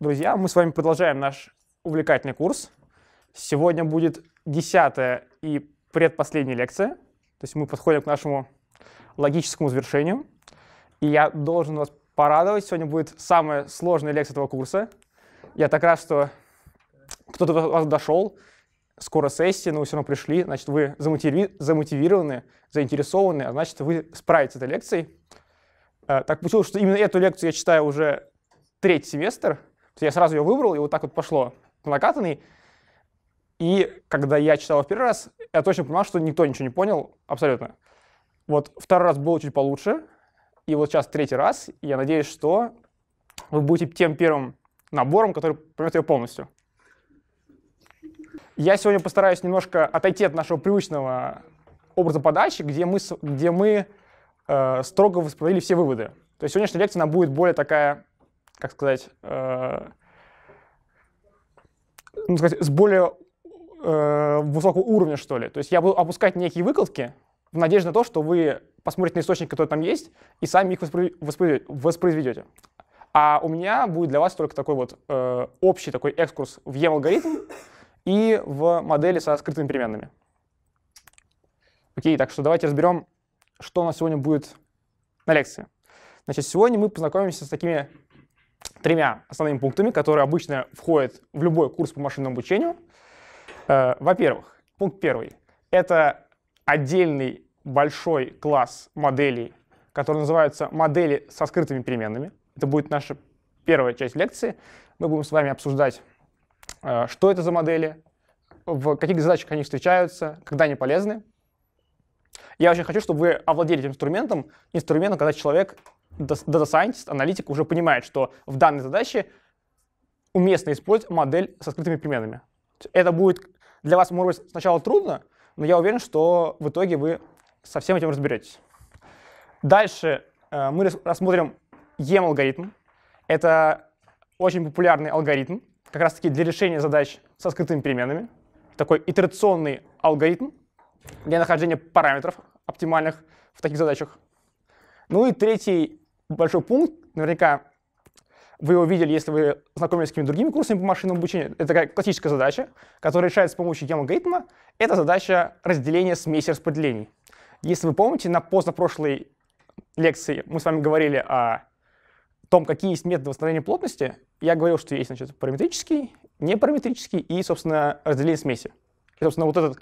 Друзья, мы с вами продолжаем наш увлекательный курс. Сегодня будет десятая и предпоследняя лекция. То есть мы подходим к нашему логическому завершению. И я должен вас порадовать. Сегодня будет самая сложная лекция этого курса. Я так рад, что кто-то до вас дошел. Скоро сессия, но вы все равно пришли. Значит, вы замотивированы, заинтересованы, а значит, вы справитесь с этой лекцией. Э, так получилось, что именно эту лекцию я читаю уже третий семестр, я сразу ее выбрал, и вот так вот пошло накатанный И когда я читал в первый раз, я точно понимал, что никто ничего не понял абсолютно. Вот второй раз было чуть получше, и вот сейчас третий раз. Я надеюсь, что вы будете тем первым набором, который поймет ее полностью. Я сегодня постараюсь немножко отойти от нашего привычного образа подачи, где мы, где мы э, строго воспроизвели все выводы. То есть сегодняшняя лекция она будет более такая как сказать, э, ну, сказать с более э, высокого уровня, что ли. То есть я буду опускать некие выкладки в надежде на то, что вы посмотрите на источник, который там есть, и сами их воспроизведете. А у меня будет для вас только такой вот э, общий такой экскурс в E-алгоритм и в модели со скрытыми переменными. Окей, так что давайте разберем, что у нас сегодня будет на лекции. Значит, сегодня мы познакомимся с такими тремя основными пунктами, которые обычно входят в любой курс по машинному обучению. Э, во-первых, пункт первый — это отдельный большой класс моделей, которые называются модели со скрытыми переменными. Это будет наша первая часть лекции. Мы будем с вами обсуждать, э, что это за модели, в каких задачах они встречаются, когда они полезны. Я очень хочу, чтобы вы овладели этим инструментом, инструментом, когда человек дата-сайентист, аналитик уже понимает, что в данной задаче уместно использовать модель со скрытыми переменными. Это будет для вас, может быть, сначала трудно, но я уверен, что в итоге вы со всем этим разберетесь. Дальше э, мы рассмотрим EM-алгоритм. Это очень популярный алгоритм, как раз-таки для решения задач со скрытыми переменными. Такой итерационный алгоритм для нахождения параметров оптимальных в таких задачах. Ну и третий большой пункт, наверняка вы его видели, если вы знакомились с какими-то другими курсами по машинному обучению. Это такая классическая задача, которая решается с помощью Ямл-Гейтмана. Это задача разделения смеси распределений. Если вы помните, на позапрошлой лекции мы с вами говорили о том, какие есть методы восстановления плотности. Я говорил, что есть значит, параметрический, непараметрический и, собственно, разделение смеси. И, собственно, вот этот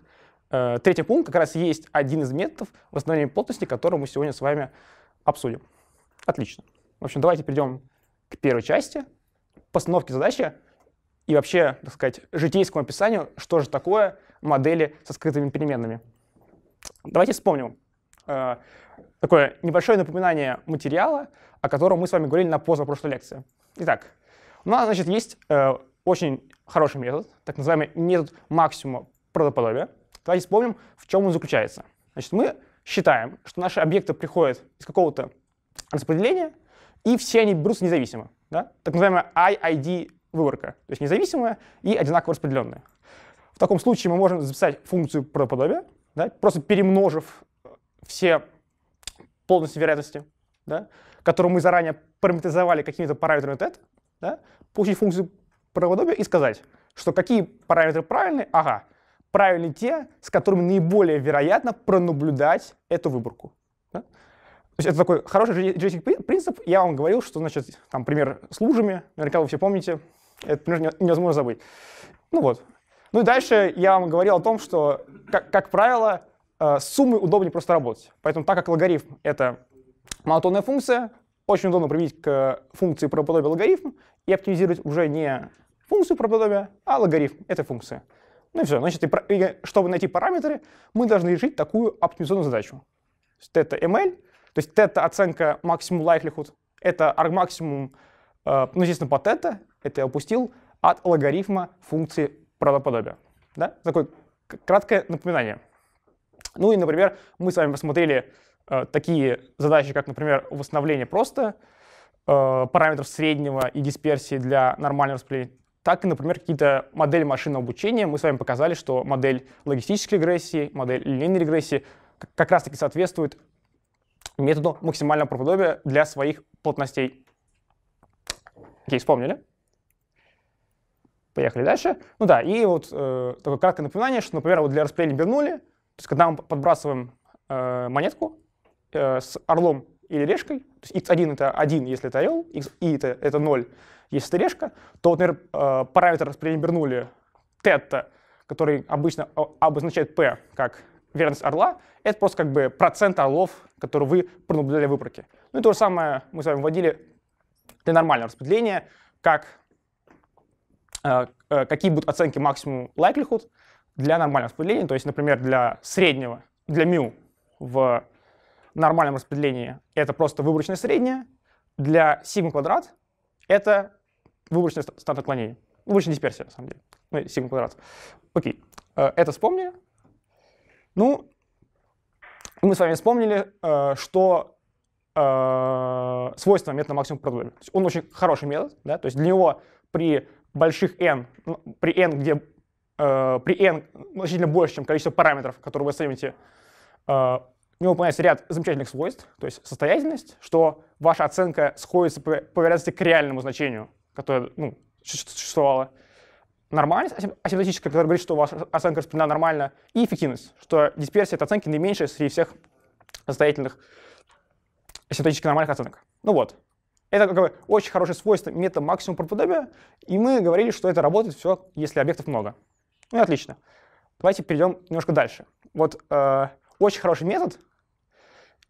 э, третий пункт как раз есть один из методов восстановления плотности, который мы сегодня с вами обсудим. Отлично. В общем, давайте перейдем к первой части, постановки задачи и вообще, так сказать, житейскому описанию, что же такое модели со скрытыми переменными. Давайте вспомним э, такое небольшое напоминание материала, о котором мы с вами говорили на позапрошлой лекции. Итак, у нас, значит, есть э, очень хороший метод, так называемый метод максимума правдоподобия. Давайте вспомним, в чем он заключается. Значит, мы считаем, что наши объекты приходят из какого-то распределения, и все они берутся независимо. Да? Так называемая IID выборка, то есть независимая и одинаково распределенная. В таком случае мы можем записать функцию правдоподобия, да, просто перемножив э, все полностью вероятности, да, которые мы заранее параметризовали какими-то параметрами тет, да, получить функцию правдоподобия и сказать, что какие параметры правильны, ага, правильны те, с которыми наиболее вероятно пронаблюдать эту выборку. Да? То есть это такой хороший джейтик принцип. Я вам говорил, что, значит, там пример с лужами, наверняка вы все помните. Это пример невозможно забыть. Ну вот. Ну и дальше я вам говорил о том, что, как, как правило, э, с суммой удобнее просто работать. Поэтому так как логарифм — это монотонная функция, очень удобно применить к функции про подобие логарифм и оптимизировать уже не функцию про подобие, а логарифм этой функции. Ну и все. Значит, и, чтобы найти параметры, мы должны решить такую оптимизационную задачу. То есть Это ML, то есть тета оценка максимум likelihood — это арг-максимум, э, ну, естественно, по тета, это я упустил, от логарифма функции правдоподобия. Да? Такое краткое напоминание. Ну и, например, мы с вами посмотрели э, такие задачи, как, например, восстановление просто э, параметров среднего и дисперсии для нормального распределения, так и, например, какие-то модели машинного обучения. Мы с вами показали, что модель логистической регрессии, модель линейной регрессии как раз-таки соответствует методу максимального правдоподобия для своих плотностей. Окей, вспомнили? Поехали дальше. Ну да, и вот э, такое краткое напоминание, что, например, вот для распределения Бернули, то есть когда мы подбрасываем э, монетку э, с орлом или решкой, то есть x1 это 1, если это орел, x и это, это 0, если это решка, то, вот, например, э, параметр распределения Бернули тета, который обычно обозначает p как верность орла — это просто как бы процент орлов, которые вы пронаблюдали в выборке. Ну и то же самое мы с вами вводили для нормального распределения, как, э, э какие будут оценки максимум likelihood для нормального распределения. То есть, например, для среднего, для μ в нормальном распределении это просто выборочное среднее, для сигма квадрат это выборочное стан отклонения. Выборочная дисперсия, на самом деле. Ну, сигма квадрат. Окей, э, это вспомнили. Ну, мы с вами вспомнили, э, что э, свойство метода максимум продуэбель. Он очень хороший метод, да, то есть для него при больших n, ну, при n, где э, при n значительно больше, чем количество параметров, которые вы оцените, у него выполняется ряд замечательных свойств, то есть состоятельность, что ваша оценка сходится по, по вероятности к реальному значению, которое ну, существовало, нормальность асимптотическая, которая говорит, что у вас оценка распределена нормально, и эффективность, что дисперсия от оценки наименьшая среди всех состоятельных асимптотически нормальных оценок. Ну вот. Это как бы очень хорошее свойство метода максимум правдоподобия, и мы говорили, что это работает все, если объектов много. Ну и отлично. Давайте перейдем немножко дальше. Вот э, очень хороший метод,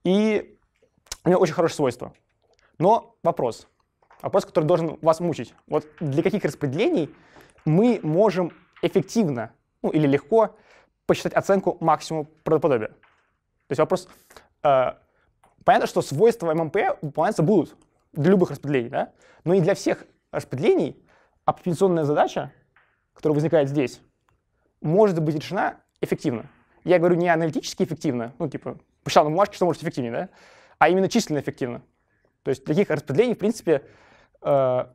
и у него очень хорошее свойство. Но вопрос. Вопрос, который должен вас мучить. Вот для каких распределений мы можем эффективно ну, или легко посчитать оценку максимума правдоподобия. То есть вопрос... Э, понятно, что свойства ММП выполняться будут для любых распределений, да? но и для всех распределений оптимизационная задача, которая возникает здесь, может быть решена эффективно. Я говорю не аналитически эффективно, ну, типа, посчитал на бумажке, что может эффективнее, да? а именно численно эффективно. То есть таких распределений, в принципе, э,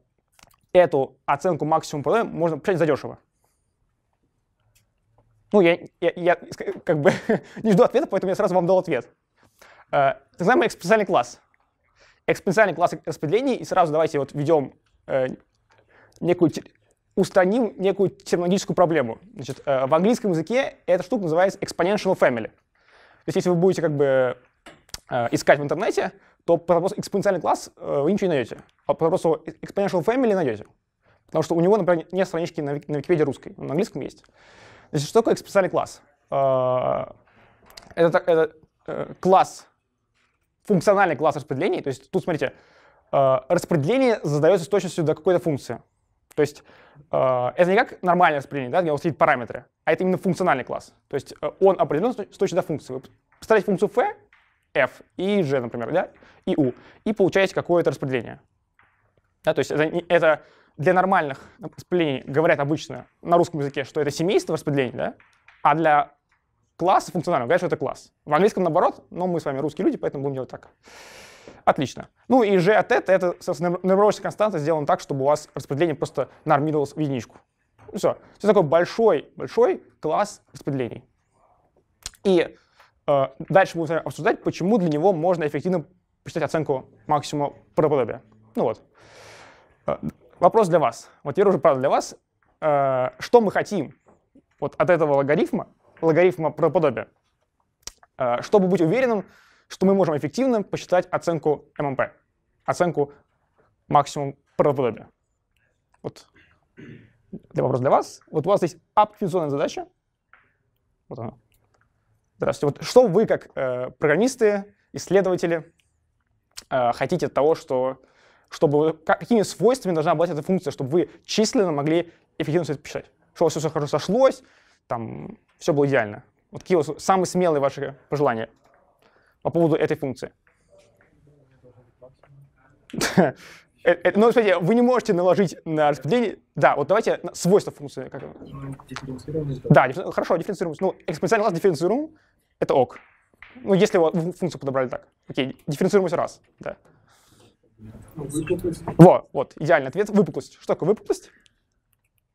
эту оценку максимум PLM можно получать задешево. Ну, я, я, я как бы не жду ответа, поэтому я сразу вам дал ответ. Э, так называемый экспоненциальный класс. Экспоненциальный класс распределений, и сразу давайте вот введем э, некую, устраним некую терминологическую проблему. Значит, э, в английском языке эта штука называется exponential family. То есть если вы будете как бы э, искать в интернете, то про просто экспоненциальный класс э, вы ничего не найдете. А про просто exponential family найдете. Потому что у него, например, нет странички на, на Википедии русской, на английском есть. Значит, что такое экспоненциальный класс? Э, это, это э, класс, функциональный класс распределений. То есть тут, смотрите, э, распределение задается с точностью до какой-то функции. То есть э, это не как нормальное распределение, да, где у вас есть параметры, а это именно функциональный класс. То есть он определен с точностью до функции. Вы представляете функцию f, f и g, например, да, и u, и получаете какое-то распределение. Да, то есть это, это для нормальных распределений говорят обычно на русском языке, что это семейство распределений, да, а для класса функционального говорят, что это класс. В английском наоборот, но мы с вами русские люди, поэтому будем делать так. Отлично. Ну и g от это, это, собственно, нормировочная константа сделана так, чтобы у вас распределение просто нормировалось в единичку. Все. Все такой большой, большой класс распределений. И Э, дальше мы будем обсуждать, почему для него можно эффективно посчитать оценку максимума правдоподобия. Ну вот. Э, вопрос для вас. Вот теперь уже правда для вас. Э, что мы хотим вот от этого логарифма, логарифма правдоподобия, чтобы быть уверенным, что мы можем эффективно посчитать оценку ММП, оценку максимум правдоподобия. Вот Для вопрос для вас. Вот у вас есть оптимизационная задача. Вот она. Здравствуйте. Вот что вы, как э, программисты, исследователи, э, хотите от того, что, чтобы какими свойствами должна обладать эта функция, чтобы вы численно могли эффективно все это посчитать? Что все, все хорошо сошлось, там все было идеально. Вот какие вот самые смелые ваши пожелания по поводу этой функции? Это, э, ну, смотрите, вы не можете наложить на распределение... Да, вот давайте свойства функции. Как... Да, диф... хорошо, дифференцируемость. Ну, экспоненциальный класс дифференцируем, это ок. Ну, если вот функцию подобрали так. Окей, дифференцируемость раз, да. Выпуклость. Вот, вот, идеальный ответ. Выпуклость. Что такое выпуклость?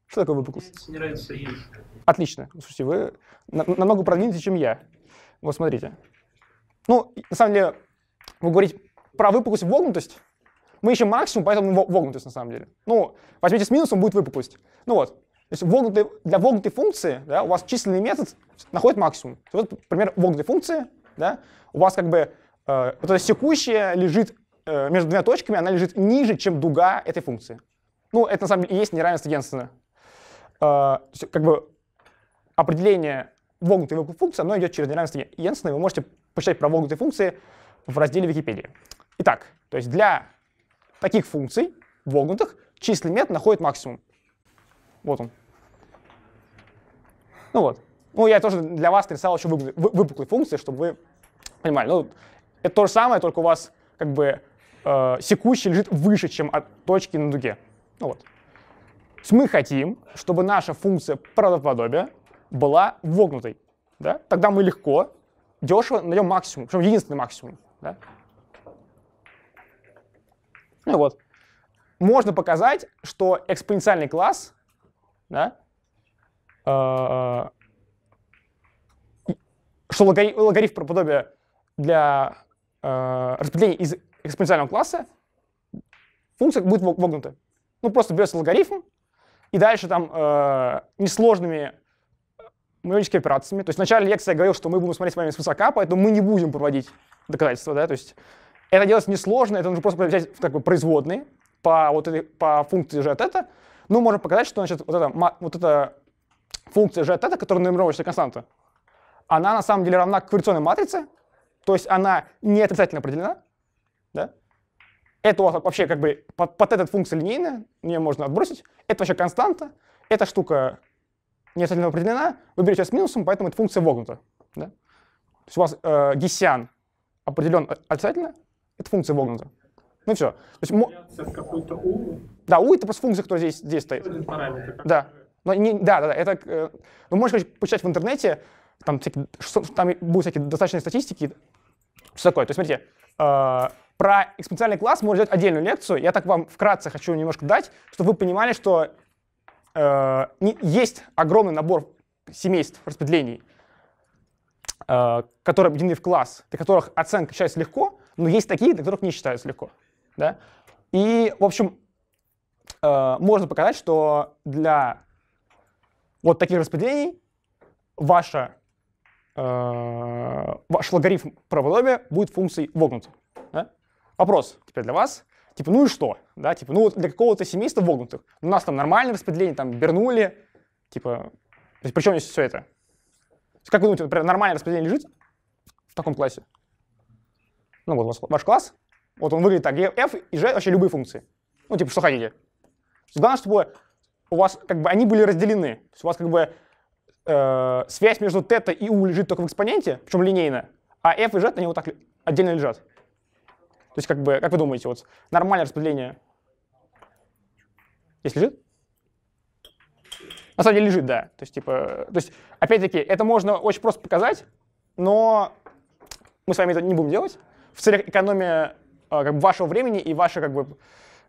Что такое выпуклость? Мне нравится есть. Отлично. Ну, слушайте, вы на намного продвинутее, чем я. Вот смотрите. Ну, на самом деле, вы говорите про выпуклость и вогнутость, мы ищем максимум, поэтому вогнутость на самом деле. Ну, возьмите с минусом, будет выпуклость. Ну вот. То есть вогнутые, для вогнутой функции да, у вас численный метод находит максимум. Вот, например, вогнутой функции, да, у вас как бы э, вот эта секущая лежит э, между двумя точками, она лежит ниже, чем дуга этой функции. Ну, это на самом деле и есть неравенство Генсена. Э, как бы определение вогнутой функции, оно идет через неравенство Генсена, вы можете почитать про вогнутые функции в разделе Википедии. Итак, то есть для таких функций, вогнутых, численный метод находит максимум. Вот он. Ну вот. Ну, я тоже для вас нарисовал еще выпуклые функции, чтобы вы понимали. Ну, это то же самое, только у вас как бы э, секущий лежит выше, чем от точки на дуге. Ну, вот. То есть мы хотим, чтобы наша функция правдоподобия была вогнутой. Да? Тогда мы легко, дешево найдем максимум, причем единственный максимум. Да? Ну вот. Можно показать, что экспоненциальный класс, да, э, что логарифм, логарифм правоподобия для э, распределения из экспоненциального класса функция будет вогнута. Ну, просто берется логарифм, и дальше там э, несложными э, математическими операциями. То есть в начале лекции я говорил, что мы будем смотреть с вами с высока, поэтому мы не будем проводить доказательства, да, то есть это делать несложно, это нужно просто взять в такой производные по, вот этой, по функции g от это. Ну, можем показать, что значит, вот, эта, вот эта функция g от это, которая нумеровочная константа, она на самом деле равна корреляционной матрице, то есть она не отрицательно определена. Да? Это у вас вообще как бы под, под этот функция линейная, ее можно отбросить. Это вообще константа, эта штука не отрицательно определена, вы берете с минусом, поэтому эта функция вогнута. Да? То есть у вас э, гессиан определен э, отрицательно, это функция Вогнера. Ну все. То есть, мо... Да, у это просто функция, кто здесь, здесь стоит. Один параметр. Да. Но не, да, да, да, это... Э, вы ну, можете, короче, почитать в интернете, там, всякие, там будут всякие достаточные статистики, что такое. То есть, смотрите, э, про экспоненциальный класс можно взять отдельную лекцию. Я так вам вкратце хочу немножко дать, чтобы вы понимали, что э, не, есть огромный набор семейств распределений, э, которые объединены в класс, для которых оценка считается легко, но ну, есть такие, на которых не считаются легко. Да? И, в общем, э, можно показать, что для вот таких распределений ваша, э, ваш логарифм праводобия будет функцией вогнута. Да? Вопрос теперь для вас. Типа, ну и что? Да, типа, ну вот для какого-то семейства вогнутых. У нас там нормальное распределение, там Бернули. Типа, причем здесь все это? Как вы думаете, например, нормальное распределение лежит в таком классе? ну вот ваш, класс, вот он выглядит так, f и g вообще любые функции. Ну, типа, что хотите. Главное, чтобы у вас, как бы, они были разделены. То есть у вас, как бы, э, связь между тета и u лежит только в экспоненте, причем линейно, а f и g, они вот так отдельно лежат. То есть, как бы, как вы думаете, вот нормальное распределение здесь лежит? На самом деле лежит, да. То есть, типа, то есть, опять-таки, это можно очень просто показать, но мы с вами это не будем делать в целях экономии э, как бы, вашего времени и ваше, как бы,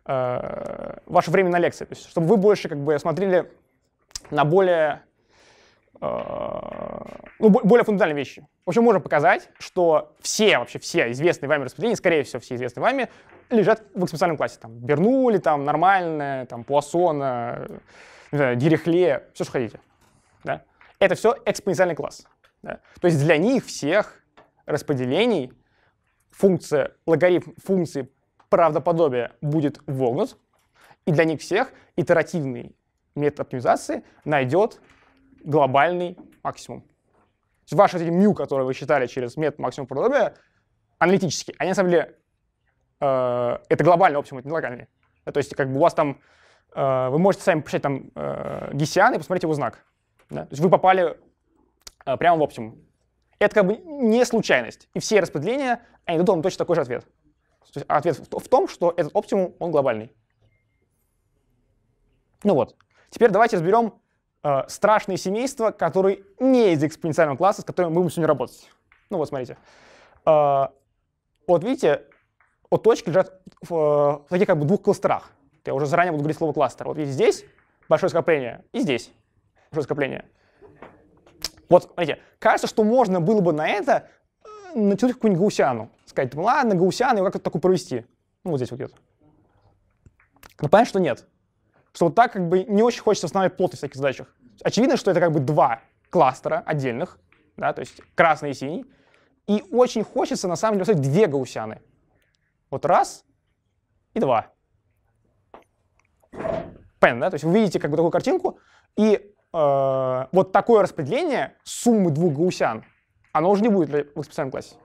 э, ваше время на лекции. То есть, чтобы вы больше как бы, смотрели на более, э, ну, более фундаментальные вещи. В общем, можем показать, что все, вообще все известные вами распределения, скорее всего, все известные вами, лежат в экспоненциальном классе. Там Бернули, там Нормальное, там Пуассона, э, Дирихле, все, что хотите. Да? Это все экспоненциальный класс. Да? То есть для них всех распределений — функция, логарифм функции правдоподобия будет вогнут, и для них всех итеративный метод оптимизации найдет глобальный максимум. То есть ваши эти мю, которые вы считали через метод максимум правдоподобия, аналитически, они на самом деле э, это глобальный оптимум, это не локальный. То есть как бы у вас там, э, вы можете сами посчитать там э, гессиан и посмотреть его знак. Да? То есть вы попали э, прямо в оптимум. Это как бы не случайность. И все распределения, они дадут вам точно такой же ответ. То есть ответ в том, что этот оптимум, он глобальный. Ну вот. Теперь давайте разберем э, страшные семейства, которые не из экспоненциального класса, с которыми мы будем сегодня работать. Ну вот, смотрите. Э, вот видите, от точки лежат в, э, в таких как бы двух кластерах. Я уже заранее буду говорить слово кластер. Вот видите, здесь большое скопление и здесь большое скопление. Вот, смотрите, кажется, что можно было бы на это э, натянуть какую-нибудь гаусяну. Сказать, типа, ладно, ладно, его как это такую провести? Ну, вот здесь вот где-то. Но понятно, что нет. Что вот так как бы не очень хочется восстанавливать плотность всяких таких задачах. Очевидно, что это как бы два кластера отдельных, да, то есть красный и синий. И очень хочется, на самом деле, поставить две гаусяны. Вот раз и два. Понятно, да? То есть вы видите как бы такую картинку, и э, вот такое распределение суммы двух гаусян, оно уже не будет в специальном классе.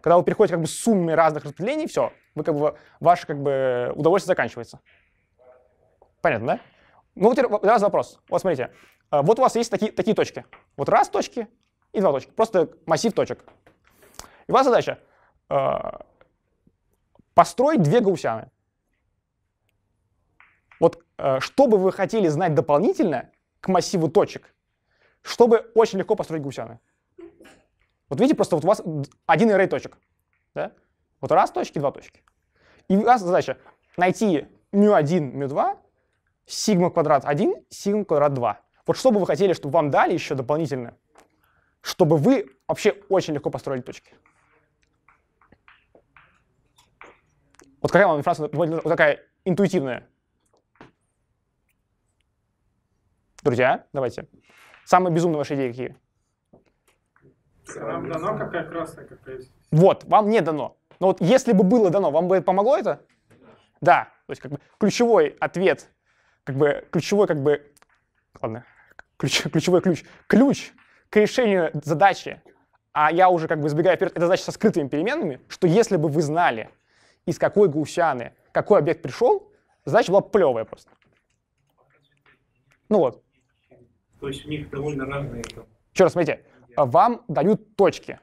Когда вы переходите как бы сумме разных распределений, все, вы как бы, ваше как бы удовольствие заканчивается. Понятно, да? Ну вот раз вопрос. Вот смотрите, э, вот у вас есть такие, такие точки. Вот раз точки и два точки. Просто массив точек. И у вас задача э, построить две гаусяны. Вот э, что бы вы хотели знать дополнительно, к массиву точек, чтобы очень легко построить гаусяна. Вот видите, просто вот у вас один array точек. Да? Вот раз точки, два точки. И у вас задача найти μ1, μ2, сигма квадрат 1, сигма квадрат 2. Вот что бы вы хотели, чтобы вам дали еще дополнительно, чтобы вы вообще очень легко построили точки. Вот какая вам информация вот такая интуитивная? Друзья, давайте. Самые безумные ваши идеи какие? Вам дано какая красная, какая есть. Вот, вам не дано. Но вот если бы было дано, вам бы это помогло это? Да. То есть как бы ключевой ответ, как бы ключевой как бы... Ладно, ключ, ключевой ключ. Ключ к решению задачи, а я уже как бы избегаю вперед, это задача со скрытыми переменными, что если бы вы знали, из какой гаусианы какой объект пришел, задача была плевая просто. Ну вот. То есть у них довольно разные... Еще раз, смотрите, а вам дают точки.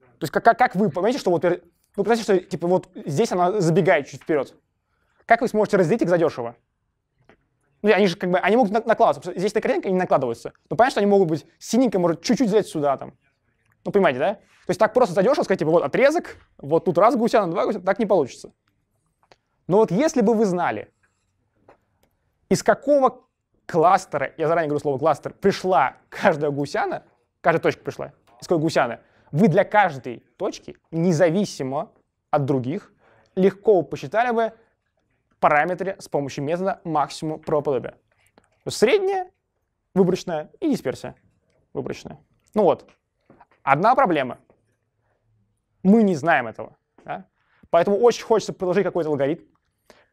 Да. То есть как, как, вы понимаете, что вот... Э, ну, представьте, что типа, вот здесь она забегает чуть вперед. Как вы сможете разделить их задешево? Ну, они же как бы, они могут накладываться. Здесь на картинке они накладываются. Но понятно, что они могут быть синенькой, может чуть-чуть взять сюда там. Ну, понимаете, да? То есть так просто задешево сказать, типа, вот отрезок, вот тут раз гусяна, два гусяна, так не получится. Но вот если бы вы знали, из какого кластера, я заранее говорю слово кластер, пришла каждая гусяна, каждая точка пришла, из какой гусяна, вы для каждой точки, независимо от других, легко посчитали бы параметры с помощью метода максимум правоподобия. Средняя, выборочная и дисперсия выборочная. Ну вот, одна проблема. Мы не знаем этого. Да? Поэтому очень хочется предложить какой-то алгоритм,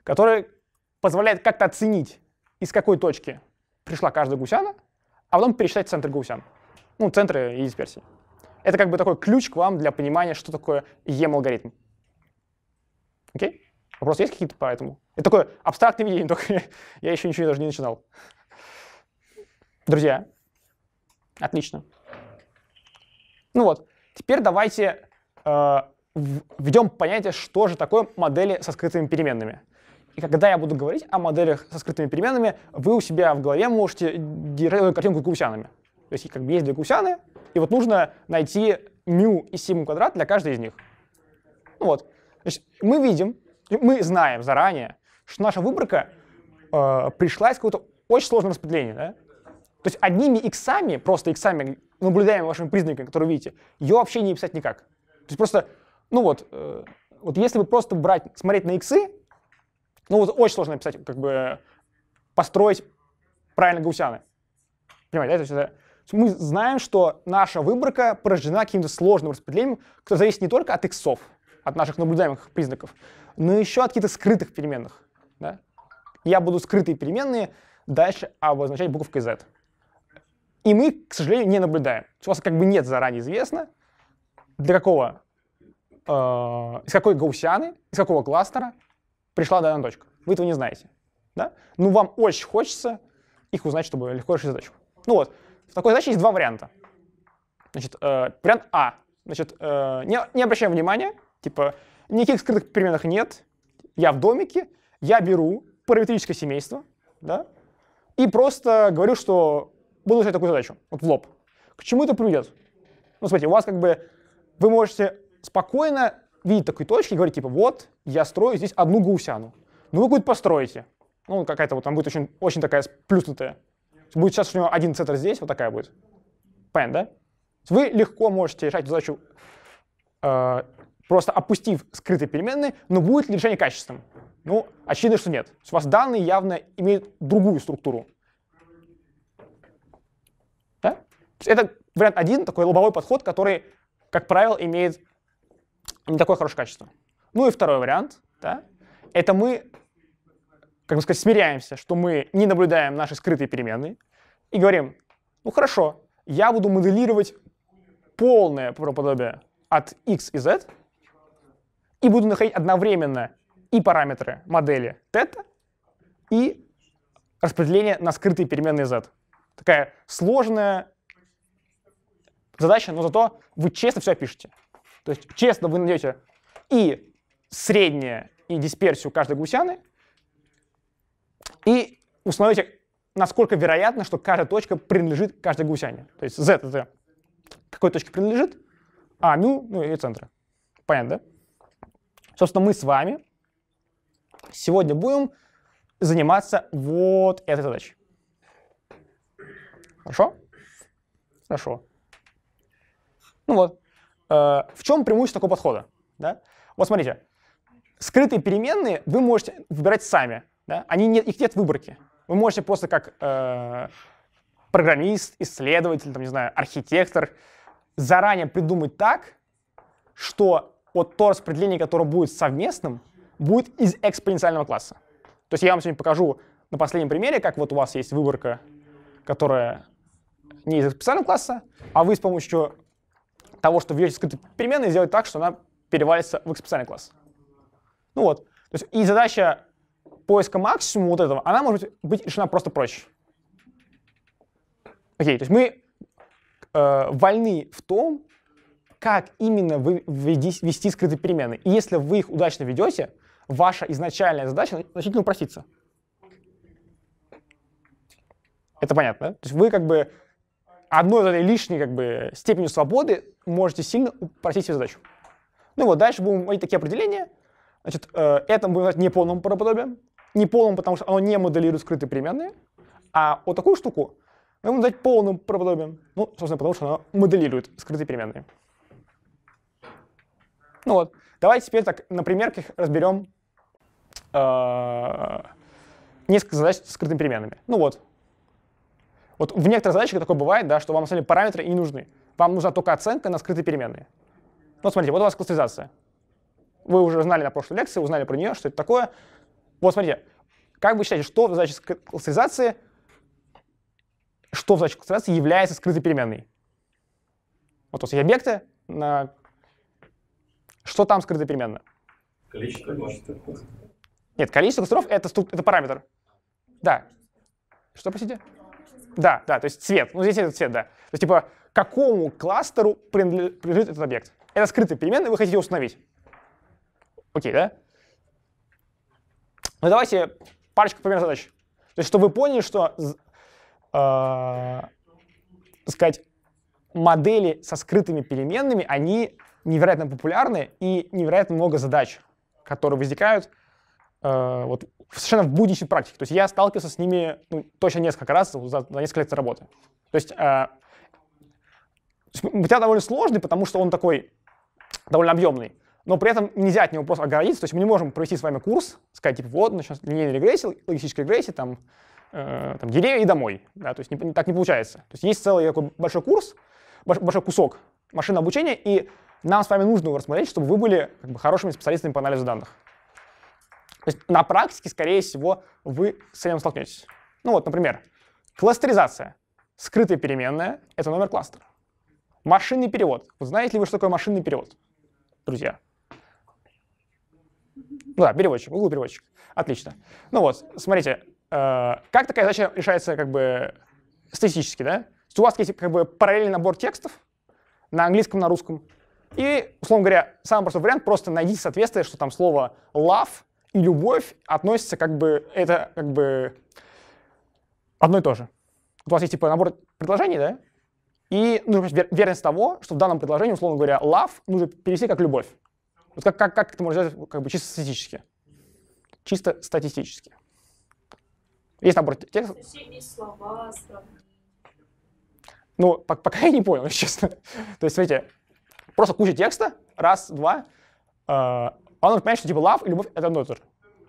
который позволяет как-то оценить из какой точки пришла каждая гусяна, а потом пересчитать центр гаусян. Ну, центры и дисперсии. Это как бы такой ключ к вам для понимания, что такое EM-алгоритм. Окей? Вопросы есть какие-то по этому? Это такое абстрактное видение, только я еще ничего даже не начинал. Друзья, отлично. Ну вот, теперь давайте э, введем понятие, что же такое модели со скрытыми переменными. И когда я буду говорить о моделях со скрытыми переменами, вы у себя в голове можете держать картинку с гаусянами. То есть как бы есть две гаусяны, и вот нужно найти μ и сигму квадрат для каждой из них. Ну вот. Значит, мы видим, мы знаем заранее, что наша выборка э, пришла из какого-то очень сложного распределения. Да? То есть одними иксами, просто иксами, наблюдаемыми вашими признаками, которые видите, ее вообще не писать никак. То есть просто, ну вот, э, вот если вы просто брать, смотреть на иксы, ну, вот очень сложно написать, как бы построить правильно гаусяны. Понимаете, да? То есть это, мы знаем, что наша выборка порождена каким-то сложным распределением, которое зависит не только от иксов, от наших наблюдаемых признаков, но еще от каких-то скрытых переменных. Да? Я буду скрытые переменные дальше обозначать буковкой z. И мы, к сожалению, не наблюдаем. У вас как бы нет заранее известно, для какого, э, из какой гаусианы, из какого кластера пришла данная точка. Вы этого не знаете. Да? Но ну, вам очень хочется их узнать, чтобы легко решить задачу. Ну вот, в такой задаче есть два варианта. Значит, э, вариант А. Значит, э, не, не обращаем внимания, типа, никаких скрытых переменных нет, я в домике, я беру параметрическое семейство, да, и просто говорю, что буду решать такую задачу, вот в лоб. К чему это приведет? Ну, смотрите, у вас как бы вы можете спокойно видит такой точки и говорит, типа, вот, я строю здесь одну гаусяну. Ну, вы будет построите. Ну, какая-то вот, там будет очень, очень такая сплюснутая. Будет сейчас у него один центр здесь, вот такая будет. Понятно, да? Вы легко можете решать задачу, э, просто опустив скрытые переменные, но будет ли решение качественным? Ну, очевидно, что нет. у вас данные явно имеют другую структуру. Да? Это вариант один, такой лобовой подход, который, как правило, имеет не такое хорошее качество. Ну и второй вариант, да, это мы, как бы сказать, смиряемся, что мы не наблюдаем наши скрытые переменные и говорим, ну хорошо, я буду моделировать полное правоподобие от x и z и буду находить одновременно и параметры модели тета и распределение на скрытые переменные z. Такая сложная задача, но зато вы честно все пишете. То есть, честно, вы найдете и среднее, и дисперсию каждой гусяны, и установите, насколько вероятно, что каждая точка принадлежит каждой гусяне. То есть z — это какой точке принадлежит, а мю — ну и центра. Понятно, да? Собственно, мы с вами сегодня будем заниматься вот этой задачей. Хорошо? Хорошо. Ну вот. Э, в чем преимущество такого подхода? Да? Вот смотрите, скрытые переменные вы можете выбирать сами. Да? Они нет, их нет выборки. Вы можете просто как э, программист, исследователь, там, не знаю, архитектор заранее придумать так, что вот то распределение, которое будет совместным, будет из экспоненциального класса. То есть я вам сегодня покажу на последнем примере, как вот у вас есть выборка, которая не из экспоненциального класса, а вы с помощью того, что в ее скрытой переменной сделать так, что она перевалится в экспоненциальный класс. Ну вот. То есть и задача поиска максимума вот этого, она может быть решена просто проще. Окей, то есть мы э, вольны в том, как именно вы веди, вести скрытые переменные. И если вы их удачно ведете, ваша изначальная задача значительно упростится. Это понятно, да? То есть вы как бы одной этой лишней как бы, степенью свободы можете сильно упростить себе задачу. Ну вот, дальше будем иметь такие определения. Значит, э, это мы будем называть неполным правоподобием. Неполным, потому что оно не моделирует скрытые переменные. А вот такую штуку мы будем называть полным правоподобием. Ну, собственно, потому что оно моделирует скрытые переменные. Ну вот, давайте теперь так на примерках разберем э, несколько задач с скрытыми переменными. Ну вот, вот в некоторых задачах такое бывает, да, что вам на самом деле параметры не нужны. Вам нужна только оценка на скрытые переменные. Ну, вот смотрите, вот у вас кластеризация. Вы уже знали на прошлой лекции, узнали про нее, что это такое. Вот смотрите, как вы считаете, что в задаче кластеризации, что в задаче кластеризации является скрытой переменной? Вот у вас есть объекты, на... что там скрытая переменная? Количество кластеров. Нет, количество кластеров это, это параметр. Да. Что, простите? Да, да, то есть цвет. Ну, здесь этот цвет, да. То есть, типа, какому кластеру принадлежит этот объект? Это скрытый переменный, вы хотите установить. Окей, да? Ну, давайте парочку примеров задач. То есть, чтобы вы поняли, что, э, сказать, модели со скрытыми переменными, они невероятно популярны и невероятно много задач, которые возникают Э, вот совершенно в будничной практике. То есть я сталкивался с ними ну, точно несколько раз за, за несколько лет работы. То есть у э, тебя довольно сложный, потому что он такой довольно объемный. Но при этом нельзя от него просто ограничиться. То есть мы не можем провести с вами курс, сказать, типа, вот, начнем линейная регрессия, логистическая регрессия, там, э, там деревья и домой. Да? То есть не, так не получается. То есть есть целый такой большой курс, большой кусок машины обучения, и нам с вами нужно его рассмотреть, чтобы вы были как бы, хорошими специалистами по анализу данных. То есть на практике, скорее всего, вы с этим столкнетесь. Ну вот, например, кластеризация. Скрытая переменная — это номер кластера. Машинный перевод. Вот знаете ли вы, что такое машинный перевод, друзья? Ну да, переводчик, углу переводчик. Отлично. Ну вот, смотрите, э, как такая задача решается как бы статистически, да? То есть у вас есть как бы параллельный набор текстов на английском, на русском. И, условно говоря, самый простой вариант — просто найдите соответствие, что там слово love и любовь относятся как бы, это как бы одно и то же. у вас есть типа набор предложений, да? И нужно верность того, что в данном предложении, условно говоря, love нужно перевести как любовь. Вот как, как, как это можно сделать как бы чисто статистически? Чисто статистически. Есть набор текстов? ну, пока я не понял, честно. То есть, смотрите, просто куча текста, раз, два, а, а он понимает, что типа love и любовь — это одно и то же.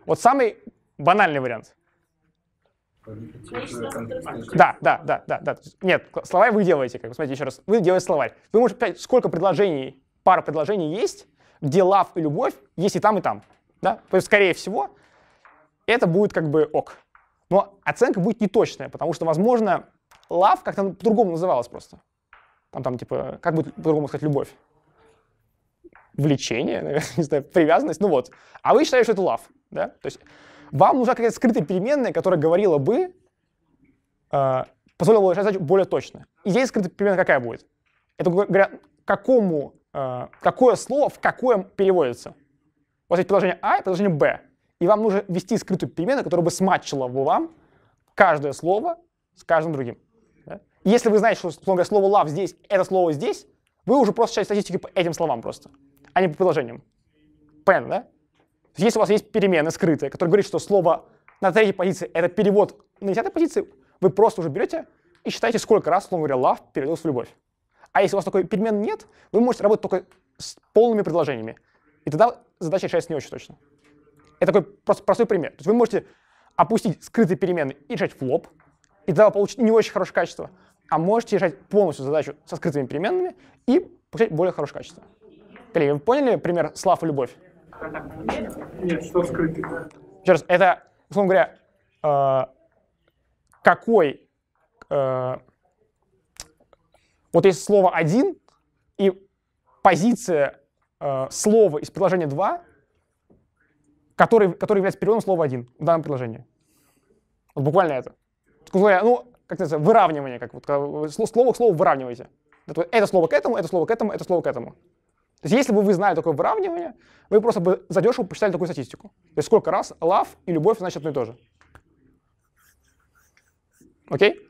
Вот самый банальный вариант. Да, да, да, да, да. Нет, словарь вы делаете, как бы, смотрите еще раз. Вы делаете словарь. Вы можете писать, сколько предложений, пара предложений есть, где love и любовь есть и там, и там. Да? То есть, скорее всего, это будет как бы ок. Но оценка будет неточная, потому что, возможно, love как-то по-другому называлось просто. Там, там, типа, как будет по-другому сказать любовь? влечение, наверное, не знаю, привязанность, ну вот. А вы считаете, что это love, да? То есть вам нужна какая-то скрытая переменная, которая говорила бы, э, позволила бы решать задачу более точно. И здесь скрытая переменная какая будет? Это говоря, какому, э, какое слово в какое переводится. У вас есть предложение А и предложение Б. И вам нужно ввести скрытую переменную, которая бы сматчила бы вам каждое слово с каждым другим. Да? Если вы знаете, что слово love здесь, это слово здесь, вы уже просто часть статистики по этим словам просто а не по приложениям. Понятно, да? Если у вас есть перемены скрытые, которые говорят, что слово на третьей позиции — это перевод на десятой позиции, вы просто уже берете и считаете, сколько раз, слово говоря, love переводилось в любовь. А если у вас такой перемен нет, вы можете работать только с полными предложениями. И тогда задача решается не очень точно. Это такой просто простой пример. То есть вы можете опустить скрытые перемены и решать в лоб, и тогда вы получите не очень хорошее качество, а можете решать полностью задачу со скрытыми переменными и получать более хорошее качество. Коллеги, вы поняли пример «Слав и любовь»? Нет, что скрытый. Еще раз, это, условно говоря, э, какой... Э, вот есть слово «один» и позиция э, слова из предложения «два», который, который является переводом слова «один» в данном предложении. Вот буквально это. Ну, как называется, выравнивание, как вот слово к слову выравниваете. Это слово к этому, это слово к этому, это слово к этому. То есть если бы вы знали такое выравнивание, вы просто бы задешево посчитали такую статистику. То есть сколько раз love и любовь значит одно и то же. Окей?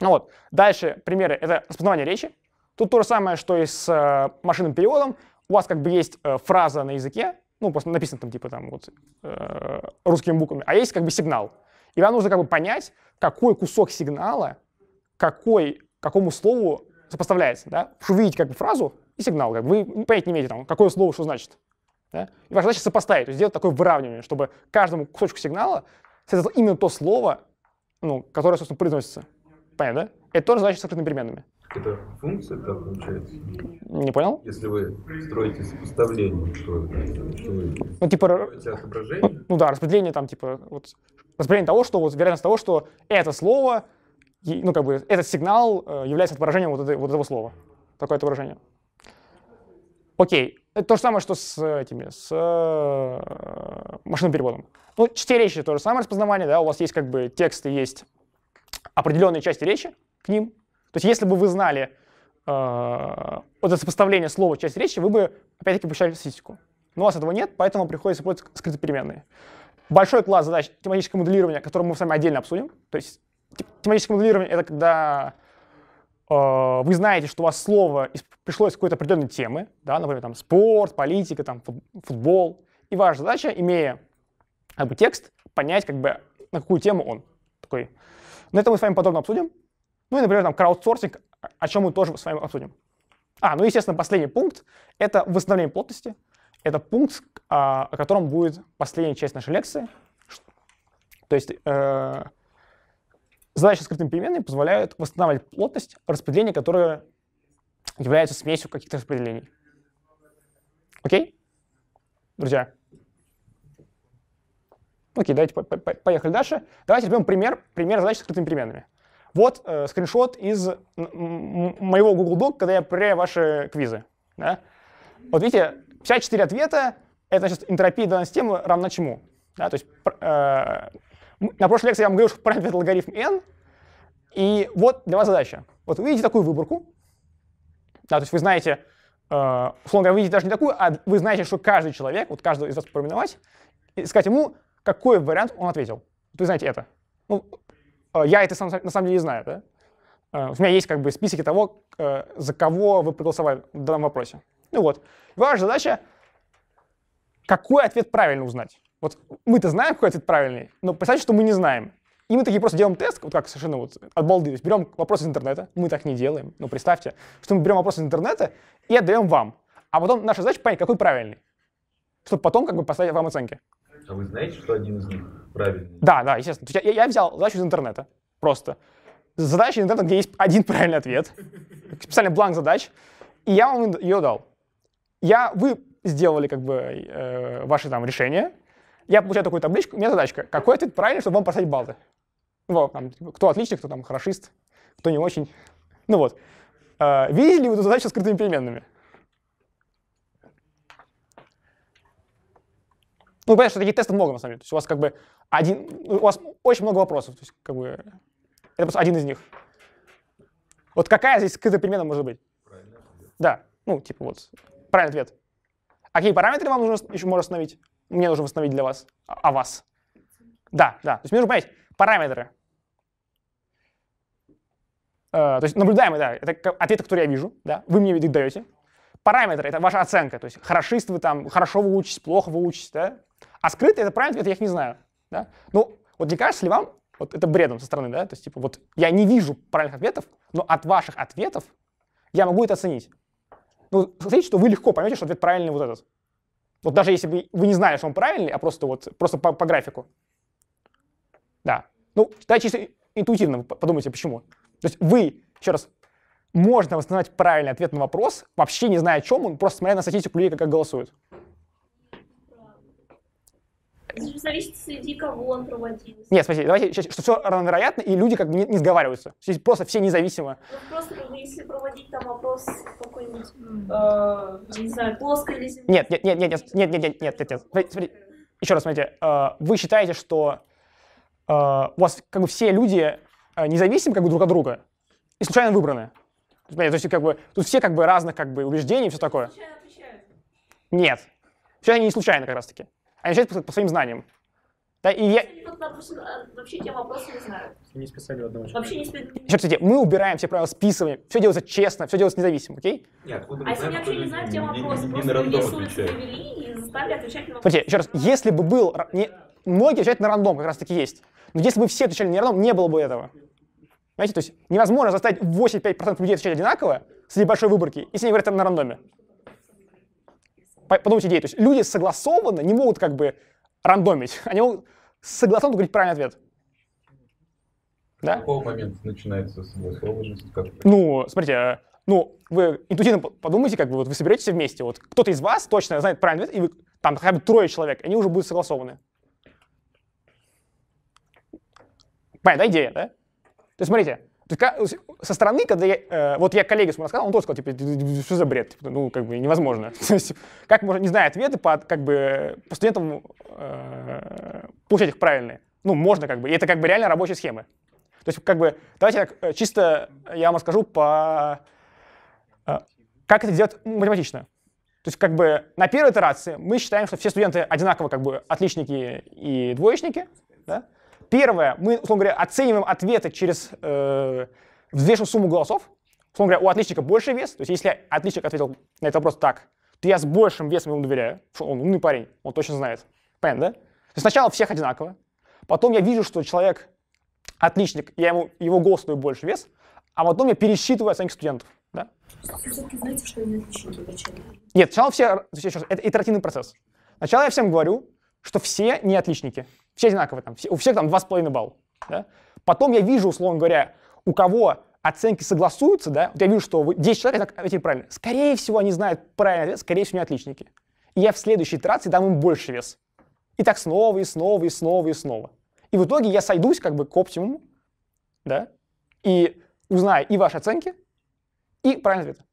Ну вот. Дальше примеры. Это распознавание речи. Тут то же самое, что и с э, машинным переводом. У вас как бы есть э, фраза на языке, ну, просто написано там типа там вот э, русскими буквами, а есть как бы сигнал. И вам нужно как бы понять, какой кусок сигнала какой, какому слову сопоставляется. Да? чтобы увидеть как бы фразу, и сигнал. Как бы вы понять не имеете, там, какое слово что значит. Да? И ваша задача сопоставить, то есть сделать такое выравнивание, чтобы каждому кусочку сигнала соответствовало именно то слово, ну, которое, собственно, произносится. Понятно, да? Это тоже значит с открытыми переменными. Это функция, да, получается? Не понял? Если вы строите сопоставление, то что вы ну, типа, отображение? Ну да, распределение там, типа, вот, распределение того, что вот вероятность того, что это слово, ну как бы этот сигнал э, является отображением вот, этой, вот этого слова. Такое отображение. Окей, это то же самое, что с этими, с э, машинным переводом. Ну, чтение речи то же самое распознавание, да, у вас есть как бы тексты, есть определенные части речи к ним. То есть если бы вы знали э, вот это сопоставление слова часть речи, вы бы опять-таки получали статистику. Но у вас этого нет, поэтому приходится использовать скрытые переменные. Большой класс задач тематического моделирования, который мы с вами отдельно обсудим. То есть тематическое моделирование — это когда Э, вы знаете, что у вас слово пришло из какой-то определенной темы, да, например, там спорт, политика, там футбол, и ваша задача, имея как бы, текст, понять, как бы, на какую тему он такой. Но «Ну, это мы с вами подробно обсудим. Ну и, например, там краудсорсинг, о чем мы тоже с вами обсудим. А, ну, естественно, последний пункт — это восстановление плотности. Это пункт, а, о котором будет последняя часть нашей лекции. То есть э, Задачи скрытыми переменными позволяют восстанавливать плотность распределения, которое является смесью каких-то распределений. Окей? Друзья. Окей, давайте по -по поехали дальше. Давайте возьмем пример, пример задач с скрытыми переменными. Вот э, скриншот из моего Google Doc, когда я проверяю ваши квизы. Да? Вот видите, 54 ответа, это значит энтропия данной системы равна чему? Да? То есть э, на прошлой лекции я вам говорил, что правильный логарифм n. И вот для вас задача. Вот вы видите такую выборку. Да, то есть вы знаете, э, условно говоря, вы видите даже не такую, а вы знаете, что каждый человек, вот каждого из вас поименовать, и сказать ему, какой вариант он ответил. Вы знаете это. Ну, э, я это сам, на самом деле не знаю. Да? Э, у меня есть как бы список того, за кого вы проголосовали в данном вопросе. Ну вот. И ваша задача, какой ответ правильно узнать. Вот мы-то знаем, какой ответ правильный, но представьте, что мы не знаем. И мы такие просто делаем тест, вот как совершенно вот от балды. берем вопрос из интернета, мы так не делаем, но представьте, что мы берем вопрос из интернета и отдаем вам. А потом наша задача понять, какой правильный, чтобы потом как бы поставить вам оценки. А вы знаете, что один из них правильный? Да, да, естественно. Я, я взял задачу из интернета просто. Задача из интернета, где есть один правильный ответ, специальный бланк задач, и я вам ее дал. Я, вы сделали как бы э, ваши там решения, я получаю такую табличку, у меня задачка. Какой ответ правильный, чтобы вам поставить баллы? Вот, там, типа, кто отличник, кто там хорошист, кто не очень. Ну вот. А, видели ли вы эту задачу с скрытыми переменными? Ну, понятно, что таких тестов много, на самом деле. То есть у вас как бы один, ну, у вас очень много вопросов. То есть как бы это просто один из них. Вот какая здесь скрытая перемена может быть? Правильный ответ. Да, ну, типа вот, правильный ответ. А какие параметры вам нужно еще можно установить? мне нужно восстановить для вас, а вас. Да, да. То есть мне нужно понять параметры. Э, то есть наблюдаемые, да, это ответы, которые я вижу, да, вы мне их даете. Параметры — это ваша оценка, то есть хорошист вы там, хорошо вы учитесь, плохо вы учитесь, да. А скрытые — это правильные ответы, я их не знаю, да. Ну, вот не кажется ли вам, вот это бредом со стороны, да, то есть типа вот я не вижу правильных ответов, но от ваших ответов я могу это оценить. Ну, смотрите, что вы легко поймете, что ответ правильный вот этот. Вот даже если вы, вы не знали, что он правильный, а просто, вот, просто по, по графику. Да. Ну, да, чисто интуитивно подумайте, почему. То есть вы, еще раз, можно восстановить правильный ответ на вопрос, вообще не зная, о чем он, просто смотря на статистику людей, как, как голосуют зависит, среди кого он проводил. Нет, смотрите, давайте, сейчас, что все равновероятно, и люди как бы не, не сговариваются. Здесь просто все независимо. Ну, просто если проводить там опрос какой-нибудь, э, не знаю, плоской или земной. Нет, нет, нет, нет, нет, нет, нет, нет, нет, нет, нет. Смотрите, еще раз, смотрите, э, вы считаете, что э, у вас как бы все люди э, независимы как бы друг от друга и случайно выбраны. То есть, как бы, тут все как бы разных как бы убеждений и все такое. Нет. Все они не случайно как раз таки а решать по, по своим знаниям. Да, и я... Э, вообще те вопросы не знаю. Не списали одного человека. Вообще не списали. Еще, кстати, мы убираем все правила списывания, все делается честно, все делается независимо, окей? Нет, а знаем, если они вообще не знают те вопросы, не, просто людей с улицы привели и заставили отвечать на вопросы. Смотрите, еще раз, если бы был... Не, многие отвечают на рандом, как раз таки есть. Но если бы все отвечали на рандом, не было бы этого. Понимаете, то есть невозможно заставить 85% людей отвечать одинаково среди большой выборки, если они говорят там на рандоме подумать идеи. То есть люди согласованно не могут как бы рандомить. Они могут согласованно говорить правильный ответ. Да? какого момента начинается согласованность? Как... Ну, смотрите, э, ну, вы интуитивно подумайте, как бы вот вы соберетесь вместе. Вот кто-то из вас точно знает правильный ответ, и вы там хотя бы трое человек, они уже будут согласованы. Понятно, идея, да? То есть смотрите, то есть, со стороны, когда я, э, вот я коллеге своему рассказал, он тоже сказал, типа, что за бред, типа, ну, как бы, невозможно. То есть, как можно, не зная ответы, по, как бы, по студентам э, получать их правильные. Ну, можно, как бы, и это, как бы, реально рабочие схемы. То есть, как бы, давайте так, э, чисто я вам расскажу по... Э, как это сделать математично. То есть, как бы, на первой итерации мы считаем, что все студенты одинаково, как бы, отличники и двоечники, да? Первое, мы, условно говоря, оцениваем ответы через, э, взвешив сумму голосов. Условно говоря, у отличника больше вес. То есть если отличник ответил на этот вопрос так, то я с большим весом ему доверяю, он умный парень, он точно знает. Понятно, да? То есть сначала всех одинаково, потом я вижу, что человек отличник, я ему, его голос даю больше вес, а потом я пересчитываю оценки студентов. Да? Нет, сначала все, это итеративный процесс. Сначала я всем говорю, что все не отличники. Все одинаково там, у всех там 2,5 балла. Да? Потом я вижу, условно говоря, у кого оценки согласуются, да, вот я вижу, что 10 человек ответили правильно. Скорее всего, они знают правильный ответ, скорее всего, они отличники. И я в следующей итерации дам им больше вес. И так снова, и снова, и снова, и снова. И в итоге я сойдусь как бы к оптимуму, да, и узнаю и ваши оценки, и правильный ответ.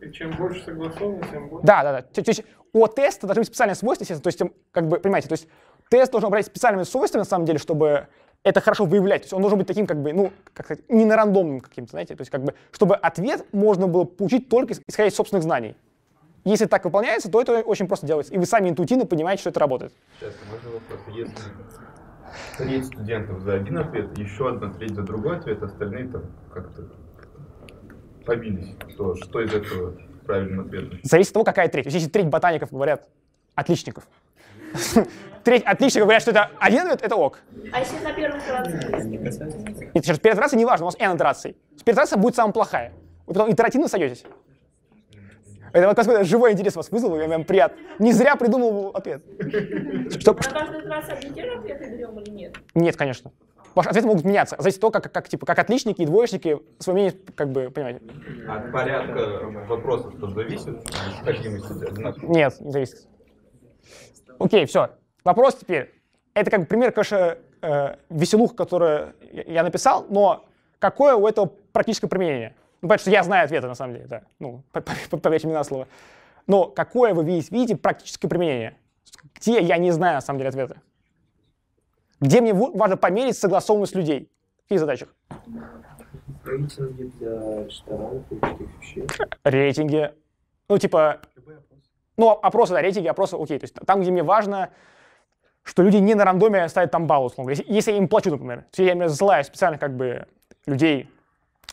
И чем больше согласовано, тем больше. Да, да, да. То, то есть у теста должны быть специальные свойства, естественно. То есть, как бы, понимаете, то есть Тест должен обладать специальными свойствами, на самом деле, чтобы это хорошо выявлять. То есть он должен быть таким, как бы, ну, как сказать, не на рандомным каким-то, знаете, то есть как бы, чтобы ответ можно было получить только исходя из собственных знаний. Если так выполняется, то это очень просто делается. И вы сами интуитивно понимаете, что это работает. Сейчас, можно вопрос? Если треть студентов за один ответ, еще одна треть за другой ответ, остальные там как-то побились, то что из этого правильным ответом? Зависит от того, какая треть. То есть, если треть ботаников говорят отличников, Треть отличников говорят, что это один ответ, это ок. А если на первой итерации? Нет, сейчас перед итерацией не важно, у вас N итераций. Перед итерация будет самая плохая. Вы потом итеративно сойдетесь. Это вот какой-то живой интерес вас вызвал, я вам приятно. Не зря придумал ответ. Что, на каждый раз одни те берем или нет? Нет, конечно. Ваши ответы могут меняться, зависит от того, как, как, типа, как отличники и двоечники свое мнение, как бы, понимаете. От порядка вопросов что зависит? Нет, не зависит. Окей, все. Вопрос теперь. Это как пример, конечно, э, веселух, который я написал, но какое у этого практическое применение? Ну, понятно, что я знаю ответы, на самом деле, да. Ну, поверьте мне на слово. Но какое вы видите, видите практическое применение? Где я не знаю, на самом деле, ответа? Где мне важно померить согласованность людей? В каких задачах? Рейтинги для ресторанов и таких вещей. Рейтинги. Ну, типа, ну, а опросы, да, рейтинги, опросы, окей. То есть там, где мне важно, что люди не на рандоме ставят там баллы, условно если, если я им плачу, например. То есть я именно засылаю специально как бы людей,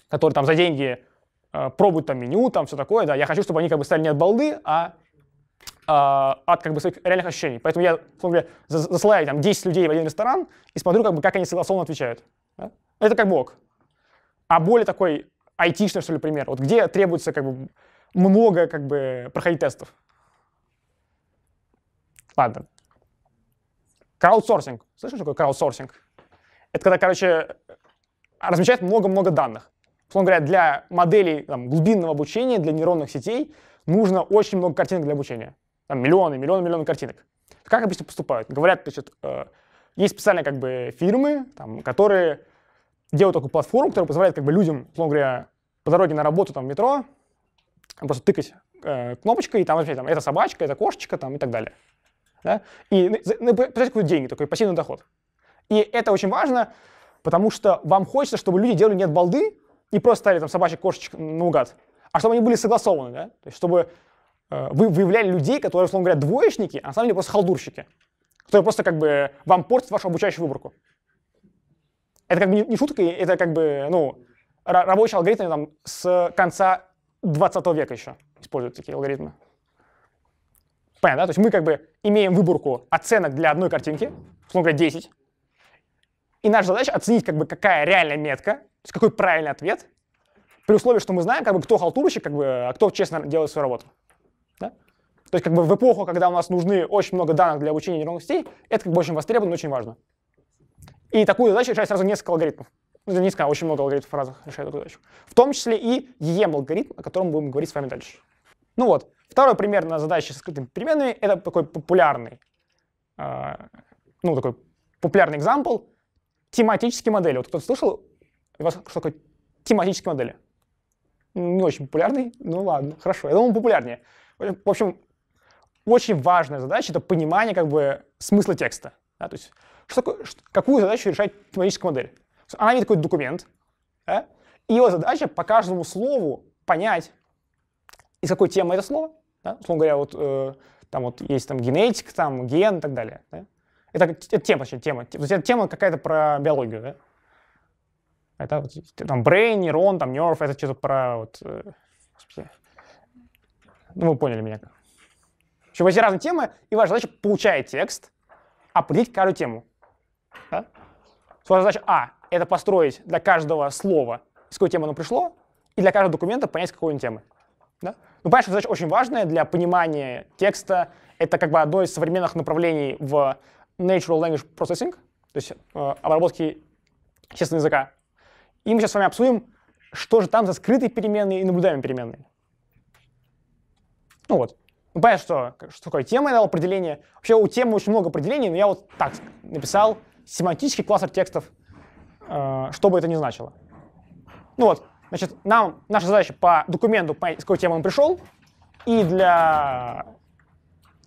которые там за деньги э, пробуют там меню, там все такое, да. Я хочу, чтобы они как бы стали не от балды, а, а от как бы своих реальных ощущений. Поэтому я, условно говоря, засылаю там 10 людей в один ресторан и смотрю, как бы, как они согласованно отвечают. Да? Это как бог. А более такой айтишный, что ли, пример. Вот где требуется как бы много как бы проходить тестов. Ладно. Краудсорсинг. Слышишь, что такое краудсорсинг? Это когда, короче, размещают много-много данных. Условно говоря, для моделей там, глубинного обучения, для нейронных сетей нужно очень много картинок для обучения. Там миллионы, миллионы, миллионы картинок. Как обычно поступают? Говорят, значит, э, есть специальные как бы фирмы, там, которые делают такую платформу, которая позволяет как бы людям, условно говоря, по дороге на работу там в метро просто тыкать э, кнопочкой, и там вообще там это собачка, это кошечка там и так далее. Да? И ну, ну, какие-то деньги, такой пассивный доход. И это очень важно, потому что вам хочется, чтобы люди делали нет балды и просто ставили там собачек, кошечек наугад, а чтобы они были согласованы, да? То есть чтобы э, вы выявляли людей, которые, условно говоря, двоечники, а на самом деле просто халдурщики, которые просто как бы вам портят вашу обучающую выборку. Это как бы не, шутка, это как бы, ну, рабочий алгоритм там с конца 20 века еще используют такие алгоритмы. Понятно, да, то есть мы как бы имеем выборку оценок для одной картинки, условно говоря, 10, и наша задача оценить, как бы, какая реальная метка, то есть какой правильный ответ, при условии, что мы знаем, как бы, кто халтурщик, как бы, а кто честно делает свою работу. Да? То есть как бы в эпоху, когда у нас нужны очень много данных для обучения нейронных сетей, это как бы очень востребовано, очень важно. И такую задачу решает сразу несколько алгоритмов. Ну, не сказал, очень много алгоритмов в разных решает эту задачу. В том числе и ем алгоритм о котором будем говорить с вами дальше. Ну вот, Второй пример на задачи с скрытыми переменными — это такой популярный, э, ну, такой популярный экзампл тематические модели. Вот кто-то слышал, что такое тематические модели? Не очень популярный, ну ладно, хорошо, я думал, популярнее. В общем, очень важная задача — это понимание как бы смысла текста. Да? То есть что такое, что, какую задачу решает тематическая модель? Она видит такой документ, да? и его задача по каждому слову понять, из какой темы это слово, да? Условно говоря, вот э, там вот есть там генетика, там ген и так далее. Да? Это, это тема, точнее, тема. То есть это тема какая-то про биологию, да? Это вот, там брейн, нейрон, там нерв, это что-то про вот... Э, Ну, вы поняли меня. В общем, эти разные темы, и ваша задача, получая текст, определить каждую тему. Да? Ваша задача А — это построить для каждого слова, с какой темы оно пришло, и для каждого документа понять, с какой он темы. Да? Ну, понятно, задача очень важная для понимания текста. Это как бы одно из современных направлений в Natural Language Processing, то есть э, обработки честного языка. И мы сейчас с вами обсудим, что же там за скрытые переменные и наблюдаемые переменные. Ну вот. Ну, понятно, что, что такое тема, я определение. Вообще у темы очень много определений, но я вот так написал семантический кластер текстов, э, что бы это ни значило. Ну вот, Значит, нам наша задача по документу понять, из какой темы он пришел, и для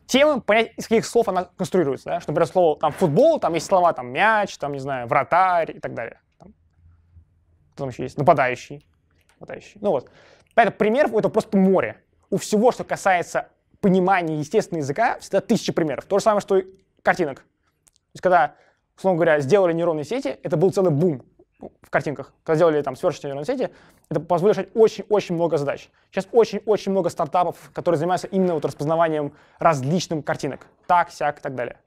темы понять, из каких слов она конструируется. Да? Что, например, слово там, футбол, там есть слова там, мяч, там, не знаю, вратарь и так далее. Там, там еще есть? Нападающий. Нападающий. Ну вот. Поэтому примеров это просто море. У всего, что касается понимания естественного языка, всегда тысячи примеров. То же самое, что и картинок. То есть, когда, условно говоря, сделали нейронные сети, это был целый бум. Ну, в картинках, когда сделали там свершечные нейронные сети, это позволило решать очень-очень много задач. Сейчас очень-очень много стартапов, которые занимаются именно вот распознаванием различных картинок. Так, сяк и так далее.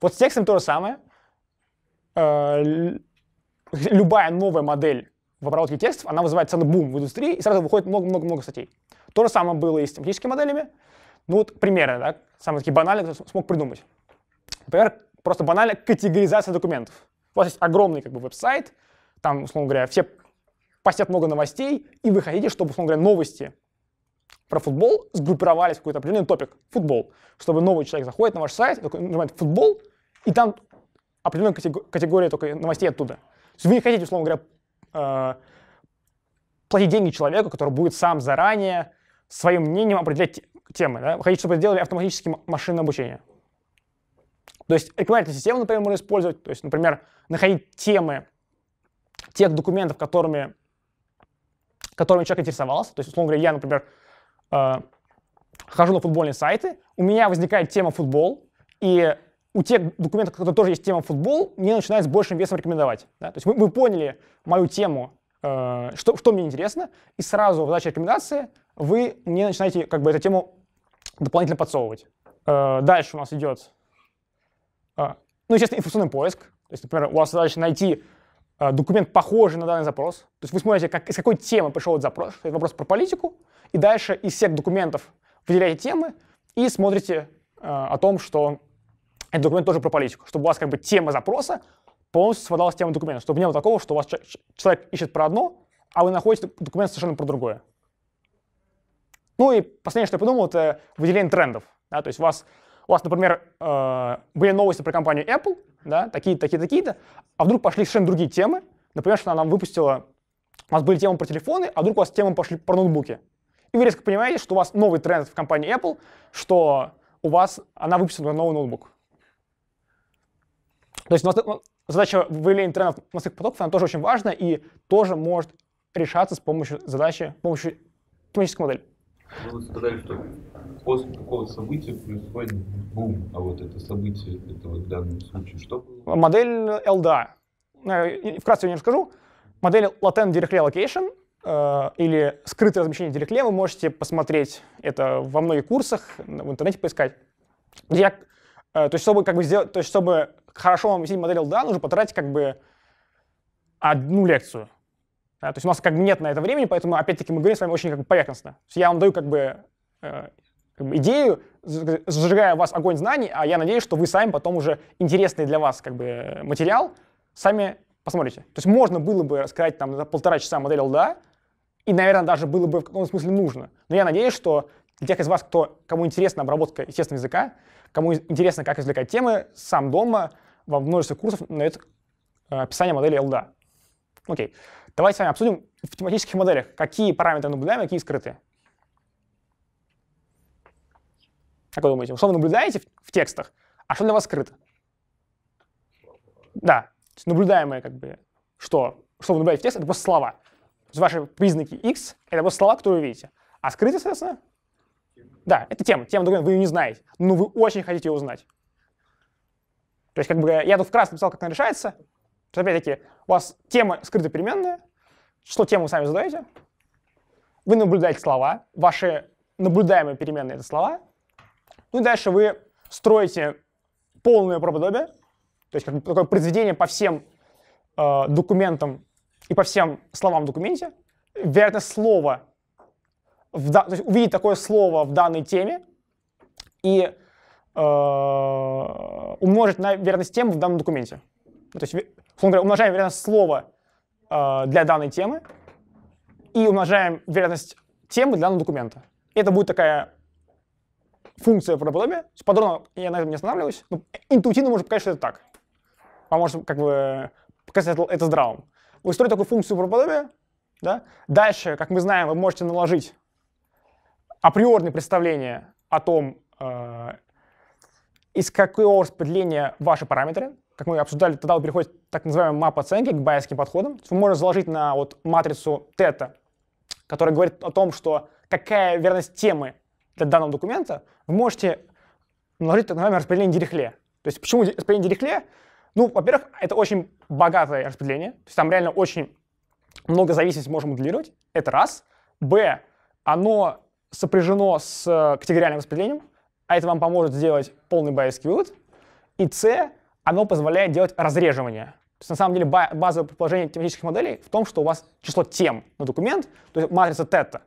Вот с текстом то же самое. Э, любая новая модель в обработке текстов, она вызывает целый бум в индустрии, и сразу выходит много-много-много статей. То же самое было и с тематическими моделями. Ну вот примеры, да, самые такие банальные, кто смог придумать. Например, просто банально категоризация документов. У вас есть огромный как бы, веб-сайт, там, условно говоря, все постят много новостей, и вы хотите, чтобы, условно говоря, новости про футбол сгруппировались в какой-то определенный топик – футбол. Чтобы новый человек заходит на ваш сайт, нажимает «футбол», и там определенная категория только новостей оттуда. То есть вы не хотите, условно говоря, э, платить деньги человеку, который будет сам заранее своим мнением определять темы. Да? Вы хотите, чтобы это делали автоматически машинное обучение. То есть рекомендательные системы, например, можно использовать. То есть, например, находить темы, тех документов, которыми, которыми человек интересовался. То есть, условно говоря, я, например, э, хожу на футбольные сайты, у меня возникает тема футбол, и у тех документов, которые тоже есть тема футбол, мне начинают с большим весом рекомендовать. Да? То есть мы вы поняли мою тему, э, что, что мне интересно, и сразу в задаче рекомендации вы мне начинаете как бы эту тему дополнительно подсовывать. Э, дальше у нас идет, э, ну, естественно, информационный поиск. То есть, например, у вас задача найти а, документ похожий на данный запрос. То есть вы смотрите, как, из какой темы пришел этот запрос. Это вопрос про политику. И дальше из всех документов выделяете темы и смотрите э, о том, что этот документ тоже про политику. Чтобы у вас как бы тема запроса полностью совпадала с темой документа. Чтобы не было такого, что у вас человек ищет про одно, а вы находите документ совершенно про другое. Ну и последнее, что я подумал, это выделение трендов. Да? То есть у вас, у вас например, э, были новости про компанию Apple, да, такие, такие, такие-то, а вдруг пошли совершенно другие темы, например, что она нам выпустила, у вас были темы про телефоны, а вдруг у вас темы пошли про ноутбуки. И вы резко понимаете, что у вас новый тренд в компании Apple, что у вас она выпустила новый ноутбук. То есть ну, задача выявления трендов мозговых потоков, она тоже очень важна и тоже может решаться с помощью задачи, с помощью автоматической модели. Ну, вы сказали, что после такого события происходит бум, а вот это событие, этого данного случая что было? Модель LDA. Э, вкратце я не расскажу. Модель Latent Direct Reallocation э, или скрытое размещение Direct вы можете посмотреть это во многих курсах, в интернете поискать. Я, э, то есть, чтобы как бы сделать, то есть, чтобы хорошо вам объяснить модель LDA, нужно потратить как бы одну лекцию. Да, то есть у нас как бы нет на это времени, поэтому, опять-таки, мы говорим с вами очень как бы поверхностно. То есть я вам даю как бы, э, как бы идею, зажигая в вас огонь знаний, а я надеюсь, что вы сами потом уже интересный для вас как бы материал сами посмотрите. То есть можно было бы рассказать там полтора часа модель LDA, а, и, наверное, даже было бы в каком-то смысле нужно. Но я надеюсь, что для тех из вас, кто, кому интересна обработка естественного языка, кому интересно, как извлекать темы, сам дома во множестве курсов на это э, описание модели LDA. А. Окей. Okay. Давайте с вами обсудим в тематических моделях, какие параметры наблюдаем, а какие скрытые. Как вы думаете, что вы наблюдаете в текстах, а что для вас скрыто? Да, наблюдаемое как бы, что, что вы наблюдаете в тексте, это просто слова. То есть ваши признаки X — это просто слова, которые вы видите. А скрыто, соответственно, да, это тема. Тема, другая, вы ее не знаете, но вы очень хотите ее узнать. То есть, как бы, я тут вкратце написал, как она решается есть, опять-таки, у вас тема скрыто переменная, что тему вы сами задаете, вы наблюдаете слова, ваши наблюдаемые переменные — это слова, ну и дальше вы строите полное правдоподобие, то есть как такое произведение по всем э, документам и по всем словам в документе. Вероятно, слова в да, то есть увидеть такое слово в данной теме и э, умножить на вероятность темы в данном документе. Ну, то есть Условно говоря, умножаем вероятность слова э, для данной темы и умножаем вероятность темы для данного документа. Это будет такая функция правдоподобия. Подробно я на этом не останавливаюсь. Но интуитивно можно показать, что это так. Вам можно как бы показать это здравым. Вы строите такую функцию правдоподобия. Да? Дальше, как мы знаем, вы можете наложить априорные представления о том, э, из какого распределения ваши параметры как мы обсуждали, тогда переходит так называемая мапа оценки к байским подходам. Вы можете заложить на вот матрицу тета, которая говорит о том, что какая верность темы для данного документа, вы можете наложить так называемое распределение Дирихле. То есть почему распределение Дирихле? Ну, во-первых, это очень богатое распределение, то есть там реально очень много зависимостей можем моделировать, это раз. Б, оно сопряжено с э, категориальным распределением, а это вам поможет сделать полный байский вывод. И С, оно позволяет делать разреживание. То есть, на самом деле, базовое предположение тематических моделей в том, что у вас число тем на документ, то есть матрица тета,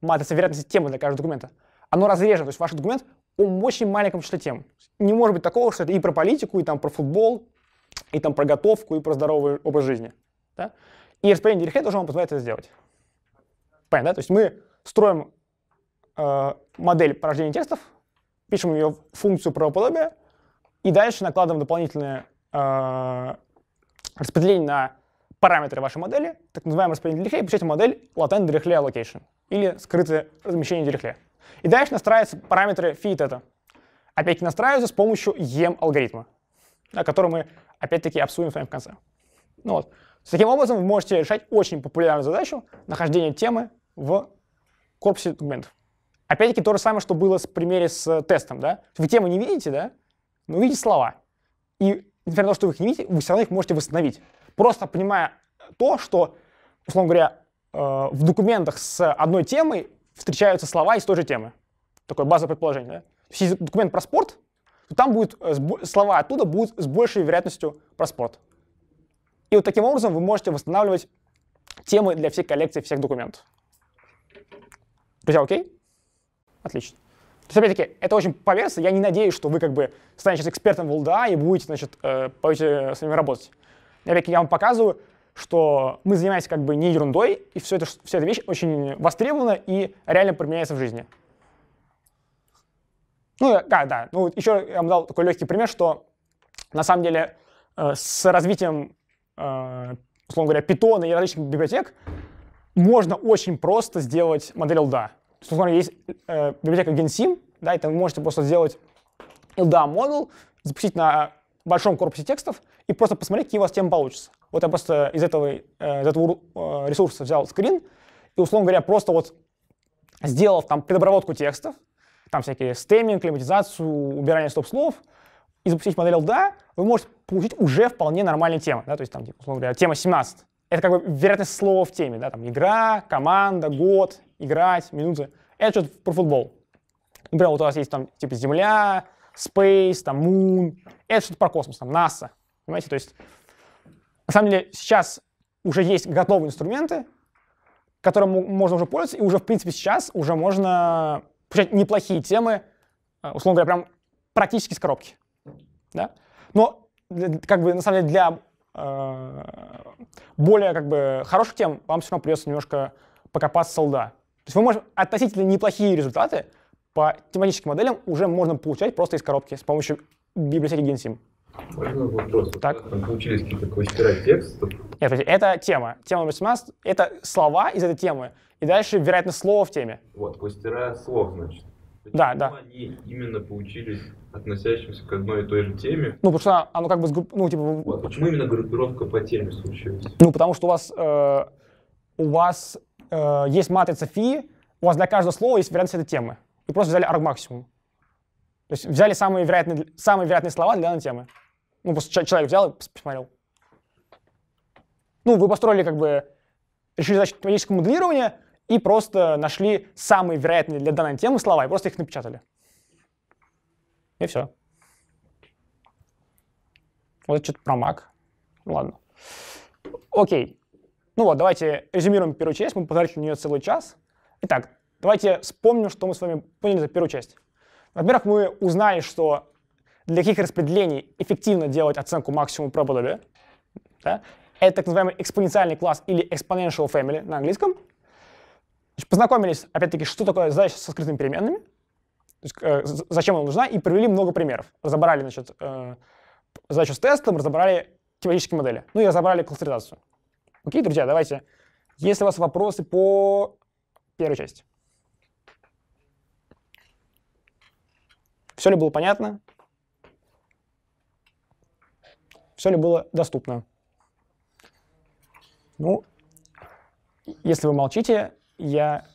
матрица вероятности темы для каждого документа, оно разрежено, то есть ваш документ он в очень маленьком числе тем. Не может быть такого, что это и про политику, и там про футбол, и там про готовку, и про здоровый образ жизни. Да? И распределение Дирихе тоже вам позволяет это сделать. Понятно, да? То есть мы строим э, модель порождения текстов, пишем ее в функцию правоподобия, и дальше накладываем дополнительное э, распределение на параметры вашей модели, так называемое распределение Дирихле, и получаете модель latent Dirichlet allocation или скрытое размещение Дирихле. И дальше настраиваются параметры phi это, Опять-таки настраиваются с помощью EM алгоритма, который мы опять-таки обсудим с вами в конце. Ну вот. Таким образом, вы можете решать очень популярную задачу нахождения темы в корпусе документов. Опять-таки то же самое, что было в примере с тестом. Да? Вы тему не видите, да? вы ну, видите слова. И несмотря на то, что вы их не видите, вы все равно их можете восстановить. Просто понимая то, что, условно говоря, э, в документах с одной темой встречаются слова из той же темы. Такое базовое предположение. Да? если документ про спорт, то там будут э, слова оттуда будут с большей вероятностью про спорт. И вот таким образом вы можете восстанавливать темы для всей коллекции всех документов. Друзья, окей? Отлично. То есть, опять-таки, это очень поверхностно. Я не надеюсь, что вы как бы станете сейчас экспертом в LDA и будете, значит, э, с ними работать. Опять-таки, я вам показываю, что мы занимаемся как бы не ерундой, и все это, вся эта вещь очень востребована и реально применяется в жизни. Ну, э, да, да. Ну, еще я вам дал такой легкий пример, что на самом деле э, с развитием, э, условно говоря, питона и различных библиотек можно очень просто сделать модель LDA. Условно, есть э, библиотека Gensim, да, и там вы можете просто сделать LDA модул, запустить на большом корпусе текстов и просто посмотреть, какие у вас темы получатся. Вот я просто из этого, э, из этого э, ресурса взял скрин и, условно говоря, просто вот сделал там предобработку текстов, там всякие стемминг, климатизацию, убирание стоп-слов, и запустить модель LDA, вы можете получить уже вполне нормальные темы. Да? То есть, там, условно говоря, тема 17. Это как бы вероятность слова в теме. Да? Там игра, команда, год, играть, минуты. Это что-то про футбол. Например, вот у вас есть там типа Земля, Space, там Moon. Это что-то про космос, там НАСА. Понимаете, то есть на самом деле сейчас уже есть готовые инструменты, которым можно уже пользоваться, и уже, в принципе, сейчас уже можно получать неплохие темы, а, условно говоря, прям практически с коробки. Да? Но как бы, на самом деле, для э, более как бы, хороших тем вам все равно придется немножко покопаться со лда. То есть вы можете относительно неплохие результаты по тематическим моделям уже можно получать просто из коробки с помощью библиотеки GenSim. Можно вопрос? Так. Там получились какие-то кластера текстов? Нет, это тема. Тема номер 17 — это слова из этой темы. И дальше, вероятно, слово в теме. Вот, кластера слов, значит. Почему да, да. они именно получились относящимся к одной и той же теме? Ну, потому что оно как бы... Сгрупп... Ну, типа... Вот, почему именно группировка по теме случилась? Ну, потому что у вас... Э, у вас э, есть матрица фи, у вас для каждого слова есть вероятность этой темы. И просто взяли аргмаксимум. То есть взяли самые вероятные, самые вероятные слова для данной темы. Ну, просто человек взял и посмотрел. Ну, вы построили как бы, решили задачу математического моделирования и просто нашли самые вероятные для данной темы слова и просто их напечатали. И все. Вот что-то про маг. Ладно. Окей. Ну вот, давайте резюмируем первую часть. Мы потратили на нее целый час. Итак, давайте вспомним, что мы с вами поняли за первую часть. Во-первых, мы узнали, что для каких распределений эффективно делать оценку максимума probability. Да? Это так называемый экспоненциальный класс или exponential family на английском. Значит, познакомились, опять-таки, что такое задача со скрытыми переменными, то есть, э, зачем она нужна, и провели много примеров. Разобрали значит, э, задачу с тестом, разобрали теоретические модели, ну и разобрали кластеризацию. Окей, друзья, давайте. Если у вас вопросы по первой части. Все ли было понятно? Все ли было доступно? Ну, если вы молчите, я,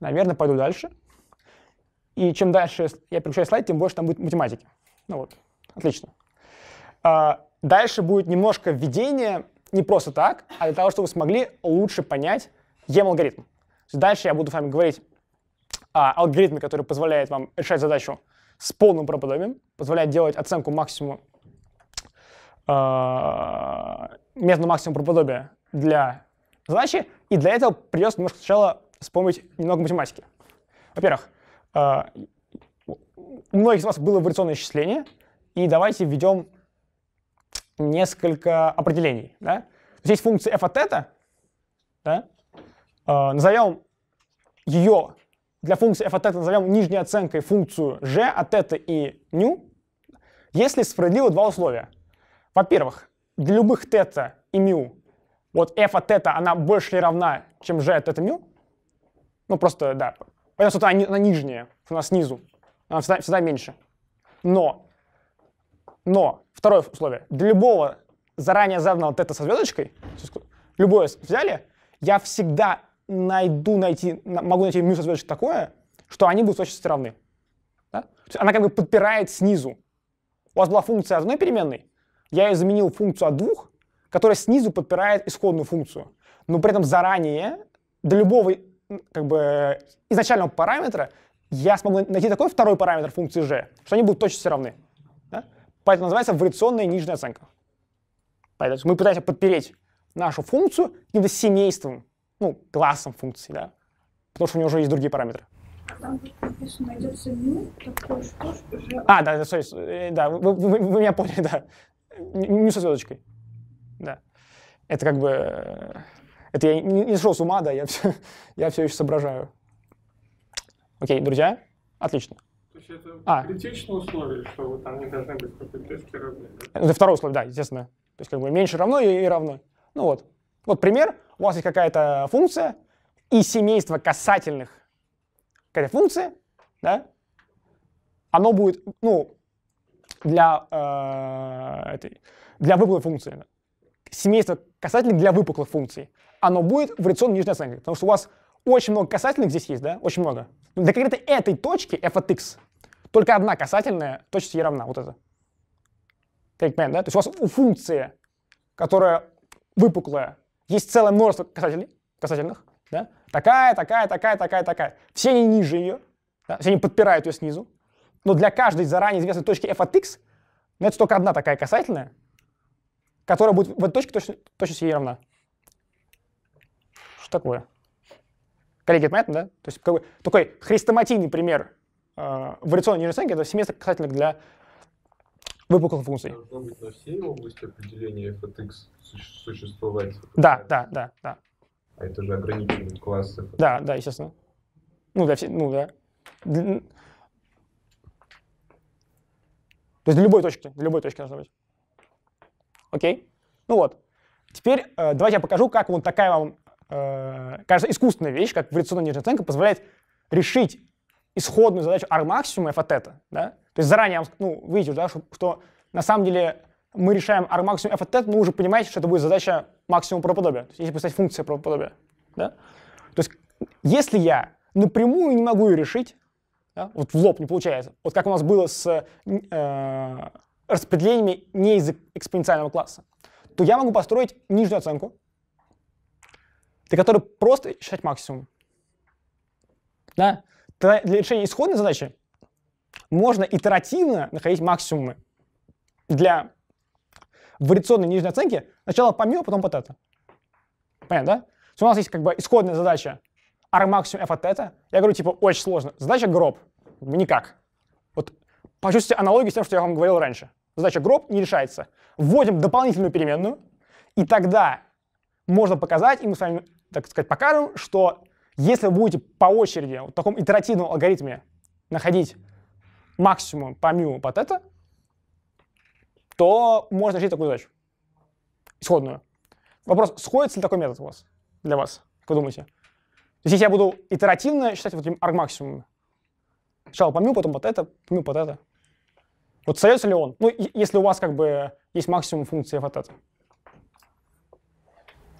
наверное, пойду дальше. И чем дальше я переключаю слайд, тем больше там будет математики. Ну вот, отлично. А, дальше будет немножко введение не просто так, а для того, чтобы вы смогли лучше понять EM-алгоритм. Дальше я буду с вами говорить о алгоритме, который позволяет вам решать задачу с полным правдоподобием, позволяет делать оценку максимума э, методу максимум а, правдоподобия для задачи, и для этого придется немножко сначала вспомнить немного математики. Во-первых, э, у многих из вас было вариационное исчисление, и давайте введем несколько определений. Да? То функция f от θ, да? э, назовем ее, для функции f от θ назовем нижней оценкой функцию g от θ и ню, если справедливы два условия. Во-первых, для любых θ и μ, вот f от θ, она больше ли равна, чем g от θ μ, ну просто, да, понятно что она, она нижняя, она снизу, она всегда, всегда меньше. Но но второе условие. Для любого заранее заданного тета со звездочкой, любое взяли, я всегда найду найти, могу найти мю со звездочкой такое, что они будут в точности равны. Да? она как бы подпирает снизу. У вас была функция одной переменной, я ее заменил функцию от двух, которая снизу подпирает исходную функцию. Но при этом заранее для любого как бы, изначального параметра я смогу найти такой второй параметр функции g, что они будут точно все равны. Да? Поэтому называется вариационная нижняя оценка. Поэтому мы пытаемся подпереть нашу функцию каким-то семейством, ну, классом функций, да, потому что у нее уже есть другие параметры. А, да, да, sorry, э, да, вы, вы, вы меня поняли, да. не со звездочкой, да. Это как бы... Э, это я не, не сошел с ума, да, я все, я все еще соображаю. Окей, друзья, отлично это а. критичное условие, что вот они должны быть по пятишке равны. Это второе условие, да, естественно. То есть как бы меньше равно и, и равно. Ну вот. Вот пример. У вас есть какая-то функция и семейство касательных к этой функции, да, оно будет, ну, для, э, этой, для выпуклой функции. Да. Семейство касательных для выпуклых функций. Оно будет в вариационной нижней оценке, потому что у вас очень много касательных здесь есть, да, очень много. Для конкретно этой точки f от x только одна касательная точности е равна, вот это. Take да? То есть у вас у функции, которая выпуклая, есть целое множество касательных, касательных да? Такая, такая, такая, такая, такая. Все они ниже ее, да? все они подпирают ее снизу. Но для каждой заранее известной точки f от x это только одна такая касательная, которая будет в этой точке точно, точности ей равна. Что такое? Коллеги, это понятно, да? То есть как бы, такой хрестоматийный пример а, вариационной нейроценки, это семестр касательных для выпуклых функций. Должно быть на всей области определения FTX существовать. Да, да, да, да. А это же ограничивает классы. Да, да, естественно. Ну, для всей, ну, да. Для... То есть для любой точки, для любой точки должно быть. Окей? Ну вот. Теперь э, давайте я покажу, как вот такая вам, э, кажется, искусственная вещь, как вариационная нижняя оценка, позволяет решить исходную задачу R максимумов от это, да? То есть заранее, ну, видите, да, что, что на самом деле мы решаем R максимум f от t, но уже понимаете, что это будет задача максимум правоподобия. То есть если представить функция правоподобия. Да? То есть если я напрямую не могу ее решить, да, вот в лоб не получается, вот как у нас было с э, распределениями не из экспоненциального класса, то я могу построить нижнюю оценку, для которой просто считать максимум. Да? для решения исходной задачи можно итеративно находить максимумы. Для вариационной нижней оценки сначала помимо, потом потета. Понятно, да? То есть у нас есть как бы исходная задача R максимум F от тета. Я говорю, типа, очень сложно. Задача гроб. Ну, никак. Вот почувствуйте аналогию с тем, что я вам говорил раньше. Задача гроб не решается. Вводим дополнительную переменную, и тогда можно показать, и мы с вами, так сказать, покажем, что если вы будете по очереди в таком итеративном алгоритме находить максимум помимо вот патета, то можно решить такую задачу. Исходную. Вопрос, сходится ли такой метод у вас, для вас? Как вы думаете? То есть если я буду итеративно считать вот этим аргмаксимумом, сначала помимо потом вот это, помимо вот это, вот остается ли он? Ну, если у вас как бы есть максимум функции вот это.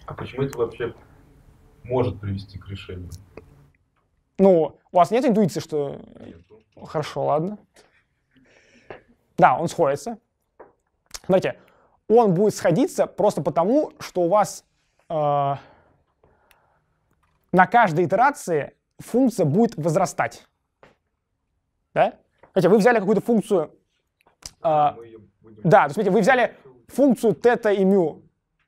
А почему это вообще может привести к решению. Ну, у вас нет интуиции, что... Нету. Хорошо, ладно. Да, он сходится. Смотрите, он будет сходиться просто потому, что у вас э, на каждой итерации функция будет возрастать. Да? Хотя вы взяли какую-то функцию... Э, да, то есть, смотрите, вы взяли функцию тета и мю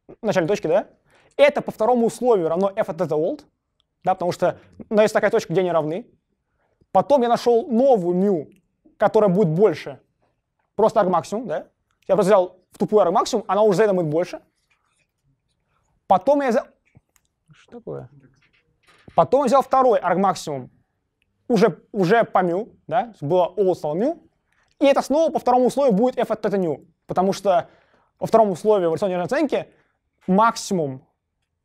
в начальной точке, да? Это по второму условию равно f от theta old, да, потому что ну, есть такая точка, где они равны. Потом я нашел новую мю, которая будет больше. Просто аргмаксимум, да. Я просто взял в тупую аргмаксимум, она уже за это будет больше. Потом я взял... Что такое? Потом я взял второй аргмаксимум, уже, уже по мю, да, было old стало мю. И это снова по второму условию будет f от theta nu, потому что во втором условии в рациональной оценки максимум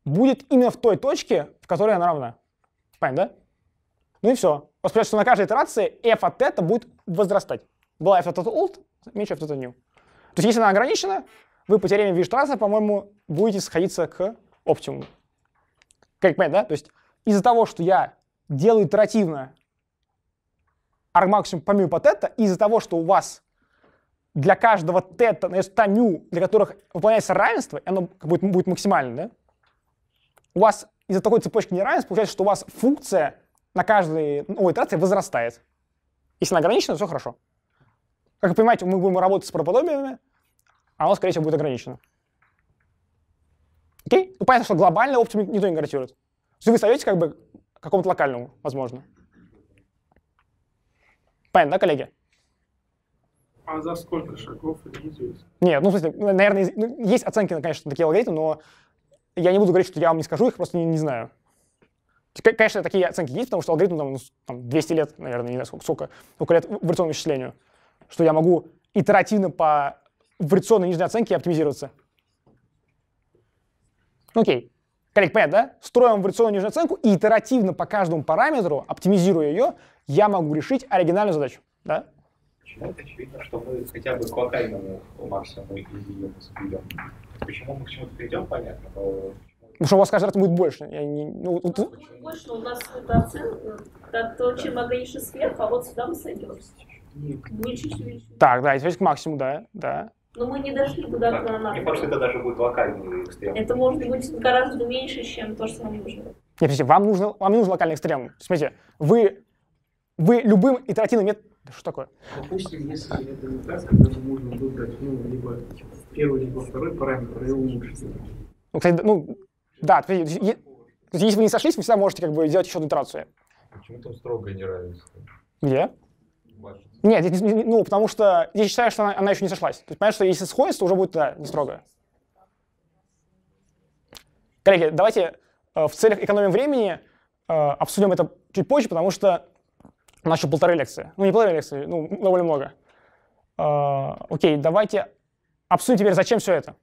будет именно в той точке, в которой она равна. Понятно, да? Ну и все. Вот что на каждой итерации f от это будет возрастать. Была f от это old, меньше f от это new. То есть если она ограничена, вы по теореме Виштраса, по-моему, будете сходиться к оптимуму. Как понятно, да? То есть из-за того, что я делаю итеративно аргмаксимум помимо по тета, из-за того, что у вас для каждого тета, на 100 ню, для которых выполняется равенство, оно будет, будет максимально, да? у вас из-за такой цепочки неравенств получается, что у вас функция на каждой новой ну, итерации возрастает. Если она ограничена, все хорошо. Как вы понимаете, мы будем работать с проподобиями, а оно, скорее всего, будет ограничено. Окей? Ну, понятно, что глобальный оптимум никто не гарантирует. То вы ставите как бы какому-то локальному, возможно. Понятно, да, коллеги? А за сколько шагов это неизвестно? Нет, ну, в смысле, наверное, ну, есть оценки, конечно, такие алгоритмы, но я не буду говорить, что я вам не скажу, их просто не, не знаю. Конечно, такие оценки есть, потому что алгоритм там, ну, там 200 лет, наверное, не знаю, сколько, сколько, сколько лет эволюционному вычислению, что я могу итеративно по эволюционной нижней оценке оптимизироваться. Окей. Коллег, понятно, да? Строим эволюционную нижнюю оценку и итеративно по каждому параметру, оптимизируя ее, я могу решить оригинальную задачу. Да? Почему-то очевидно, что мы хотя бы к локальному максимуму изменим. Почему мы к чему-то придем, понятно. Но... Потому что у вас каждый раз будет больше. Я не, ну, у тут... Больше, у нас это оценка, э, так, то, чем ограничен сверху, а вот сюда мы сойдемся. Увеличить, увеличить. Так, да, известно к максимуму, да, да. Но мы не дошли туда, так, куда надо. Мне кажется, это даже будет локальный экстрем. Это может быть гораздо меньше, чем то, что нам нужно. Нет, подождите, вам, нужно, вам нужен локальный экстрем. Смотрите, вы, вы любым итеративным методом что такое? Допустим, если это не так, тогда можно выбрать ну, либо первый, либо второй параметр и улучшить. Ну, кстати, ну, да, если вы не сошлись, вы всегда можете как бы сделать еще одну итерацию. Почему там строгое неравенство? Где? Нет, здесь, ну, потому что я считаю, что она, она еще не сошлась. То есть, понятно, что если сходится, уже будет да, не строгая. Коллеги, давайте э, в целях экономии времени э, обсудим это чуть позже, потому что еще полторы лекции. Ну, не полторы лекции, ну, довольно много. А, окей, давайте обсудим теперь, зачем все это.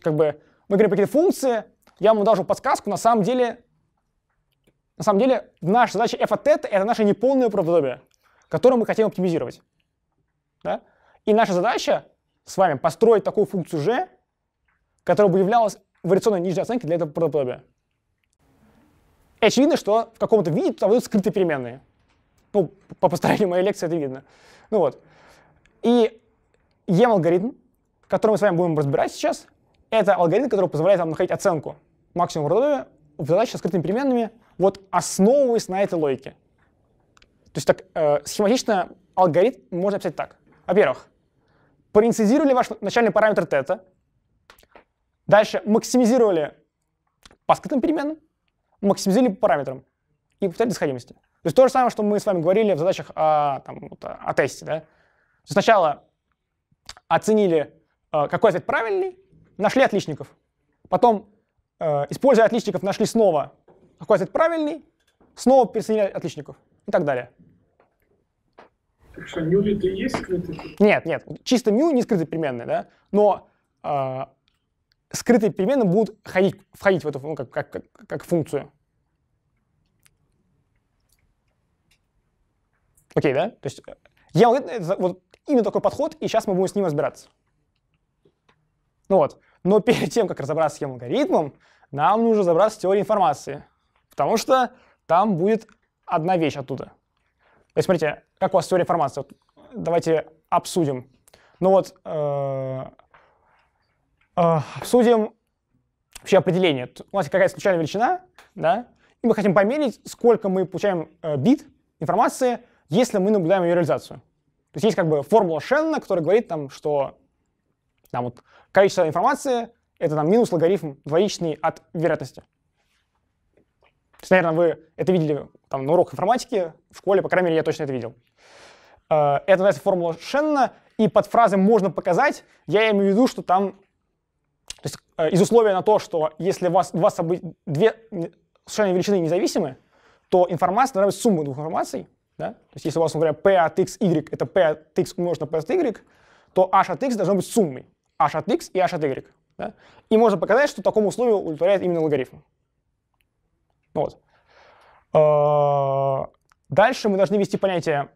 Как бы мы говорим какие-то функции, я вам дал уже подсказку, на самом деле, на самом деле, наша задача f от t это наше неполное правдоподобие, которое мы хотим оптимизировать. Да? И наша задача с вами построить такую функцию g, которая бы являлась вариационной нижней оценкой для этого правдоподобия. И очевидно, что в каком-то виде там будут скрытые переменные. Ну, по построению моей лекции это видно. Ну вот. И EM-алгоритм, который мы с вами будем разбирать сейчас, это алгоритм, который позволяет нам находить оценку максимума родовия в задаче с открытыми переменными, вот основываясь на этой логике. То есть так э, схематично алгоритм можно описать так. Во-первых, проиницидировали ваш начальный параметр тета, дальше максимизировали по скрытым переменным, максимизировали по параметрам и повторяли до сходимости. То есть то же самое, что мы с вами говорили в задачах о, там, вот, о тесте. Да? Сначала оценили, э, какой ответ правильный, нашли отличников. Потом, э, используя отличников, нашли снова, какой ответ правильный, снова пересоединили отличников и так далее. Так что мю это и есть скрытый? Нет, нет. Чисто мю не скрытые переменные, да? Но э, скрытые переменные будут ходить, входить в эту ну, как, как, как, как функцию. Окей, да? То есть я это, вот именно такой подход, и сейчас мы будем с ним разбираться. Ну вот. Но перед тем, как разобраться с тем алгоритмом, нам нужно разобраться с теорией информации. Потому что там будет одна вещь оттуда. То есть смотрите, как у вас теория информации? Вот, давайте обсудим. Ну вот, э, э, обсудим вообще определение. У нас какая-то случайная величина, да, и мы хотим померить, сколько мы получаем э, бит информации – если мы наблюдаем ее реализацию. То есть есть как бы формула Шеннона, которая говорит там, что там вот количество информации — это там минус логарифм двоичный от вероятности. То есть, наверное, вы это видели там, на уроках информатики в школе, по крайней мере, я точно это видел. Э, это называется формула Шеннона, и под фразой «можно показать» я имею в виду, что там то есть, э, из условия на то, что если у вас два события, две совершенно величины независимы, то информация должна быть сумма двух информаций — да? То есть если у вас, например, p от x, y — это p от x умножить на p от y, то h от x должно быть суммой h от x и h от y. Да? И можно показать, что такому условию удовлетворяет именно логарифм. Ну вот. А, дальше мы должны ввести понятие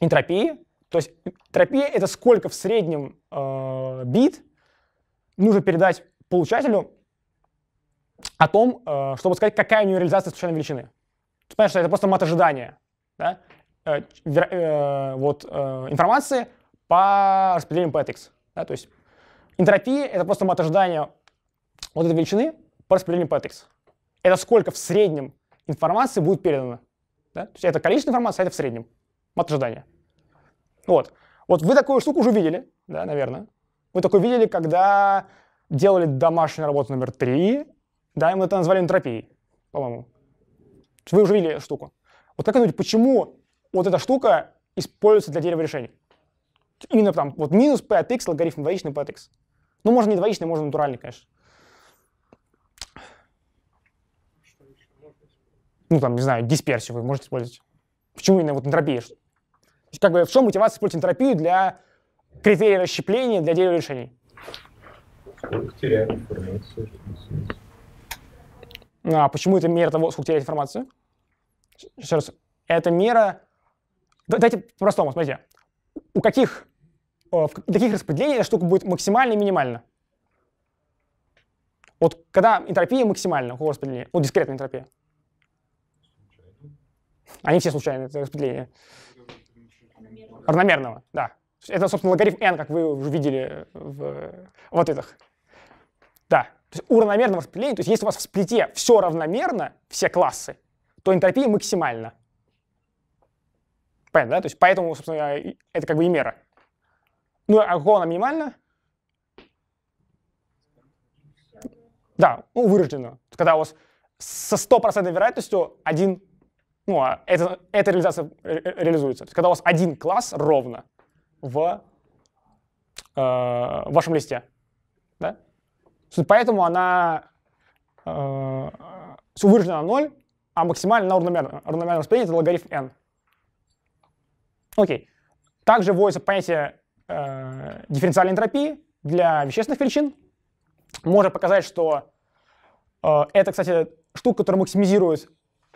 энтропии. То есть энтропия — это сколько в среднем а, бит нужно передать получателю о том, а, чтобы сказать, какая у него реализация случайной величины. Ты что это просто мат ожидания да, э, э, вот, э, информации по распределению PETX. Да, то есть энтропия — это просто мы вот этой величины по распределению PETX. Это сколько в среднем информации будет передано. Да? То есть это количество информации, а это в среднем. Мат Вот. Вот вы такую штуку уже видели, да, наверное. Вы такое видели, когда делали домашнюю работу номер три, да, и мы это назвали энтропией, по-моему. Вы уже видели эту штуку. Вот как вы думаете, почему вот эта штука используется для дерева решений? Именно там вот минус p от x, логарифм двоичный p от x. Ну, можно не двоичный, можно натуральный, конечно. Ну, там, не знаю, дисперсию вы можете использовать. Почему именно вот энтропия? как бы, в чем мотивация использовать энтропию для критерия расщепления для дерева решений? Сколько теряет информацию? А почему это мера того, сколько теряет информацию? Еще раз, эта мера... Давайте по-простому, смотрите. У каких, э, в каких распределений эта штука будет максимально и минимально? Вот когда энтропия максимальна, у какого распределения? Вот ну, дискретная энтропия. Они все случайные, это распределение. Равномерного. Равномерного, да. Это, собственно, логарифм n, как вы уже видели э, в, в ответах. Да. То есть у равномерного распределения, то есть если у вас в сплите все равномерно, все классы, то энтропия максимальна. Понятно, да? То есть поэтому, собственно, это как бы и мера. Ну, а какого она минимальна? Да, ну, вырождена. Когда у вас со стопроцентной вероятностью один, ну, а это, эта реализация реализуется. То есть, когда у вас один класс ровно в э, вашем листе. Да? Поэтому она э, вырождена на 0, а максимально равномерно. Равномерное распределение — это логарифм n. Окей. Также вводится понятие э, дифференциальной энтропии для вещественных величин. Можно показать, что э, это, кстати, штука, которая максимизирует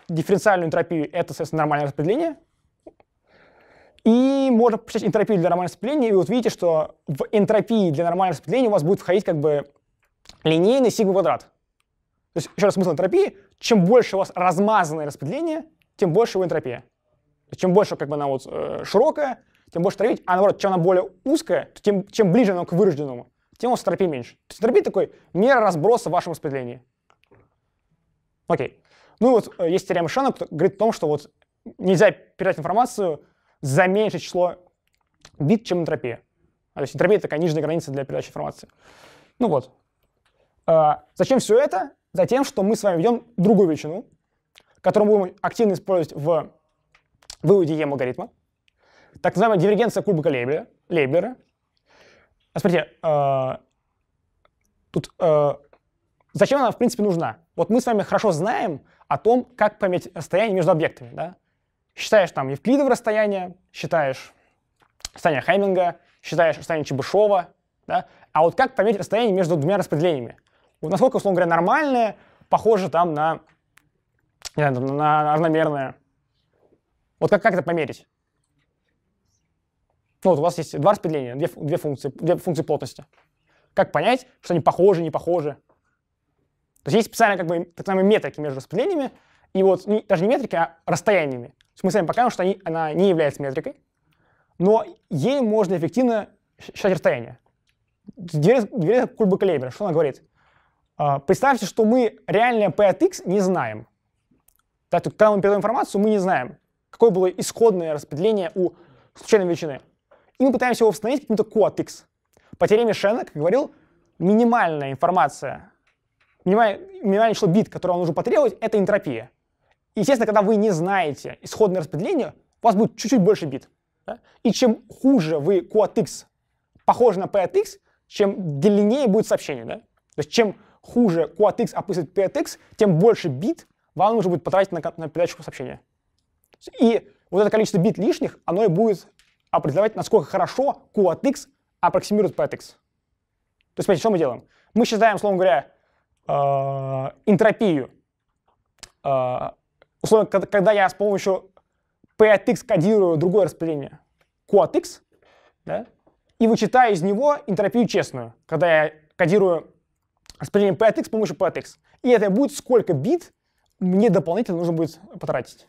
дифференциальную энтропию, это, соответственно, нормальное распределение. И можно посчитать энтропию для нормального распределения, и вот видите, что в энтропии для нормального распределения у вас будет входить как бы линейный сигма квадрат. То есть, еще раз, смысл энтропии, чем больше у вас размазанное распределение, тем больше его энтропия. чем больше как бы она вот э, широкая, тем больше травить, а наоборот, чем она более узкая, тем, чем ближе она к вырожденному, тем у вас энтропии меньше. То есть энтропия такой мера разброса в вашем распределении. Окей. Ну и вот э, есть теорема Шана, говорит о том, что вот нельзя передать информацию за меньшее число бит, чем энтропия. А, то есть энтропия такая нижняя граница для передачи информации. Ну вот. А, зачем все это? за тем, что мы с вами ведем другую величину, которую мы будем активно использовать в выводе EM алгоритма, так называемая дивергенция кубика Лейблера. Лейблера. А смотрите, э, тут э, зачем она, в принципе, нужна? Вот мы с вами хорошо знаем о том, как пометить расстояние между объектами. Да? Считаешь там Евклидово расстояние, считаешь расстояние Хэмминга, считаешь расстояние Чебышева. Да? А вот как пометить расстояние между двумя распределениями? Вот насколько, условно говоря, нормальное, похоже там на, не знаю, на равномерное. Вот как, как это померить? Ну, вот у вас есть два распределения, две, две, функции, две функции плотности. Как понять, что они похожи, не похожи? То есть есть специально как бы так называемые метрики между распределениями, и вот не, ну, даже не метрики, а расстояниями. То есть мы с вами покажем, что они, она не является метрикой, но ей можно эффективно считать расстояние. Дверь, дверь кульба Клейбера, что она говорит? А, представьте, что мы реальное P от X не знаем. Да, то, когда мы передаем информацию, мы не знаем, какое было исходное распределение у случайной величины. И мы пытаемся его восстановить каким-то Q от X. По теореме Шена, как говорил, минимальная информация, минимальное, число бит, которое вам нужно потребовать, это энтропия. Естественно, когда вы не знаете исходное распределение, у вас будет чуть-чуть больше бит. Да? И чем хуже вы Q от X похоже на P от X, чем длиннее будет сообщение. Да? То есть чем хуже QATX, а писать PATX, тем больше бит вам нужно будет потратить на, на передачу сообщения. И вот это количество бит лишних, оно и будет определять, насколько хорошо QATX аппроксимирует PATX. То есть, смотрите, что мы делаем? Мы считаем, условно говоря, э, энтропию. Э, условно, когда, я с помощью P кодирую другое распределение, QATX, да, и вычитаю из него энтропию честную, когда я кодирую распределим PATX с помощью PATX. И это будет сколько бит мне дополнительно нужно будет потратить.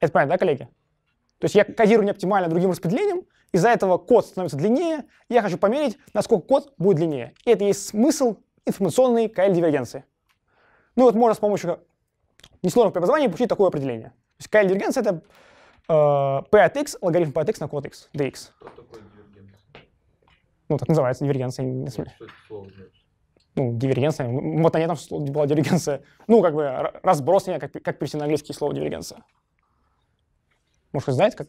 Это понятно, да, коллеги? То есть я кодирую неоптимально другим распределением, из-за этого код становится длиннее, я хочу померить, насколько код будет длиннее. И это есть смысл информационной КЛ-дивергенции. Ну вот можно с помощью несложных преобразований получить такое определение. То есть КЛ-дивергенция — это э, P от X, логарифм P от X на код X, dx. Что такое дивергенция? Ну, так называется дивергенция. Не, ну, не ну, дивергенция. Вот на этом была дивергенция. Ну, как бы разброс меня, как, как перевести на английский слово дивергенция. Может, вы знаете, как?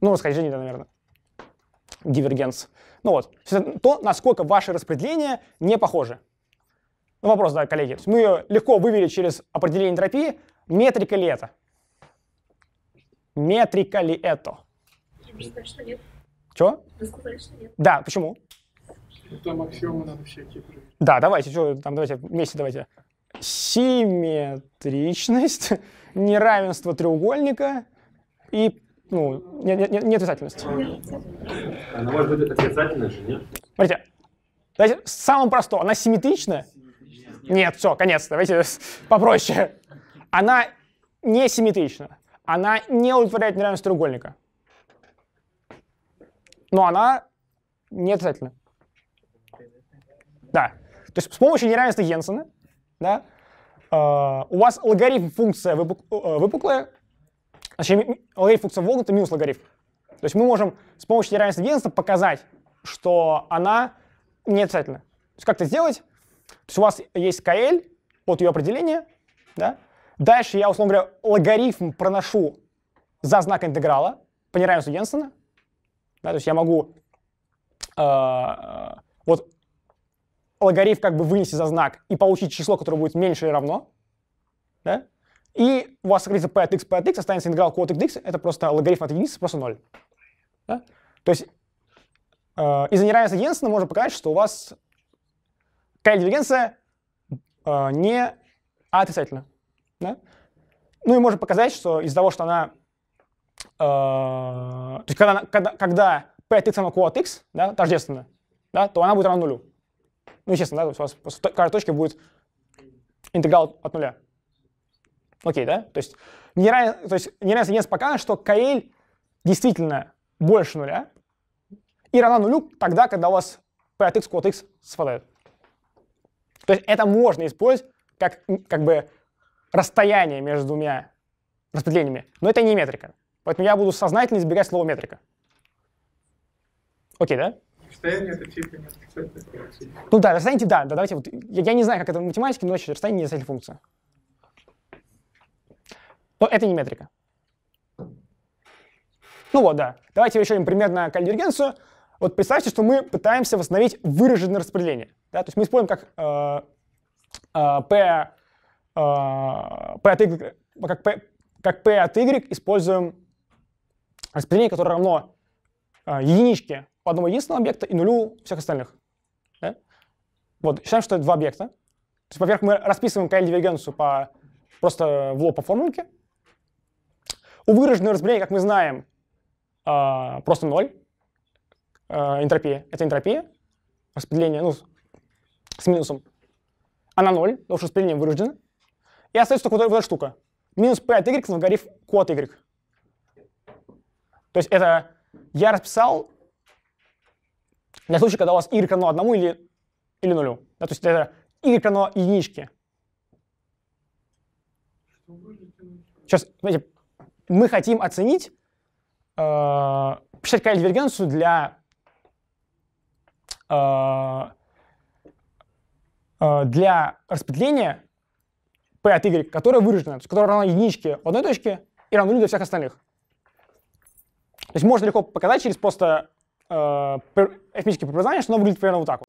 Ну, расхождение, да, наверное. Дивергенс. Ну вот. То, насколько ваши распределения не похожи. Ну, вопрос, да, коллеги. Мы ее легко вывели через определение энтропии. Метрика ли это? Метрика ли это? Вы сказали, что нет. Чего? Вы сказали, что нет. Да, почему? Ну, там аксиомы надо всякие проверить. Да, давайте, что, там, давайте, вместе давайте. Симметричность, неравенство треугольника и ну, не, нет нет отрицательность. Она может быть отрицательная же, нет? Смотрите, давайте самое простое. Она симметричная? Нет, нет все, конец, давайте попроще. Она не симметрична. Она не удовлетворяет неравенство треугольника. Но она не да. То есть с помощью неравенства Йенсена да, э, у вас логарифм функция выпук, э, выпуклая, значит, логарифм функция вогнута минус логарифм. То есть мы можем с помощью неравенства Йенсена показать, что она не обязательно. То есть как это сделать? То есть у вас есть КЛ, вот ее определение, да? Дальше я, условно говоря, логарифм проношу за знак интеграла по неравенству Йенсена. Да, то есть я могу э, вот логарифм как бы вынести за знак и получить число, которое будет меньше или равно, да? и у вас сократится p от x, p от x, останется интеграл q от x, это просто логарифм от единицы, просто 0. Да? То есть э, из-за неравенства единственного можно показать, что у вас какая дивергенция э, не а отрицательна. Да? Ну и можно показать, что из-за того, что она... Э, то есть когда, когда, когда p от x равно q от x, да, тождественно, да, то она будет равна нулю. Ну, естественно, да, у вас в каждой точке будет интеграл от нуля. Окей, да? То есть, неравен, то есть неравенство единиц показано, что KL действительно больше нуля и равна нулю тогда, когда у вас p от x к от x совпадает. То есть это можно использовать как, как бы расстояние между двумя распределениями, но это не метрика. Поэтому я буду сознательно избегать слова метрика. Окей, да? Расстояние это типа не функция. Ну да, расстояние, типа, да, да, давайте вот. Я, я не знаю, как это в математике, но вообще расстояние не отрицательная функция. Но это не метрика. Ну вот, да. Давайте еще один пример на конвергенцию. Вот представьте, что мы пытаемся восстановить выраженное распределение. Да? То есть мы используем как э, э, P, э, P от Y, как P, как P от Y используем распределение, которое равно э, единичке по одному единственному объекта и нулю всех остальных. Да? Вот, считаем, что это два объекта. То есть, во-первых, мы расписываем КЛ-дивергенцию по, просто в лоб по формулке. У выраженного разделения, как мы знаем, а, просто ноль. А, энтропия. Это энтропия. Распределение ну, с минусом. Она ноль, потому что распределение вырождено. И остается только вот эта штука. Минус p от y на логарифм q от y. То есть это я расписал для случая, когда у вас и равно одному или, или нулю. Да, то есть это и равно единичке. Сейчас, знаете, мы хотим оценить, э, посчитать дивергенцию для, э, э, для распределения P от Y, которая выражена, то есть которая равна единичке в одной точке и равна нулю для всех остальных. То есть можно легко показать через просто э, этнические предпознания, что оно выглядит примерно вот так вот.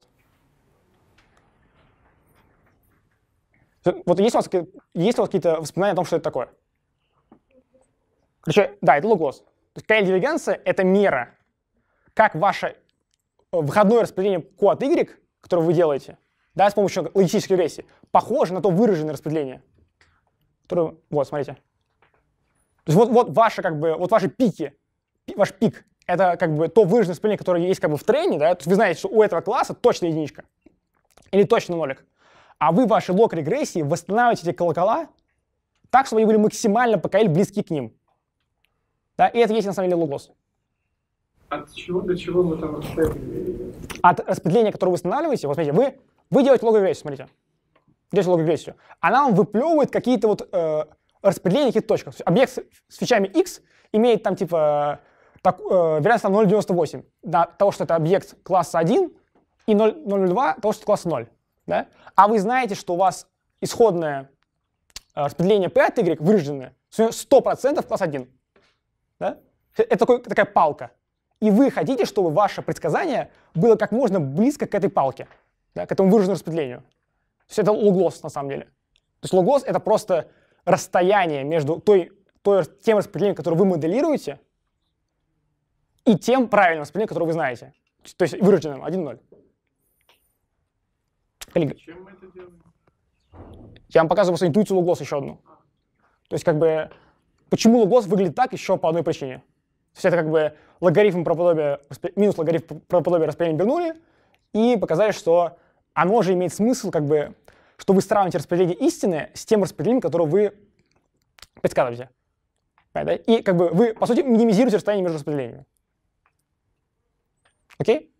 Вот есть у вас, есть у вас какие-то воспоминания о том, что это такое? Короче, да, это логлос. То есть KL дивергенция — это мера, как ваше э, выходное распределение Q от Y, которое вы делаете, да, с помощью логистической регрессии, похоже на то выраженное распределение, которое, вот, смотрите. То есть вот, вот ваши, как бы, вот ваши пики, пи, ваш пик — это как бы то выраженное исполнение, которое есть как бы в трене, да, то есть вы знаете, что у этого класса точно единичка или точно нолик. А вы вашей лог регрессии восстанавливаете эти колокола так, чтобы они были максимально по КЛ близки к ним. Да, и это есть на самом деле логос. От чего до чего мы там распределили? От распределения, которое вы устанавливаете, вот смотрите, вы, вы делаете лог-регрессию, смотрите. Делаете лог-регрессию. Она вам выплевывает какие-то вот э, распределения каких-то точек. Объект с, с фичами x имеет там типа так, э, вероятность 0,98 да, того, что это объект класса 1, и 0,02 того, что это класс 0. Да? А вы знаете, что у вас исходное э, распределение P от Y выраженное 100% класс 1. Да? Э, это такой, такая палка. И вы хотите, чтобы ваше предсказание было как можно близко к этой палке, да, к этому выраженному распределению. То есть это логлос на самом деле. То есть логлос это просто расстояние между той, той, тем распределением, которое вы моделируете, и тем правильным распределением, которое вы знаете. То есть вырученным 1-0. Коллеги. А мы это делаем? Я вам показываю просто интуицию Луглоса еще одну. То есть как бы почему Луглос выглядит так еще по одной причине. То есть это как бы логарифм правоподобия, минус логарифм правоподобия распределения Бернули, и показали, что оно же имеет смысл, как бы, что вы сравните распределение истины с тем распределением, которое вы предсказываете. И как бы вы, по сути, минимизируете расстояние между распределениями. Окей?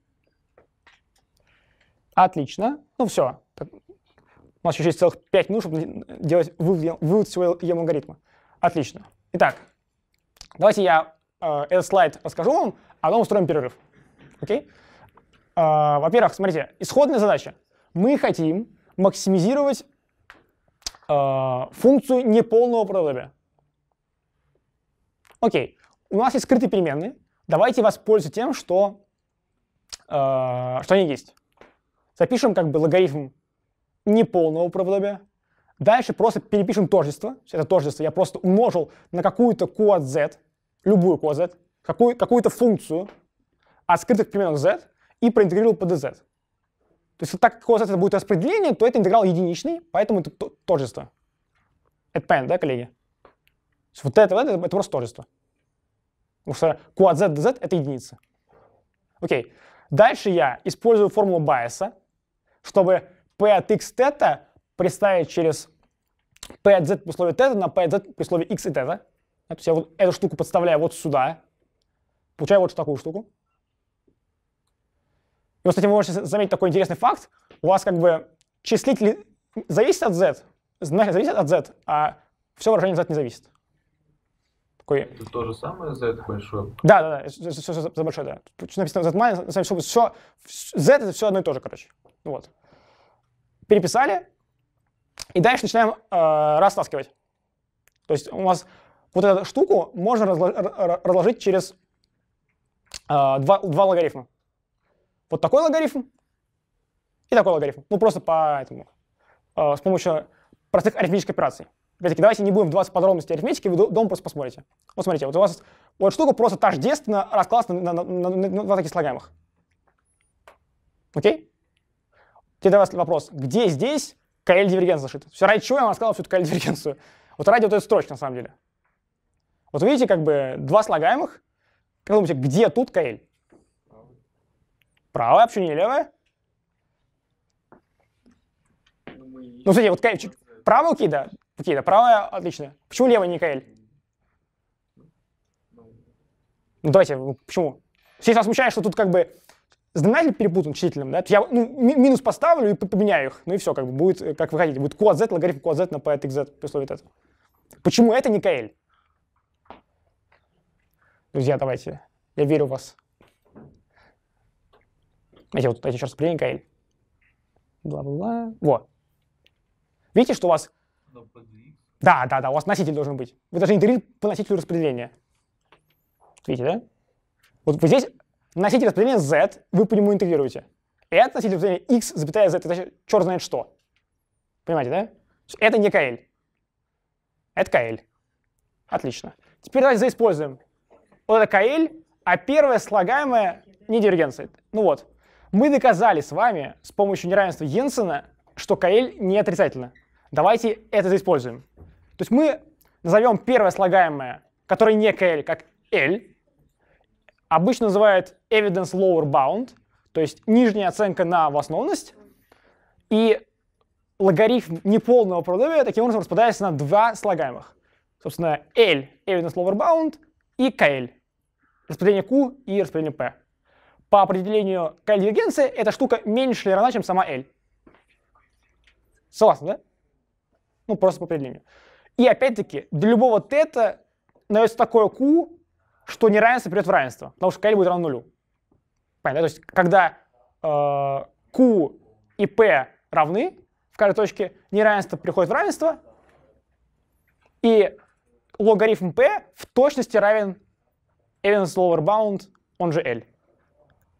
Отлично. Ну все. У нас еще есть целых 5 минут, чтобы делать вывод, вывод своего ем алгоритма. Отлично. Итак, давайте я э, этот слайд расскажу вам, а потом устроим перерыв. Окей? Э, во-первых, смотрите, исходная задача. Мы хотим максимизировать э, функцию неполного продобия. Окей, у нас есть скрытые переменные. Давайте воспользуемся тем, что а, что они есть. Запишем как бы логарифм неполного правдобия. Дальше просто перепишем тождество. Это тождество я просто умножил на какую-то q от z, любую q от z, какую, какую-то функцию от скрытых переменных z и проинтегрировал по dz. То есть так как у вас это будет распределение, то это интеграл единичный, поэтому это тождество. Это понятно, да, коллеги? вот это, вот это, это просто тождество. Потому что q от z dz — это единица. Окей. Дальше я использую формулу байеса, чтобы p от x тета представить через p от z при слове тета на p от z при слове x и тета. То есть я вот эту штуку подставляю вот сюда, получаю вот такую штуку. И вот, кстати, вы можете заметить такой интересный факт. У вас как бы числитель зависит от z, значит зависит от z, а все выражение z не зависит такой... Это то же самое Z большое? Да, да, да, все за, большое, да. Почему написано Z маленькое, все, все, Z это все одно и то же, короче. Вот. Переписали, и дальше начинаем э, растаскивать. То есть у нас вот эту штуку можно разложить через э, два, два логарифма. Вот такой логарифм и такой логарифм. Ну, просто по этому, э, с помощью простых арифметических операций. Опять-таки, давайте не будем вдаваться в подробности арифметики, вы дома просто посмотрите. Вот смотрите, вот у вас вот штука просто тождественно расклассана на, на, на, на, на два таких слагаемых. Окей? Теперь для вас вопрос, где здесь КЛ-дивергенция зашита? Все ради чего я вам рассказал всю эту КЛ-дивергенцию? Вот ради вот этой строчки, на самом деле. Вот видите, как бы два слагаемых. Как думаете, где тут КЛ? Правая, вообще не левая? Ну, ну, смотрите, вот правый, руки, да. Окей, да, правая, отлично. Почему левая а Никаэль? Ну, давайте, ну, почему? Если вас смущает, что тут как бы знаменатель перепутан числителем, да, то я ну, ми минус поставлю и поменяю их. Ну и все, как бы будет, э, как вы хотите. Будет q от z логарифм q от z на p от xz при условии это. Почему это не KL? Друзья, давайте. Я верю в вас. Давайте вот давайте еще раз применим KL. Бла-бла-бла. Во. Видите, что у вас да, да, да, у вас носитель должен быть. Вы должны итерировать по носителю распределения. Видите, да? Вот вы здесь носитель распределения z, вы по нему интегрируете. И это носитель распределения x, запятая z, это значит черт знает что. Понимаете, да? Это не KL. Это KL. Отлично. Теперь давайте заиспользуем. Вот это KL, а первое слагаемое не дивергенция. Ну вот. Мы доказали с вами с помощью неравенства Йенсена, что KL не отрицательно. Давайте это используем. То есть мы назовем первое слагаемое, которое не KL, как L. Обычно называют evidence lower bound, то есть нижняя оценка на обоснованность. И логарифм неполного продавия таким образом распадается на два слагаемых. Собственно, L — evidence lower bound и KL — распределение Q и распределение P. По определению KL-дивергенции эта штука меньше или равна, чем сама L. Согласны, да? Ну, просто по определению. И опять-таки, для любого тета найдется такое Q, что неравенство придет в равенство, потому что KL будет равно нулю. Понятно? То есть, когда э, Q и P равны в каждой точке, неравенство приходит в равенство, и логарифм P в точности равен Evans lower bound, он же L.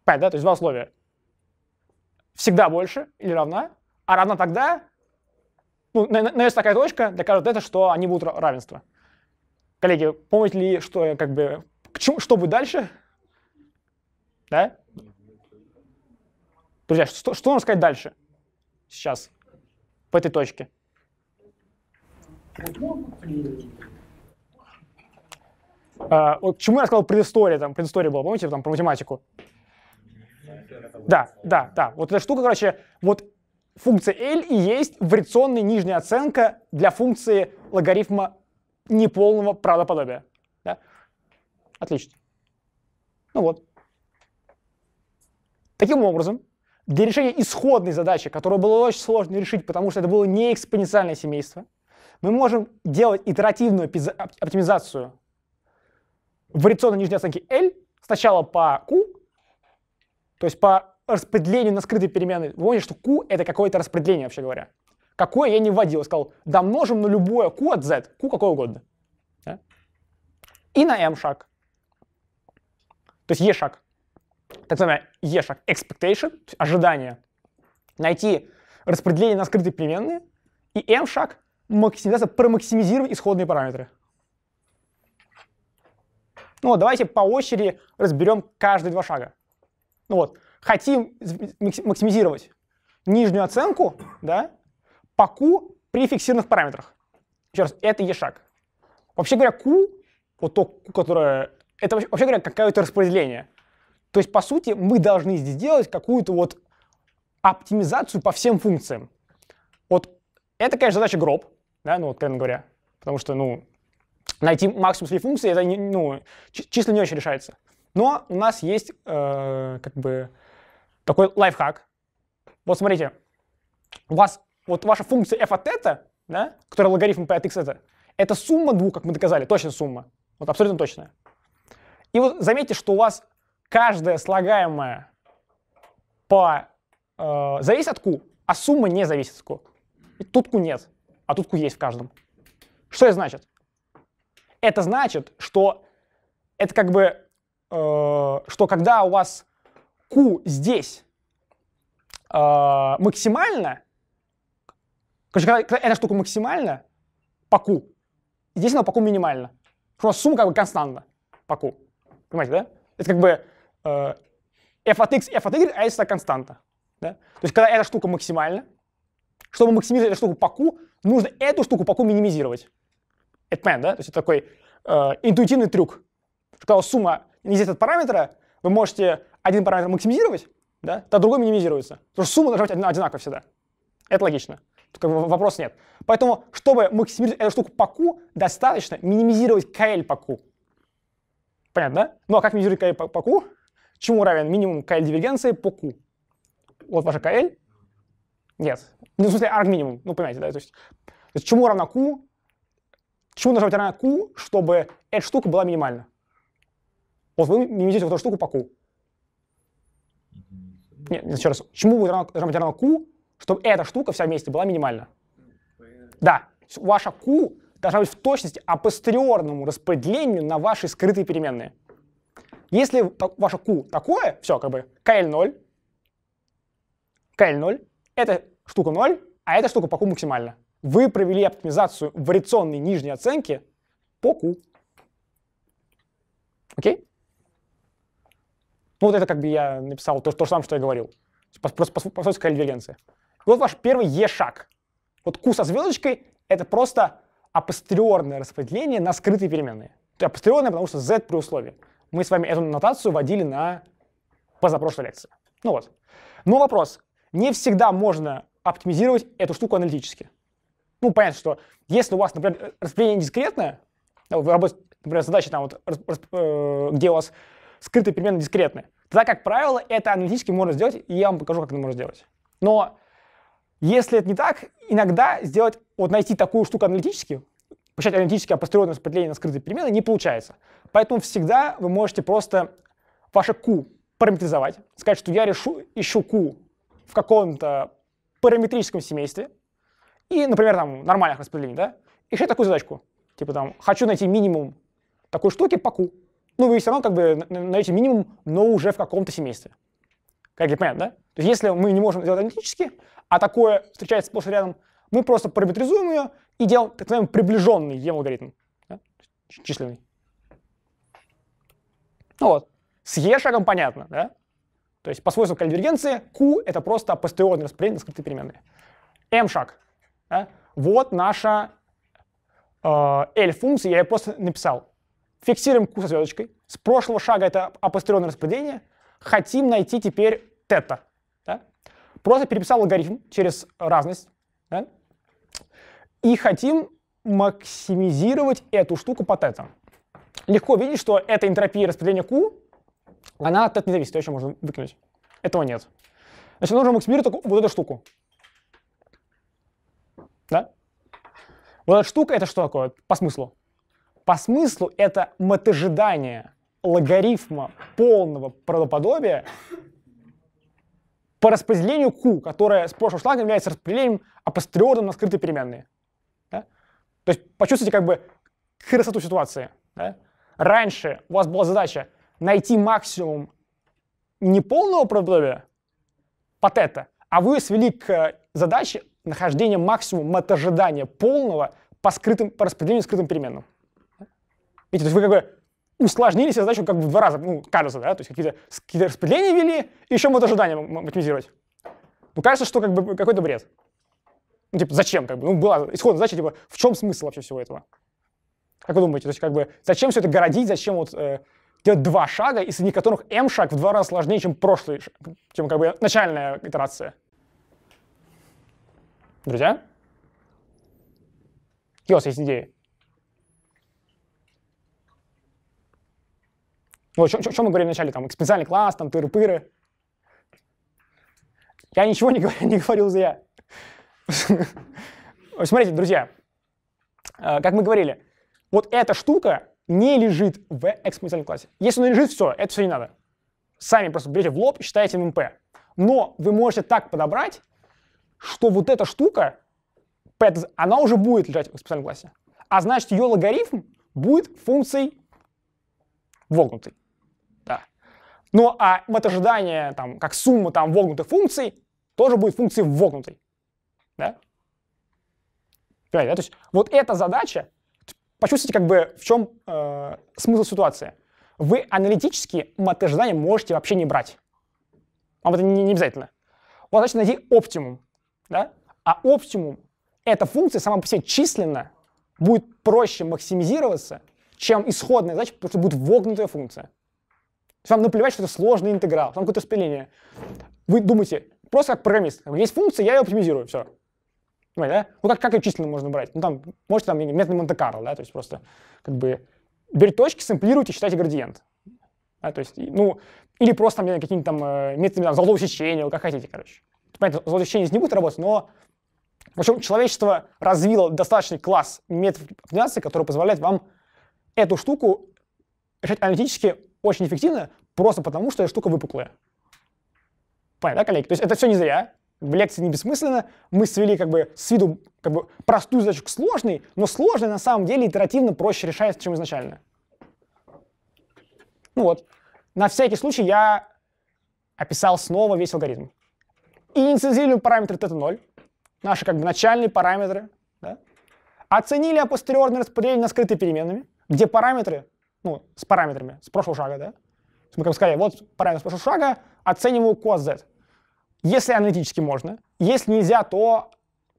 Понятно, да? То есть два условия. Всегда больше или равна, а равна тогда, ну, найдется такая точка, докажет это, что они будут равенство. Коллеги, помните ли, что как бы, к чему, что будет дальше? Да? Друзья, что, что нам сказать дальше? Сейчас, по этой точке. А, вот чему я сказал предыстория, там предыстория была, помните, там про математику? Да, да, да. Вот эта штука, короче, вот функция L и есть вариационная нижняя оценка для функции логарифма неполного правдоподобия. Да? Отлично. Ну вот. Таким образом, для решения исходной задачи, которую было очень сложно решить, потому что это было не экспоненциальное семейство, мы можем делать итеративную оптимизацию вариационной нижней оценки L сначала по Q, то есть по распределению на скрытые переменные. Вы понимаете, что Q — это какое-то распределение, вообще говоря. Какое я не вводил. Я сказал, множим на любое Q от Z, Q какое угодно. Да? И на M шаг. То есть E шаг. Так называемый E шаг. Expectation, ожидание. Найти распределение на скрытые переменные. И M шаг — максимизация, промаксимизировать исходные параметры. Ну вот, давайте по очереди разберем каждые два шага. Ну вот, хотим максимизировать нижнюю оценку да, по Q при фиксированных параметрах. Еще раз, это E-шаг. Вообще говоря, Q, вот то, которое... Это вообще, говоря, какое-то распределение. То есть, по сути, мы должны здесь сделать какую-то вот оптимизацию по всем функциям. Вот это, конечно, задача гроб, да, ну, вот откровенно говоря. Потому что, ну, найти максимум своей функции, это, не, ну, численно не очень решается. Но у нас есть, э, как бы, такой лайфхак. Вот смотрите, у вас вот ваша функция f от это, да, которая логарифм p от x это, это сумма двух, как мы доказали, точно сумма. Вот абсолютно точная. И вот заметьте, что у вас каждая слагаемая по э, зависит от q, а сумма не зависит от q. И тут q нет, а тут q есть в каждом. Что это значит? Это значит, что это как бы, э, что когда у вас Q здесь э, максимально, короче, когда эта штука максимальна по Q, здесь она по Q минимальна. Кросс-сумма как бы константа по Q. Понимаете, да? Это как бы э, f от x, f от y, а это константа. Да? То есть, когда эта штука максимальна, чтобы максимизировать эту штуку по Q, нужно эту штуку по Q минимизировать. Это понятно, да? То есть, это такой э, интуитивный трюк. Когда сумма не здесь от параметра, вы можете один параметр максимизировать, да, то другой минимизируется. Потому что сумма должна быть одинакова всегда. Это логично. Тут как вопрос нет. Поэтому, чтобы максимизировать эту штуку по Q, достаточно минимизировать KL по Q. Понятно, да? Ну а как минимизировать KL по, по Q? Чему равен минимум KL дивергенции по Q? Вот ваша KL. Нет. Ну, в смысле, арг минимум. Ну, понимаете, да? То есть, то есть чему равна Q? Чему должна быть равна Q, чтобы эта штука была минимальна? Вот вы минимизируете вот эту штуку по Q. Нет, еще раз. Чему будет равно, равно Q, чтобы эта штука вся вместе была минимальна? Да. Ваша Q должна быть в точности апостериорному распределению на ваши скрытые переменные. Если ваша Q такое, все, как бы, KL0, KL0, эта штука 0, а эта штука по Q максимально. Вы провели оптимизацию вариационной нижней оценки по Q. Окей? Ну, вот это как бы я написал то, то же самое, что я говорил. Типа, просто по, по, по сути конвергенция. И вот ваш первый Е-шаг. Вот Q со звездочкой — это просто апостериорное распределение на скрытые переменные. Апостериорное, потому что Z при условии. Мы с вами эту нотацию вводили на позапрошлой лекции. Ну вот. Но вопрос. Не всегда можно оптимизировать эту штуку аналитически. Ну, понятно, что если у вас, например, распределение дискретное, вы работаете, например, задача там вот, э, э, где у вас скрытые переменные дискретны. Тогда, как правило, это аналитически можно сделать, и я вам покажу, как это можно сделать. Но если это не так, иногда сделать, вот найти такую штуку аналитически, посчитать аналитически апостериорное распределение на скрытые перемены не получается. Поэтому всегда вы можете просто ваше Q параметризовать, сказать, что я решу, ищу Q в каком-то параметрическом семействе, и, например, там нормальных распределений, да, и еще такую задачку. Типа там, хочу найти минимум такой штуки по Q ну, вы все равно как бы найдете минимум, но уже в каком-то семействе. Как понятно, да? То есть если мы не можем сделать аналитически, а такое встречается сплошь рядом, мы просто параметризуем ее и делаем так называемый приближенный EM-алгоритм, да? численный. Ну вот, с E шагом понятно, да? То есть по свойству конвергенции Q — это просто апостеорный распределение на скрытой переменной. M-шаг. Да? Вот наша э, L-функция, я ее просто написал фиксируем курс звездочкой. С прошлого шага это апостерионное распределение. Хотим найти теперь тета. Да? Просто переписал логарифм через разность. Да? И хотим максимизировать эту штуку по тетам. Легко видеть, что эта энтропия распределения Q, она от тет не зависит, ее еще можно выкинуть. Этого нет. Значит, нужно максимизировать только вот эту штуку. Да? Вот эта штука, это что такое по смыслу? По смыслу это матожидание логарифма полного правдоподобия по распределению Q, которое с прошлым шлагом является распределением апостериором на скрытые переменные. Да? То есть почувствуйте как бы красоту ситуации. Да? Раньше у вас была задача найти максимум неполного правдоподобия под это, а вы свели к задаче нахождения максимума от ожидания полного по, скрытым, по распределению скрытым переменным. Видите, то есть вы как бы усложнили себе а задачу как бы в два раза, ну, кажется, да, то есть какие-то какие распределения вели, и еще вот ожидания оптимизировать. Ну, кажется, что как бы какой-то бред. Ну, типа, зачем, как бы, ну, была исходная задача, типа, в чем смысл вообще всего этого? Как вы думаете, то есть как бы, зачем все это городить, зачем вот э, делать два шага, из них которых m эм шаг в два раза сложнее, чем прошлый, чем как бы начальная итерация? Друзья? Какие у вас есть идеи? Ну, о чем, мы говорили вначале, там, экспоненциальный класс, там, тыры-пыры. Я ничего не, говорил, не говорил зря. Смотрите, друзья, э, как мы говорили, вот эта штука не лежит в экспоненциальном классе. Если она лежит, все, это все не надо. Сами просто берете в лоб и считаете ММП. Но вы можете так подобрать, что вот эта штука, она уже будет лежать в экспоненциальном классе. А значит, ее логарифм будет функцией вогнутой. Ну а матожидание, там, как сумма там вогнутых функций, тоже будет функцией вогнутой. Да? Понимаете, да? То есть вот эта задача, почувствуйте как бы в чем э, смысл ситуации. Вы аналитически матожидание можете вообще не брать. Вам это не, не обязательно. Вот значит найти оптимум. Да? А оптимум, эта функция сама по себе численно будет проще максимизироваться, чем исходная задача, потому что будет вогнутая функция вам наплевать, что это сложный интеграл, там какое-то распыление. Вы думаете, просто как программист, есть функция, я ее оптимизирую, все. Понимаете, да? Ну как, как ее численно можно брать? Ну там, можете там метод Монте-Карло, да, то есть просто как бы берете точки, сэмплируйте, считайте градиент. Да, то есть, ну, или просто там какие-нибудь там э, методами там, золотого сечения, как хотите, короче. Понятно, золотое сечение здесь не будет работать, но в общем, человечество развило достаточный класс методов оптимизации, который позволяет вам эту штуку решать аналитически очень эффективно просто потому, что эта штука выпуклая. Понятно, да, коллеги? То есть это все не зря, в лекции не бессмысленно. Мы свели как бы с виду как бы, простую задачу к сложной, но сложная на самом деле итеративно проще решается, чем изначально. Ну вот, на всякий случай я описал снова весь алгоритм. И Инициализируем параметр θ0, наши как бы начальные параметры. Да? Оценили апостериорное распределение на скрытые переменными, где параметры ну, с параметрами, с прошлого шага, да? Мы как бы сказали, вот параметр с прошлого шага, оцениваю cos z. Если аналитически можно, если нельзя, то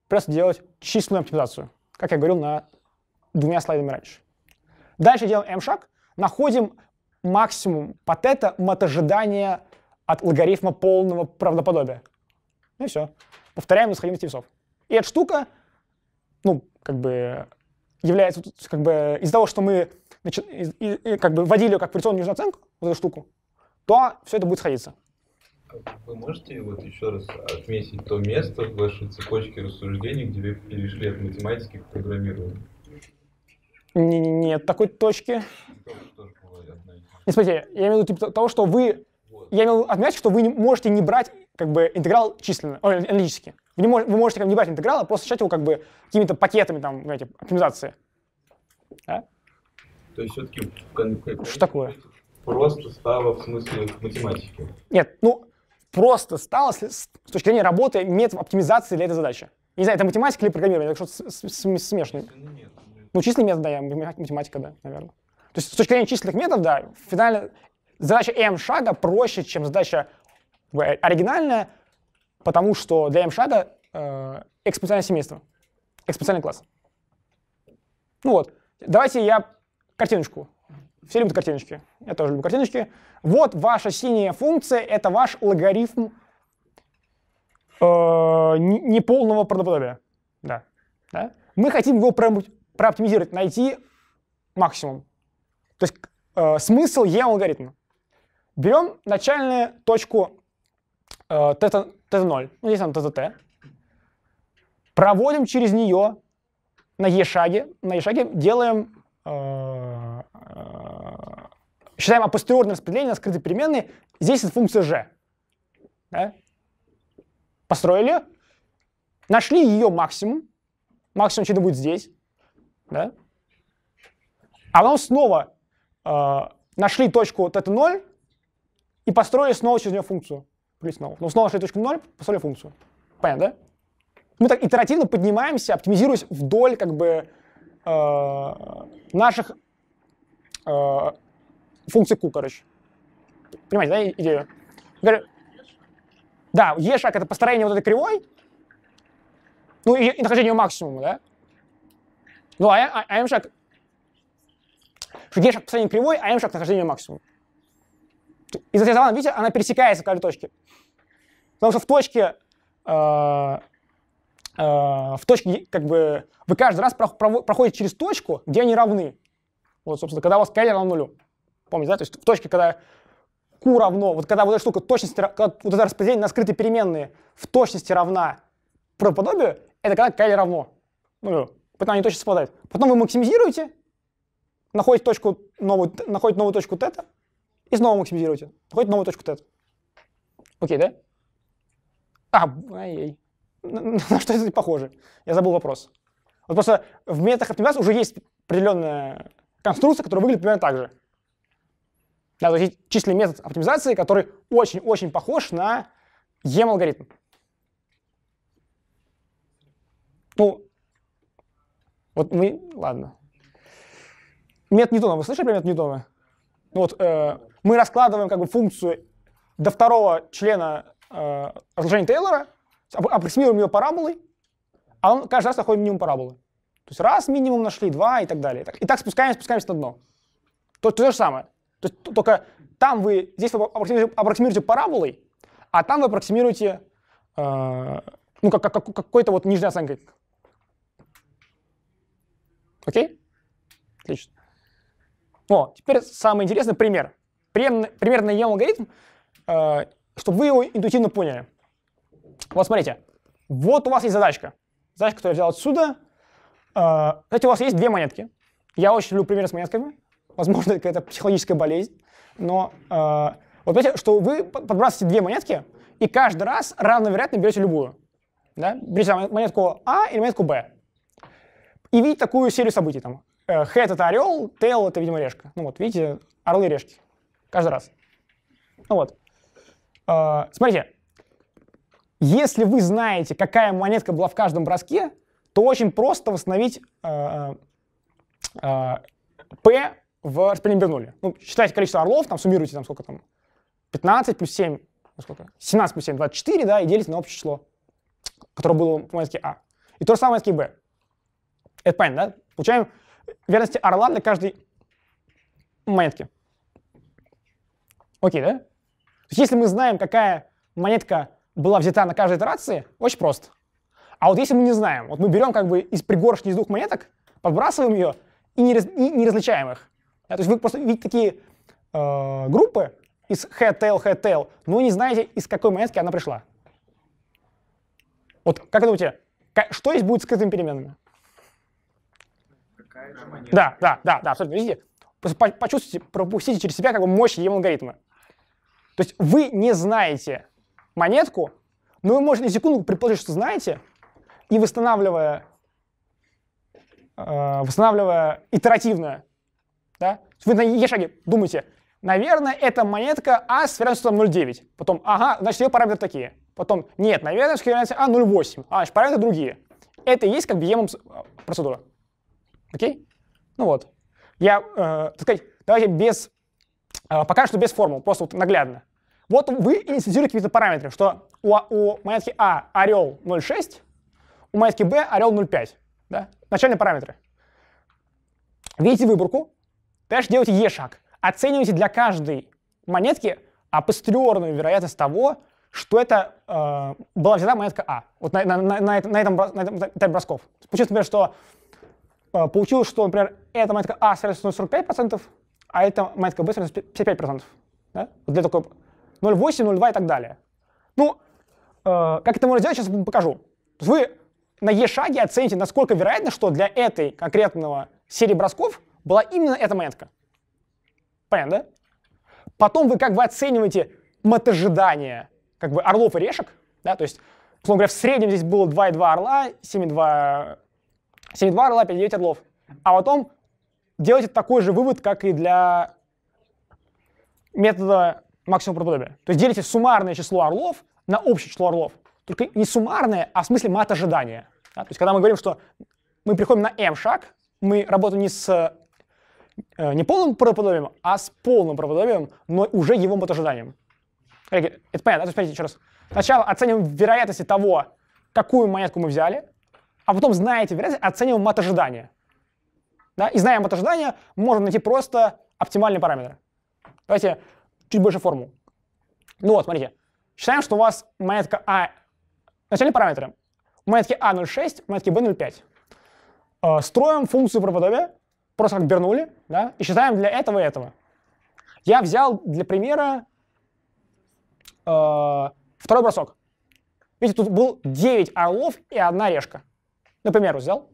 просто делать численную оптимизацию, как я говорил на двумя слайдами раньше. Дальше делаем m-шаг, находим максимум патета от ожидания от логарифма полного правдоподобия. И все. Повторяем исходимость весов. И эта штука, ну, как бы, является, как бы, из-за того, что мы значит, и, и, и как бы вводили как операционную нижнюю оценку, вот эту штуку, то все это будет сходиться. Вы можете вот еще раз отметить то место в вашей цепочке рассуждений, где вы перешли от математики к программированию? не Нет такой точки. Не смотрите, я имею в виду типа, того, что вы... Вот. Я имею в виду отметить, что вы не можете не брать как бы интеграл численно, о, аналитически. Вы, не мож, вы можете как бы, не брать интеграл, а просто считать его как бы какими-то пакетами там, знаете, оптимизации. Да? То есть все-таки... Что такое? Просто стало в смысле математики. Нет, ну, просто стало с, точки зрения работы метод оптимизации для этой задачи. Не знаю, это математика или программирование, Так что-то смешное. Ну, численный метод, да, математика, да, наверное. То есть с точки зрения численных методов, да, финально задача m шага проще, чем задача оригинальная, потому что для m шага э, экспоненциальное семейство, экспоненциальный класс. Ну вот, давайте я картиночку. Все любят картиночки. Я тоже люблю картиночки. Вот ваша синяя функция, это ваш логарифм э, неполного правдоподобия. Да. да. Мы хотим его про, прооптимизировать, найти максимум. То есть э, смысл Е алгоритма. Берем начальную точку э, тета, тета 0, ну здесь она ТТТ, проводим через нее на Е-шаге, на Е-шаге делаем э, Считаем апостериорное распределение на скрытой переменной. Здесь это функция g. Да? Построили, нашли ее максимум. Максимум что-то будет здесь. Да? А потом снова э, нашли точку вот это 0 и построили снова через нее функцию. Плюс снова Но ну, снова нашли точку 0, построили функцию. Понятно, да? Мы так итеративно поднимаемся, оптимизируясь вдоль как бы э, наших э, функции q, короче. Понимаете, да, идею? да, e-шаг это построение вот этой кривой, ну и, и нахождение максимума, да? Ну, а, а, а m-шаг, e-шаг построение кривой, а М шаг нахождение максимума. Из И зафиксирована, видите, она пересекается в каждой точке. Потому что в точке, э, э, в точке, как бы, вы каждый раз проходите через точку, где они равны. Вот, собственно, когда у вас k равно нулю. Помните, да? То есть в точке, когда Q равно, вот когда вот эта штука точности, вот это распределение на скрытые переменные в точности равна правоподобию, это когда k равно. Ну, поэтому они точно совпадают. Потом вы максимизируете, находите точку новую, находите новую точку тета, и снова максимизируете, находите новую точку тета. Окей, да? А, ай-яй. На, на что это похоже? Я забыл вопрос. Вот просто в методах оптимизации уже есть определенная конструкция, которая выглядит примерно так же надо изучить численный метод оптимизации, который очень-очень похож на EM-алгоритм. Ну, вот мы, ладно. Метод Ньютона, вы слышали про метод Ньютона? Вот э, мы раскладываем как бы функцию до второго члена э, разложения Тейлора, аппроксимируем ее параболой, а он каждый раз находит минимум параболы. То есть раз минимум нашли, два и так далее. И так, и так спускаемся, спускаемся на дно. То, то же самое. То есть только там вы, здесь вы аппроксимируете параболой, а там вы аппроксимируете э, ну, как, как, как, какой-то вот нижней оценкой. Окей? Отлично. О, теперь самый интересный пример. Примерно, примерно ем алгоритм, э, чтобы вы его интуитивно поняли. Вот смотрите. Вот у вас есть задачка. Задачка, которую я взял отсюда. Э, знаете, у вас есть две монетки. Я очень люблю примеры с монетками. Возможно, какая-то психологическая болезнь. Но э, вот понимаете, что вы подбрасываете две монетки, и каждый раз равновероятно берете любую. Да? Берете монетку А или монетку Б. И видите такую серию событий. Там, head э, — это орел, tail — это, видимо, решка. Ну вот, видите, орлы и решки. Каждый раз. Ну вот. Э, смотрите. Если вы знаете, какая монетка была в каждом броске, то очень просто восстановить э, э, P э, в распределение Бернули. Ну, считайте количество орлов, там суммируйте там сколько там, 15 плюс 7, ну, сколько, 17 плюс 7, 24, да, и делите на общее число, которое было в маске А. И то же самое в маске Б. Это понятно, да? Получаем верности орла для каждой монетки. Окей, да? То есть если мы знаем, какая монетка была взята на каждой итерации, очень просто. А вот если мы не знаем, вот мы берем как бы из пригоршни из двух монеток, подбрасываем ее и не, раз, и не различаем их, да, то есть вы просто видите такие э, группы из head, tail, head, tail, но вы не знаете, из какой монетки она пришла. Вот как думаете, что здесь будет с скрытыми переменными? Да, да, да, да, абсолютно. Видите? почувствуйте, пропустите через себя как бы мощь его алгоритма. То есть вы не знаете монетку, но вы можете на секунду предположить, что знаете, и восстанавливая, э, восстанавливая итеративно да? Вы на Е шаге думаете, наверное, эта монетка А с вероятностью 0,9. Потом, ага, значит, ее параметры такие. Потом, нет, наверное, вероятность А 0,8. А, значит, параметры другие. Это и есть как бы ЕМ а, процедура. Окей? Ну вот. Я, э, так сказать, давайте без, э, пока что без формул, просто вот наглядно. Вот вы инициируете какие-то параметры, что у, у монетки А орел 0,6, у монетки Б орел 0,5. Да? Начальные параметры. Видите выборку, Дальше делайте Е-шаг. Оценивайте для каждой монетки апостериорную вероятность того, что это э, была взята монетка А. Вот на, на, на, на, этом, на, этом, на этом этапе бросков. Получилось, например, что э, получилось, что, например, эта монетка А соответственно 45%, а эта монетка Б соответственно 55%. Да? Вот для такой 0,8, 0,2 и так далее. Ну, э, как это можно сделать, сейчас покажу. вы на Е-шаге оцените, насколько вероятно, что для этой конкретного серии бросков была именно эта монетка. Понятно, да? Потом вы как бы оцениваете матожидание, как бы орлов и решек, да, то есть, условно говоря, в среднем здесь было 2,2 орла, 7,2 7,2 орла, 5,9 орлов. А потом делайте такой же вывод, как и для метода максимум правдоподобия. То есть делите суммарное число орлов на общее число орлов. Только не суммарное, а в смысле мат ожидания. Да? То есть когда мы говорим, что мы приходим на m шаг, мы работаем не с Э, не полным правдоподобием, а с полным правдоподобием, но уже его мотожиданием. Коллеги, это понятно, то смотрите еще раз. Сначала оценим вероятности того, какую монетку мы взяли, а потом, зная эти вероятности, оцениваем матожидание. Да? И зная матожидание, можем найти просто оптимальные параметры. Давайте чуть больше формул. Ну вот, смотрите. Считаем, что у вас монетка А... Начальные параметры. У монетки А06, у монетки Б05. Э, строим функцию правдоподобия просто как бернули, да, и считаем для этого и этого. Я взял для примера э, второй бросок. Видите, тут был 9 орлов и одна решка. Например, взял.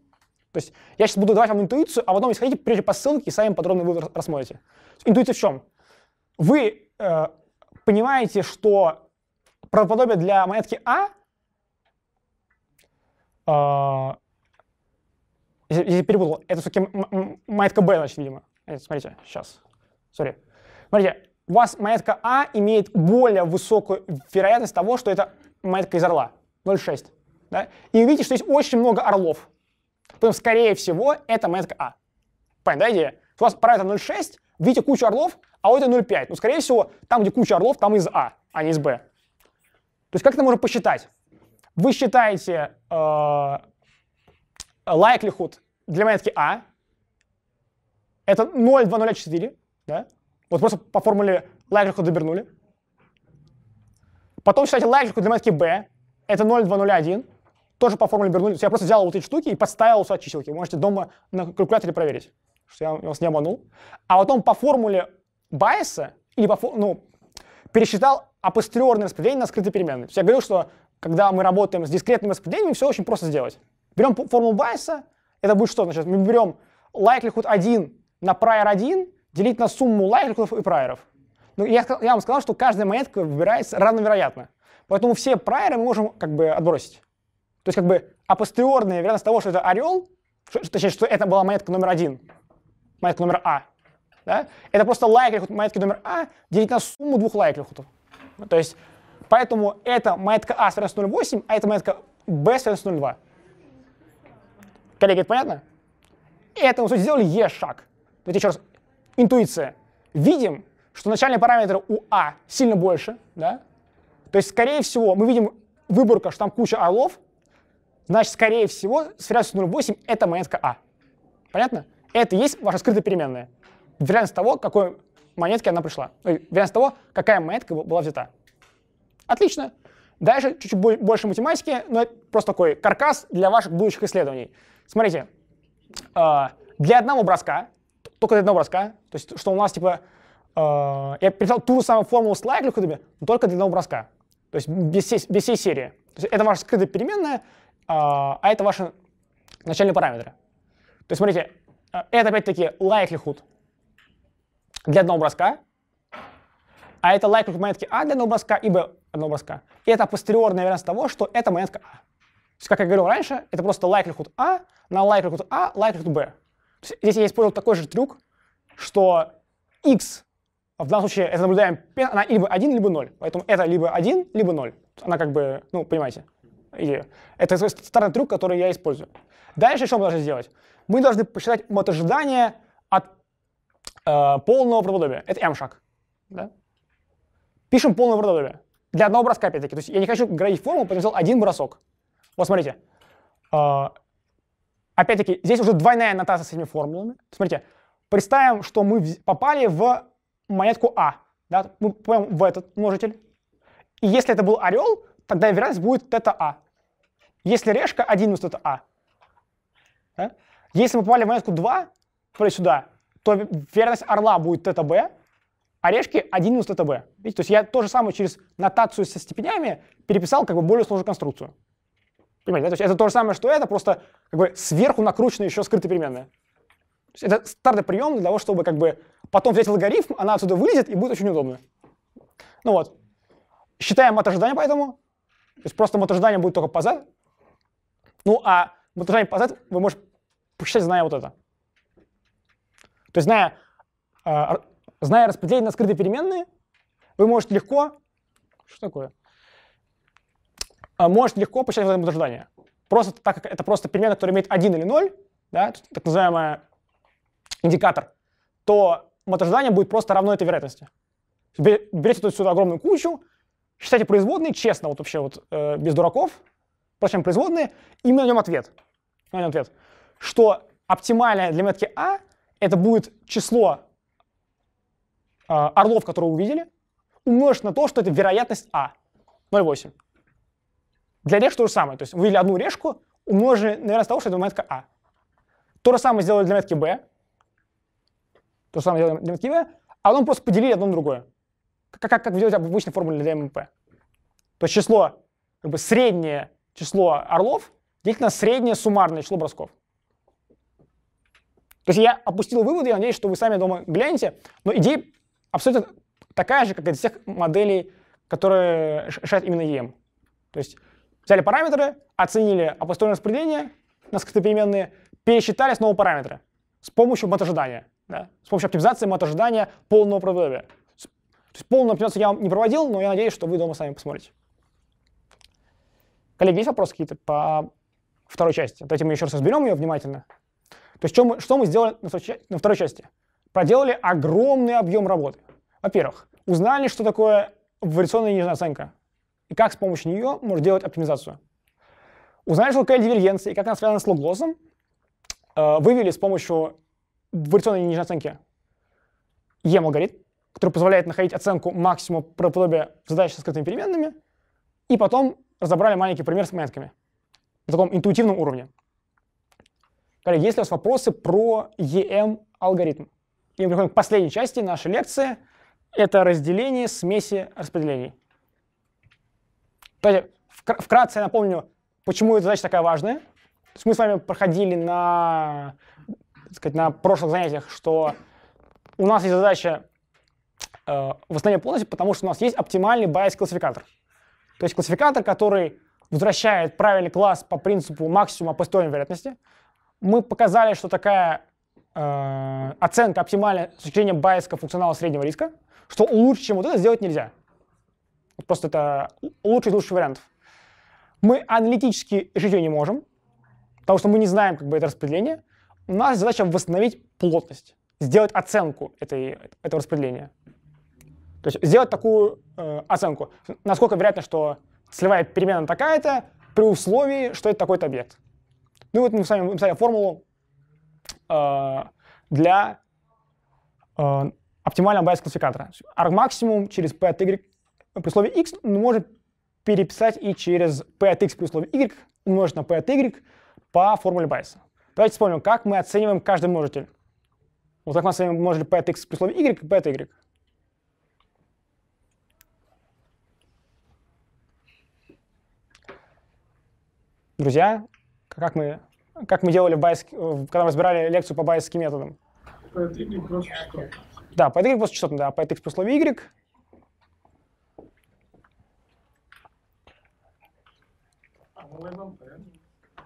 То есть я сейчас буду давать вам интуицию, а потом, если хотите, прежде по ссылке и сами подробный вывод рассмотрите. Интуиция в чем? Вы э, понимаете, что правоподобие для монетки А э, я, я перепутал. Это все-таки монетка B, значит, видимо. Э, смотрите, сейчас. Сори. Смотрите, у вас монетка А имеет более высокую вероятность того, что это монетка из орла. 0,6. Да? И вы видите, что здесь очень много орлов. Поэтому, скорее всего, это монетка А. Понятно, да, идея? У вас пора это 0,6, видите кучу орлов, а у это 0,5. Ну, скорее всего, там, где куча орлов, там из А, а не из Б. То есть как это можно посчитать? Вы считаете э, likelihood для монетки А это 0,2004, да? Вот просто по формуле likelihood добернули. Потом считайте likelihood для монетки Б это 0,201, тоже по формуле вернули. Я просто взял вот эти штуки и подставил сюда чиселки. Вы можете дома на калькуляторе проверить, что я вас не обманул. А потом по формуле байса, или по, ну, пересчитал апостериорное распределение на скрытые переменные. То есть я говорил, что когда мы работаем с дискретным распределением, все очень просто сделать. Берем формулу Байса, это будет что? Значит, мы берем likelihood 1 на prior 1, делить на сумму likelihood и prior. Ну, я, я вам сказал, что каждая монетка выбирается равновероятно. Поэтому все прайеры мы можем как бы отбросить. То есть как бы апостериорная вероятность того, что это орел, что, точнее, что это была монетка номер один, монетка номер А, да? это просто лайклихуд монетки номер А делить на сумму двух лайклихудов. То есть поэтому это монетка А с вероятностью 0,8, а это монетка Б с вероятностью 0,2. Коллеги, это понятно? Это мы, сути, сделали Е-шаг. Давайте еще раз. Интуиция. Видим, что начальные параметры у А сильно больше, да? То есть, скорее всего, мы видим выборка, что там куча орлов, значит, скорее всего, с вероятностью 0,8 это монетка А. Понятно? Это и есть ваша скрытая переменная. Вероятность того, какой монетке она пришла. Вероятность того, какая монетка была взята. Отлично. Дальше чуть-чуть больше математики, но это просто такой каркас для ваших будущих исследований. Смотрите, э, для одного броска, только для одного броска, то есть что у нас типа, э, я переписал ту самую формулу с likelihood, но только для одного броска, то есть без всей, без всей серии. То есть это ваша скрытая переменная, э, а это ваши начальные параметры. То есть смотрите, это опять-таки likelihood для одного броска, а это likelihood монетки А для одного броска и Б одного броска. И это апостериорная вероятность того, что это монетка А. То есть, как я говорил раньше, это просто likelihood А на likelihood A, likelihood B. То есть, здесь я использовал такой же трюк, что x, в данном случае это наблюдаем, она либо 1, либо 0. Поэтому это либо 1, либо 0. Она как бы, ну, понимаете, идею. Это старый трюк, который я использую. Дальше что мы должны сделать? Мы должны посчитать мод ожидания от э, полного правдоподобия. Это m-шаг. Да? Пишем полное правдоподобие. Для одного броска, опять-таки. То есть я не хочу градить форму, поэтому взял один бросок. Вот смотрите. А, опять-таки, здесь уже двойная аннотация с этими формулами. Смотрите, представим, что мы попали в монетку А. Да? Мы попадаем в этот множитель. И если это был орел, тогда вероятность будет тета А. Если решка, 1 минус тета А. Да? Если мы попали в монетку 2, то сюда, то вероятность орла будет тета Б, а решки 1 минус тета Б. Видите, то есть я то же самое через нотацию со степенями переписал как бы более сложную конструкцию. Понимаете, да? То есть это то же самое, что это, просто как бы сверху накручена еще скрытая переменная. это стартовый прием для того, чтобы как бы потом взять логарифм, она отсюда вылезет и будет очень удобно. Ну вот. Считаем мат ожидания поэтому. То есть просто мат ожидания будет только по z. Ну а мат ожидание по z вы можете посчитать, зная вот это. То есть зная, э, зная распределение на скрытые переменные, вы можете легко... Что такое? А может легко посчитать взаимодождание. Просто так как это просто переменная, которая имеет 1 или 0, да, так называемый индикатор, то мотождание будет просто равно этой вероятности. Берете тут сюда огромную кучу, считайте производные, честно, вот вообще вот э, без дураков, прочим производные, и мы найдем ответ. Мы найдем ответ, что оптимальное для метки А это будет число э, орлов, которые увидели, умножить на то, что это вероятность А, 0,8. Для решек то же самое. То есть вы одну решку, умножили ну, на вероятность того, что это метка А. То же самое сделали для метки Б. То же самое сделали для метки В, А потом просто поделили одно на другое. Как, как, как вы делаете обычной формуле для ММП. То есть число, как бы среднее число орлов делить на среднее суммарное число бросков. То есть я опустил выводы, я надеюсь, что вы сами дома глянете, но идея абсолютно такая же, как и для всех моделей, которые решают именно ЕМ, То есть Взяли параметры, оценили опустойное распределение, несколько переменные, пересчитали снова параметры с помощью матожидания. Да? С помощью оптимизации матожидания полного правдоподобия. То есть полную оптимизацию я вам не проводил, но я надеюсь, что вы дома сами посмотрите. Коллеги, есть вопросы какие-то по второй части? Давайте мы еще раз разберем ее внимательно. То есть что мы, что мы сделали на второй части? Проделали огромный объем работы. Во-первых, узнали, что такое вариационная нижняя оценка и как с помощью нее можно делать оптимизацию. Узнали, что такое дивергенция и как она связана с логлоссом, э, вывели с помощью вариационной нижней оценки EM-алгоритм, который позволяет находить оценку максимума правдоподобия задач с скрытыми переменными, и потом разобрали маленький пример с монетками на таком интуитивном уровне. Коллеги, есть ли у вас вопросы про EM-алгоритм? И мы приходим к последней части нашей лекции. Это разделение смеси распределений. Вкратце я напомню, почему эта задача такая важная. То есть мы с вами проходили на, сказать, на прошлых занятиях, что у нас есть задача э, восстановления полностью, потому что у нас есть оптимальный байс-классификатор. То есть классификатор, который возвращает правильный класс по принципу максимума по стоимой вероятности. Мы показали, что такая э, оценка оптимальна с точки зрения байска функционала среднего риска, что лучше, чем вот это, сделать нельзя просто это лучший из лучших вариантов. Мы аналитически решить ее не можем, потому что мы не знаем как бы это распределение. У нас задача восстановить плотность, сделать оценку этой, этого распределения. То есть сделать такую э, оценку, насколько вероятно, что целевая перемена такая-то при условии, что это такой-то объект. Ну вот мы с вами написали формулу э, для э, оптимального байс-классификатора. R максимум через P от Y при слове x может переписать и через p от x при условии y умножить на p от y по формуле Байса. Давайте вспомним, как мы оцениваем каждый множитель. Вот как мы оцениваем множитель p от x при слове y и p от y. Друзья, как мы, как мы делали, в байск, когда мы разбирали лекцию по Байесским методам. По от y просто частотно. Да, p от y просто частотно, да. p от x при слове y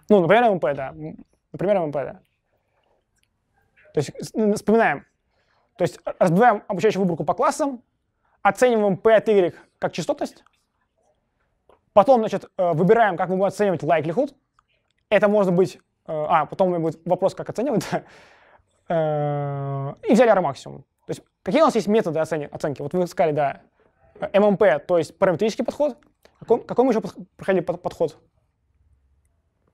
Ну, например, ММП, да. Например, ММП, да. То есть ну, вспоминаем. То есть а, разбиваем обучающую выборку по классам, оцениваем P от Y как частотность, потом, значит, э, выбираем, как мы будем оценивать likelihood. Это можно быть... Э, а, потом у меня будет вопрос, как оценивать. Э, и взяли R максимум. То есть какие у нас есть методы оценки? Вот вы сказали, да, ММП, то есть параметрический подход. Какой, какой мы еще проходили подход?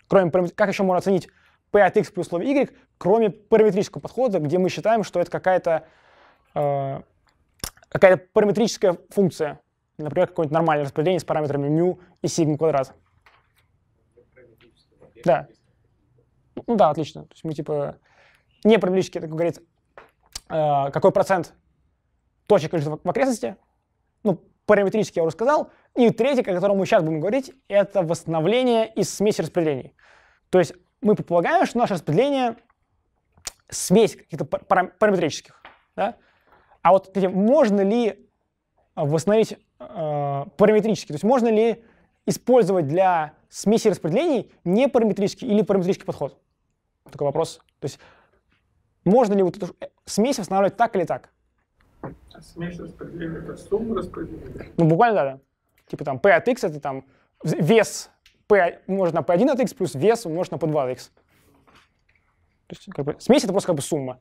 кроме, как еще можно оценить P от x при условии y, кроме параметрического подхода, где мы считаем, что это какая-то э, какая параметрическая функция. Например, какое-нибудь нормальное распределение с параметрами μ и сигма квадрат. Да. Ну да, отлично. То есть мы типа не параметрически, так говорится, э, какой процент точек в окрестности, ну, Параметрически я уже сказал. И третий, о котором мы сейчас будем говорить, это восстановление из смеси распределений. То есть мы предполагаем, что наше распределение смесь каких-то параметрических. Да? А вот кстати, можно ли э, восстановить э, параметрически? То есть можно ли использовать для смеси распределений не параметрический или параметрический подход? Такой вопрос. То есть можно ли вот эту э, смесь восстанавливать так или так? смесь распределения, это сумма распределения? Ну, буквально, да, да. Типа там P от X — это там вес P умножить на P1 от X плюс вес умножить на P2 от X. То есть, как бы, смесь — это просто как бы сумма.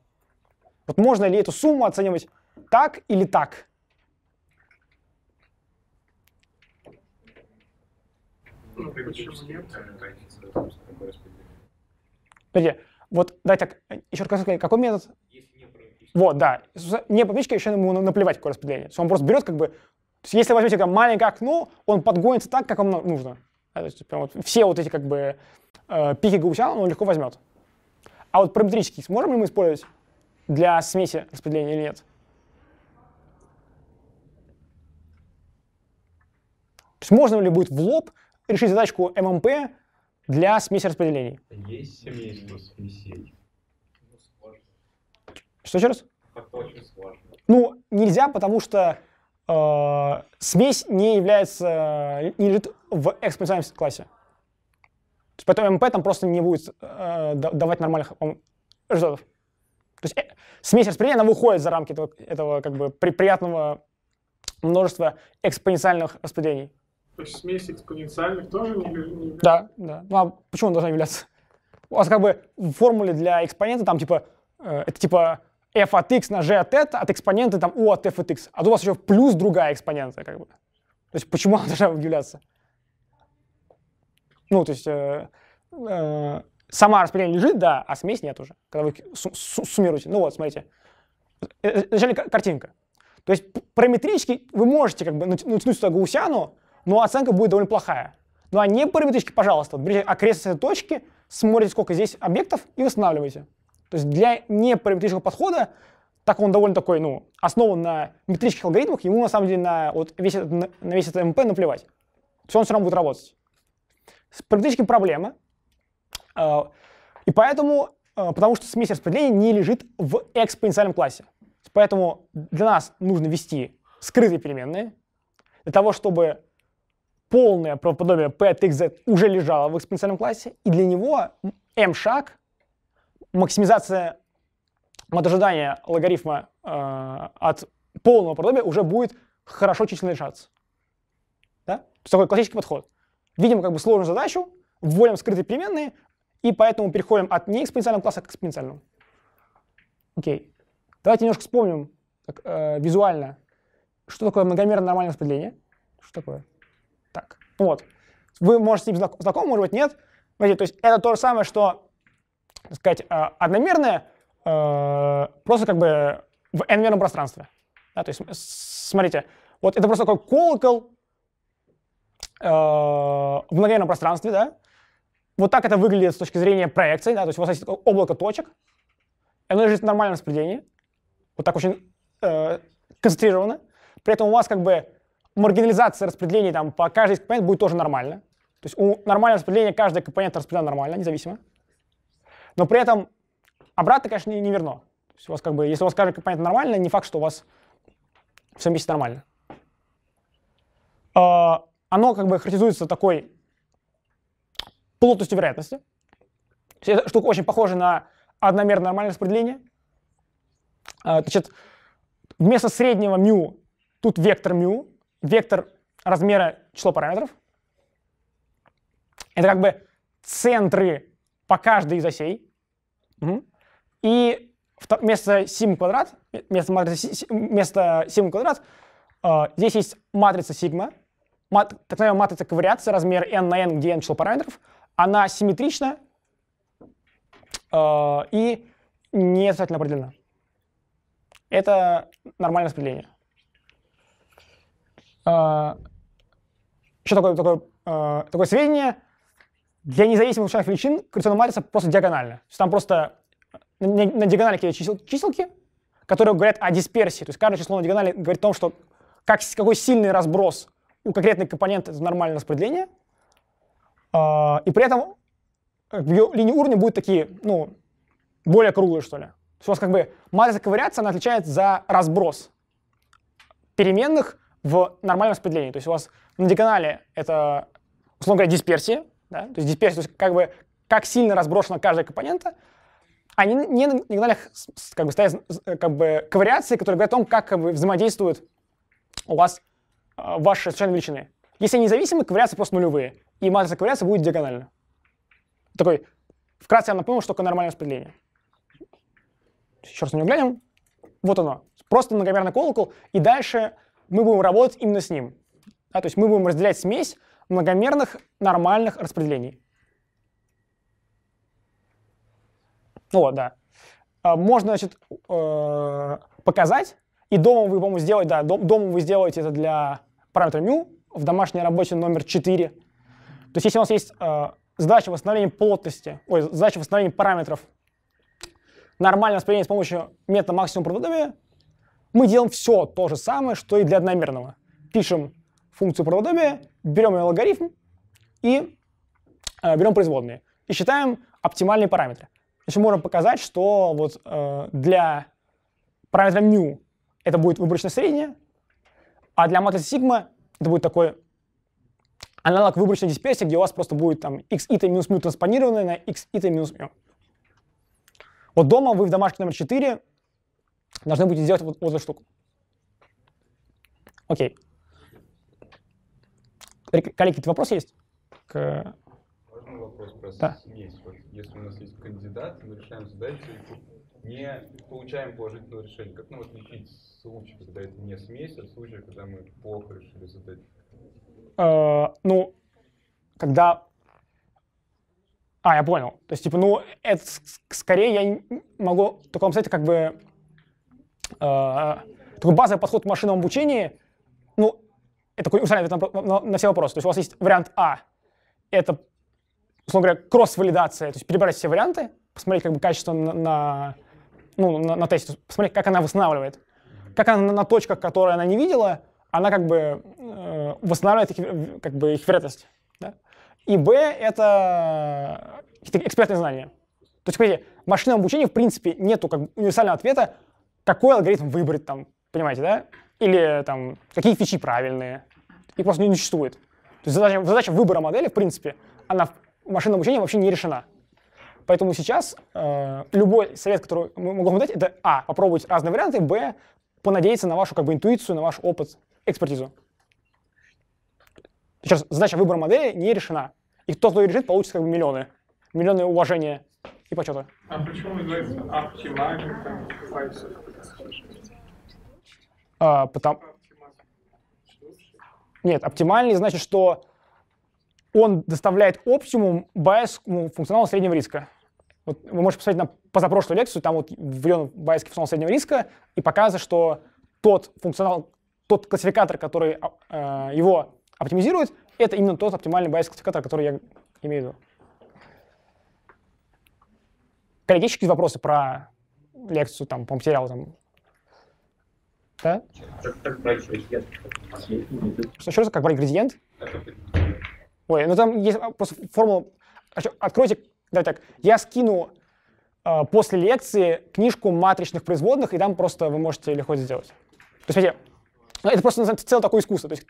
Вот можно ли эту сумму оценивать так или так? Ну, Подожди, вот дай так, э, еще раз какой метод? Вот, да. Не помещика еще ему наплевать, какое распределение. То он просто берет как бы... То есть если возьмете там, маленькое окно, он подгонится так, как вам нужно. Да, то есть прям вот все вот эти как бы э, пики Гауссиана он легко возьмет. А вот параметрический сможем ли мы использовать для смеси распределения или нет? То есть можно ли будет в лоб решить задачку ММП для смеси распределений? Есть семейство смесей. Что еще раз? Как-то очень сложно. Ну, нельзя, потому что э, смесь не является, не лежит в экспоненциальном классе. То есть поэтому МП там просто не будет э, давать нормальных результатов. То есть э, смесь распределения, она выходит за рамки этого, этого как бы приятного множества экспоненциальных распределений. То есть смесь экспоненциальных тоже не, не является? Да, да. Ну а почему она должна являться? У вас как бы в формуле для экспонента там типа, э, это типа f от x на g от theta от экспоненты там u от f от x. А тут у вас еще плюс другая экспонента, как бы. То есть почему она должна удивляться? Ну, то есть э, э, сама распределение лежит, да, а смесь нет уже, когда вы су су суммируете. Ну вот, смотрите. Изначально э, э, картинка. То есть параметрически вы можете как бы натянуть сюда гаусяну, но оценка будет довольно плохая. Ну а не параметрически, пожалуйста, вот берите окрестность этой точки, смотрите, сколько здесь объектов и восстанавливаете. То есть для непараметрического подхода, так он довольно такой, ну, основан на метрических алгоритмах, ему на самом деле на, вот, весь, этот, на, весь этот МП наплевать. Все он все равно будет работать. С параметрическим проблема. Э, и поэтому, э, потому что смесь распределения не лежит в экспоненциальном классе. Поэтому для нас нужно вести скрытые переменные, для того, чтобы полное правоподобие p от x, уже лежало в экспоненциальном классе, и для него m-шаг максимизация от ожидания логарифма э, от полного подобия уже будет хорошо численно решаться. Да? То есть такой классический подход. Видим как бы сложную задачу, вводим скрытые переменные, и поэтому переходим от неэкспоненциального класса к экспоненциальному. Окей. Давайте немножко вспомним так, э, визуально, что такое многомерное нормальное распределение. Что такое? Так, вот. Вы можете с ним знакомы, может быть, нет. Смотрите, то есть это то же самое, что так сказать, э, одномерное, э, просто как бы в n-мерном пространстве. Да, то есть, смотрите, вот это просто такой колокол э, в многомерном пространстве, да. Вот так это выглядит с точки зрения проекции, да, то есть у вас есть облако точек, оно лежит в нормальном распределении, вот так очень концентрировано. При этом у вас как бы маргинализация распределений там по каждой из компонент будет тоже нормально. То есть у нормального распределения каждая компонента распределена нормально, независимо. Но при этом обратно, конечно, не, не верно. То есть у вас как бы, если у вас каждый компонент нормально, не факт, что у вас все вместе нормально. А, оно как бы характеризуется такой плотностью вероятности. Эта штука очень похожа на одномерное нормальное распределение. А, значит, вместо среднего μ тут вектор μ, вектор размера число параметров. Это как бы центры по каждой из осей. Угу. И вместо 7 квадрат, э, вместо матрицы, вместо 7 квадрат, э, здесь есть матрица сигма, мат, так называемая матрица ковариации, размер n на n, где n число параметров. Она симметрична э, и не обязательно определена. Это нормальное распределение. Э, еще такое, такое, э, такое сведение для независимых случайных величин коррекционная матрица просто диагональна. То есть там просто э, на, на диагонали какие-то чисел, чиселки, которые говорят о дисперсии. То есть каждое число на диагонали говорит о том, что как, какой сильный разброс у конкретной компоненты нормальное распределение. Э, и при этом э, ее линии уровня будут такие, ну, более круглые, что ли. То есть у вас как бы матрица ковыряться, она отличается за разброс переменных в нормальном распределении. То есть у вас на диагонали это, условно говоря, дисперсия, да? То есть дисперсия, то есть как бы как сильно разброшена каждая компонента, они не на как бы, стоят как бы, к вариации, которые говорят о том, как, как бы, взаимодействуют у вас а, ваши случайные величины. Если они зависимы, ковариации просто нулевые, и матрица ковариации будет диагональна. Такой, вкратце я вам напомнил, что такое нормальное распределение. Еще раз на него глянем. Вот оно. Просто многомерный колокол, и дальше мы будем работать именно с ним. Да, то есть мы будем разделять смесь многомерных нормальных распределений. О, да. А, можно, значит, э, показать, и дома вы, по-моему, сделаете, да, дома вы сделаете это для параметра mu в домашней работе номер 4. То есть если у нас есть э, задача восстановления плотности, ой, задача восстановления параметров нормального распределения с помощью метода максимум правдоподобия, мы делаем все то же самое, что и для одномерного. Пишем функцию правдоподобия берем ее логарифм и э, берем производные. И считаем оптимальные параметры. Значит, можем показать, что вот э, для параметра μ это будет выборочное среднее, а для матрицы сигма это будет такой аналог выборочной дисперсии, где у вас просто будет там x и минус μ транспонированное на x и минус μ. Вот дома вы в домашке номер 4 должны будете сделать вот, вот эту штуку. Окей. Коллеги, какие-то вопросы есть? К... Можно вопрос про да. смесь? если у нас есть кандидат, мы решаем задачу, не получаем положительного решения. Как нам отличить случай, когда это не смесь, от случая, когда мы плохо решили задачу? Э, ну, когда... А, я понял. То есть, типа, ну, это скорее я могу в таком, кстати, как бы... Э, такой базовый подход к машинному обучению — это универсальный ответ на, на, на все вопросы. То есть у вас есть вариант А, это, условно говоря, кросс-валидация, то есть перебрать все варианты, посмотреть как бы качество на, на, ну, на, на тесте, посмотреть, как она восстанавливает. Как она на, на точках, которые она не видела, она как бы э, восстанавливает их, как бы их вероятность. Да? И Б — это экспертные знания. То есть, смотрите, в машинном обучении, в принципе, нету как бы, универсального ответа, какой алгоритм выбрать там, понимаете, да? или там, какие фичи правильные. Их просто не существует. То есть задача, задача выбора модели, в принципе, она в машинном обучении вообще не решена. Поэтому сейчас э, любой совет, который мы можем дать, это а, попробовать разные варианты, б, понадеяться на вашу как бы интуицию, на ваш опыт, экспертизу. Сейчас задача выбора модели не решена. И кто, кто ее решит, получит как бы миллионы. Миллионы уважения и почета. А почему называется оптимальный а, потому... Нет, оптимальный значит, что он доставляет оптимум байс ну, функционала среднего риска. Вот вы можете посмотреть на позапрошлую лекцию, там вот введен байский функционал среднего риска, и показано, что тот функционал, тот классификатор, который а, э, его оптимизирует, это именно тот оптимальный байс классификатор, который я имею в виду. Коллеги, есть вопросы про лекцию, там, по материалу, там, да? Еще раз, как брать ингредиент? Ой, ну там есть просто формула. Откройте, да, так, я скину э, после лекции книжку матричных производных, и там просто вы можете легко сделать. То есть, смотрите, это просто называется целое такое искусство. То есть,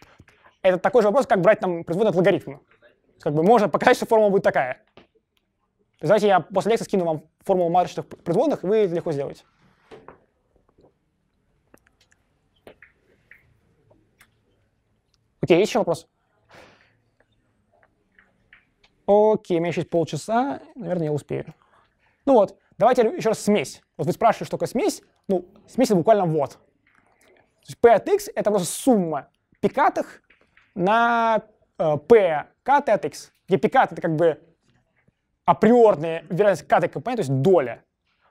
это такой же вопрос, как брать там производные от логарифма. Как бы можно показать, что формула будет такая. То я после лекции скину вам формулу матричных производных, и вы это легко сделаете. Окей, еще вопрос? Окей, у меня еще есть полчаса, наверное, я успею. Ну вот, давайте еще раз смесь. Вот вы спрашиваете, что такое смесь? Ну, смесь это буквально вот. То есть P от X это просто сумма пикатых на э, P каты от X, где пикат это как бы априорная вероятность каты КП, то есть доля.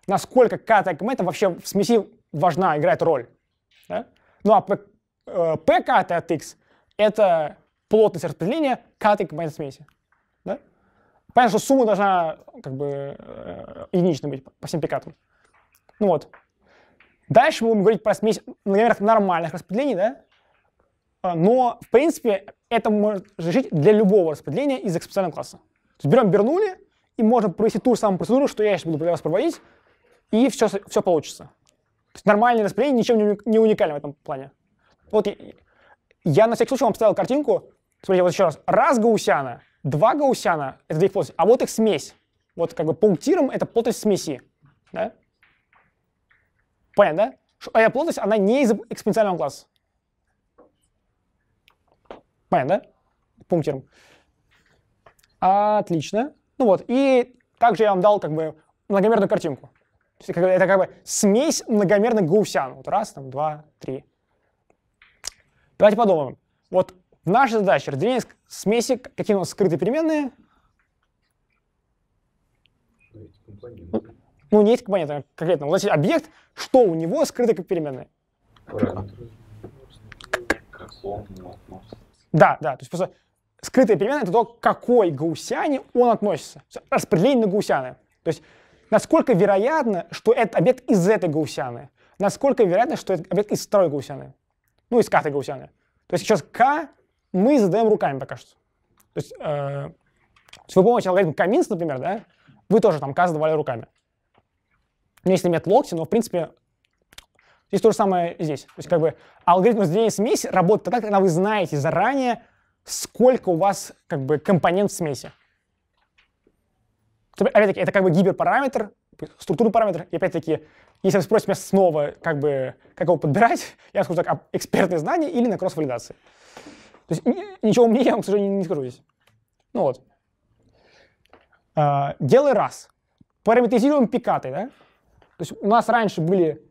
Насколько каты КП это вообще в смеси важна, играет роль. Да? Ну а P, э, P каты от X это плотность распределения каты компонент смеси. Да? Понятно, что сумма должна как бы э, единичной быть по всем пикатам. Ну вот. Дальше мы будем говорить про смесь например, нормальных распределений, да? А, но, в принципе, это может решить для любого распределения из экспоненциального класса. То есть берем Бернули, и можем провести ту же самую процедуру, что я сейчас буду для вас проводить, и все, все получится. То есть нормальное распределение ничем не уникально в этом плане. Вот я на всякий случай вам поставил картинку. Смотрите, вот еще раз. Раз гаусяна, два гаусяна — это две их плотности, а вот их смесь. Вот как бы пунктиром — это плотность смеси. Да? Понятно, да? Что, а плотность, она не из экспоненциального класса. Понятно, да? Пунктиром. Отлично. Ну вот, и также я вам дал как бы многомерную картинку. Это как бы смесь многомерных гаусян. Вот раз, там, два, три. Давайте подумаем. Вот наша задача разделение смеси, какие у нас скрытые переменные? Ну, не есть компонент, а конкретно. Вот объект, что у него скрытые как переменная. Да, да. То есть просто скрытые переменные — это то, к какой гаусяне он относится. Распределение на гаусяны. То есть насколько вероятно, что этот объект из этой гаусяны. Насколько вероятно, что этот объект из второй гаусяны ну, из каты гаусяны. То есть сейчас к мы задаем руками пока что. То есть, э, вы помните алгоритм Каминс, например, да? Вы тоже там к задавали руками. У меня есть элемент локти, но, в принципе, здесь то же самое здесь. То есть, как бы, алгоритм разделения смеси работает тогда, когда вы знаете заранее, сколько у вас, как бы, компонент в смеси. Опять-таки, это как бы гиперпараметр, структурный параметр, и опять-таки если вы спросите меня снова, как бы, как его подбирать, я скажу так, а экспертные знания или на кросс-валидации. То есть ничего умнее я вам, к сожалению, не скажу здесь. Ну вот. А, делай раз. Параметризируем пикаты, да? То есть у нас раньше были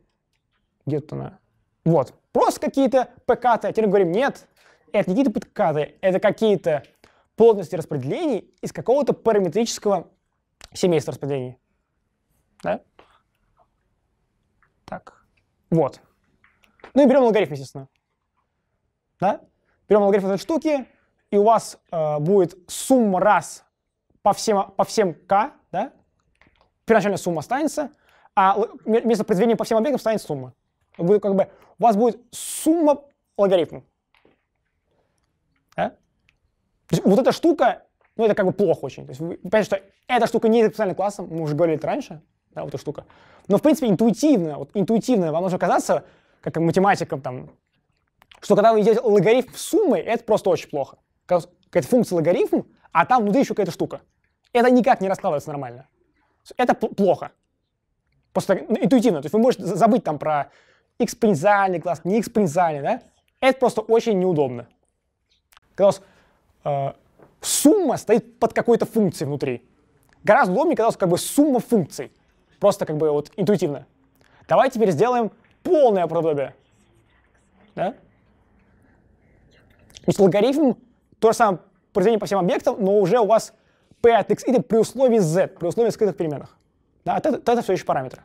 где-то на... Вот. Просто какие-то пикаты. А теперь говорим, нет, это не какие-то пикаты, это какие-то плотности распределений из какого-то параметрического семейства распределений. Так. Вот. Ну и берем логарифм, естественно. Да? Берем логарифм этой штуки, и у вас э, будет сумма раз по всем, по всем k, да? Первоначальная сумма останется, а вместо произведения по всем объектам станет сумма. Будет как бы, у вас будет сумма логарифма. Да? То есть вот эта штука, ну это как бы плохо очень. То есть вы понимаете, что эта штука не из к специальным мы уже говорили это раньше, да, вот эта штука. Но, в принципе, интуитивно, вот интуитивно вам нужно казаться, как математиком там, что когда вы идете логарифм суммы, это просто очень плохо. Какая-то функция логарифм, а там внутри еще какая-то штука. Это никак не раскладывается нормально. Это плохо. Просто ну, интуитивно. То есть вы можете забыть там про экспоненциальный класс, не экспоненциальный, да? Это просто очень неудобно. Когда у вас э, сумма стоит под какой-то функцией внутри. Гораздо удобнее, когда у вас как бы сумма функций. Просто как бы вот интуитивно. Давай теперь сделаем полное подобие. Да? То есть логарифм то же самое произведение по всем объектам, но уже у вас p от x y при условии z, при условии скрытых переменных. Да, это, это все еще параметры.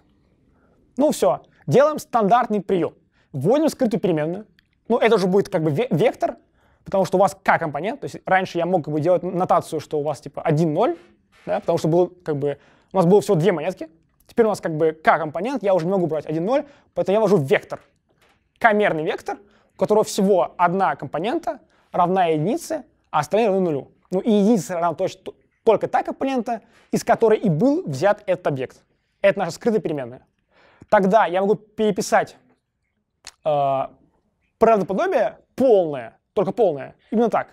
Ну все, делаем стандартный прием. Вводим скрытую переменную. Ну это уже будет как бы вектор, потому что у вас k компонент. То есть раньше я мог как бы делать нотацию, что у вас типа 1, 0, да, потому что было как бы у нас было всего две монетки. Теперь у нас как бы k-компонент, я уже не могу брать 1,0, поэтому я ввожу вектор. K-мерный вектор, у которого всего одна компонента равна единице, а остальные равны нулю. Ну и единица равна точно только та компонента, из которой и был взят этот объект. Это наша скрытая переменная. Тогда я могу переписать э, правдоподобие полное, только полное, именно так,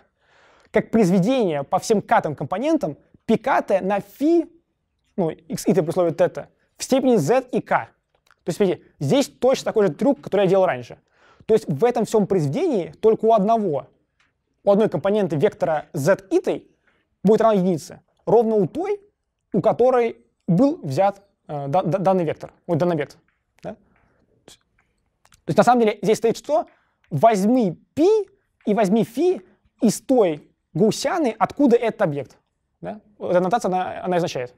как произведение по всем катам компонентам пиката на фи, ну, x и t при типа, условии тета, в степени z и k. То есть, видите, здесь точно такой же трюк, который я делал раньше. То есть в этом всем произведении только у одного, у одной компоненты вектора z и итой будет равно единице, ровно у той, у которой был взят э, данный вектор, ой, данный вектор. Да? То есть на самом деле здесь стоит что? Возьми π и возьми φ из той гаусяны, откуда этот объект. Да? Вот эта нотация, она, она означает. То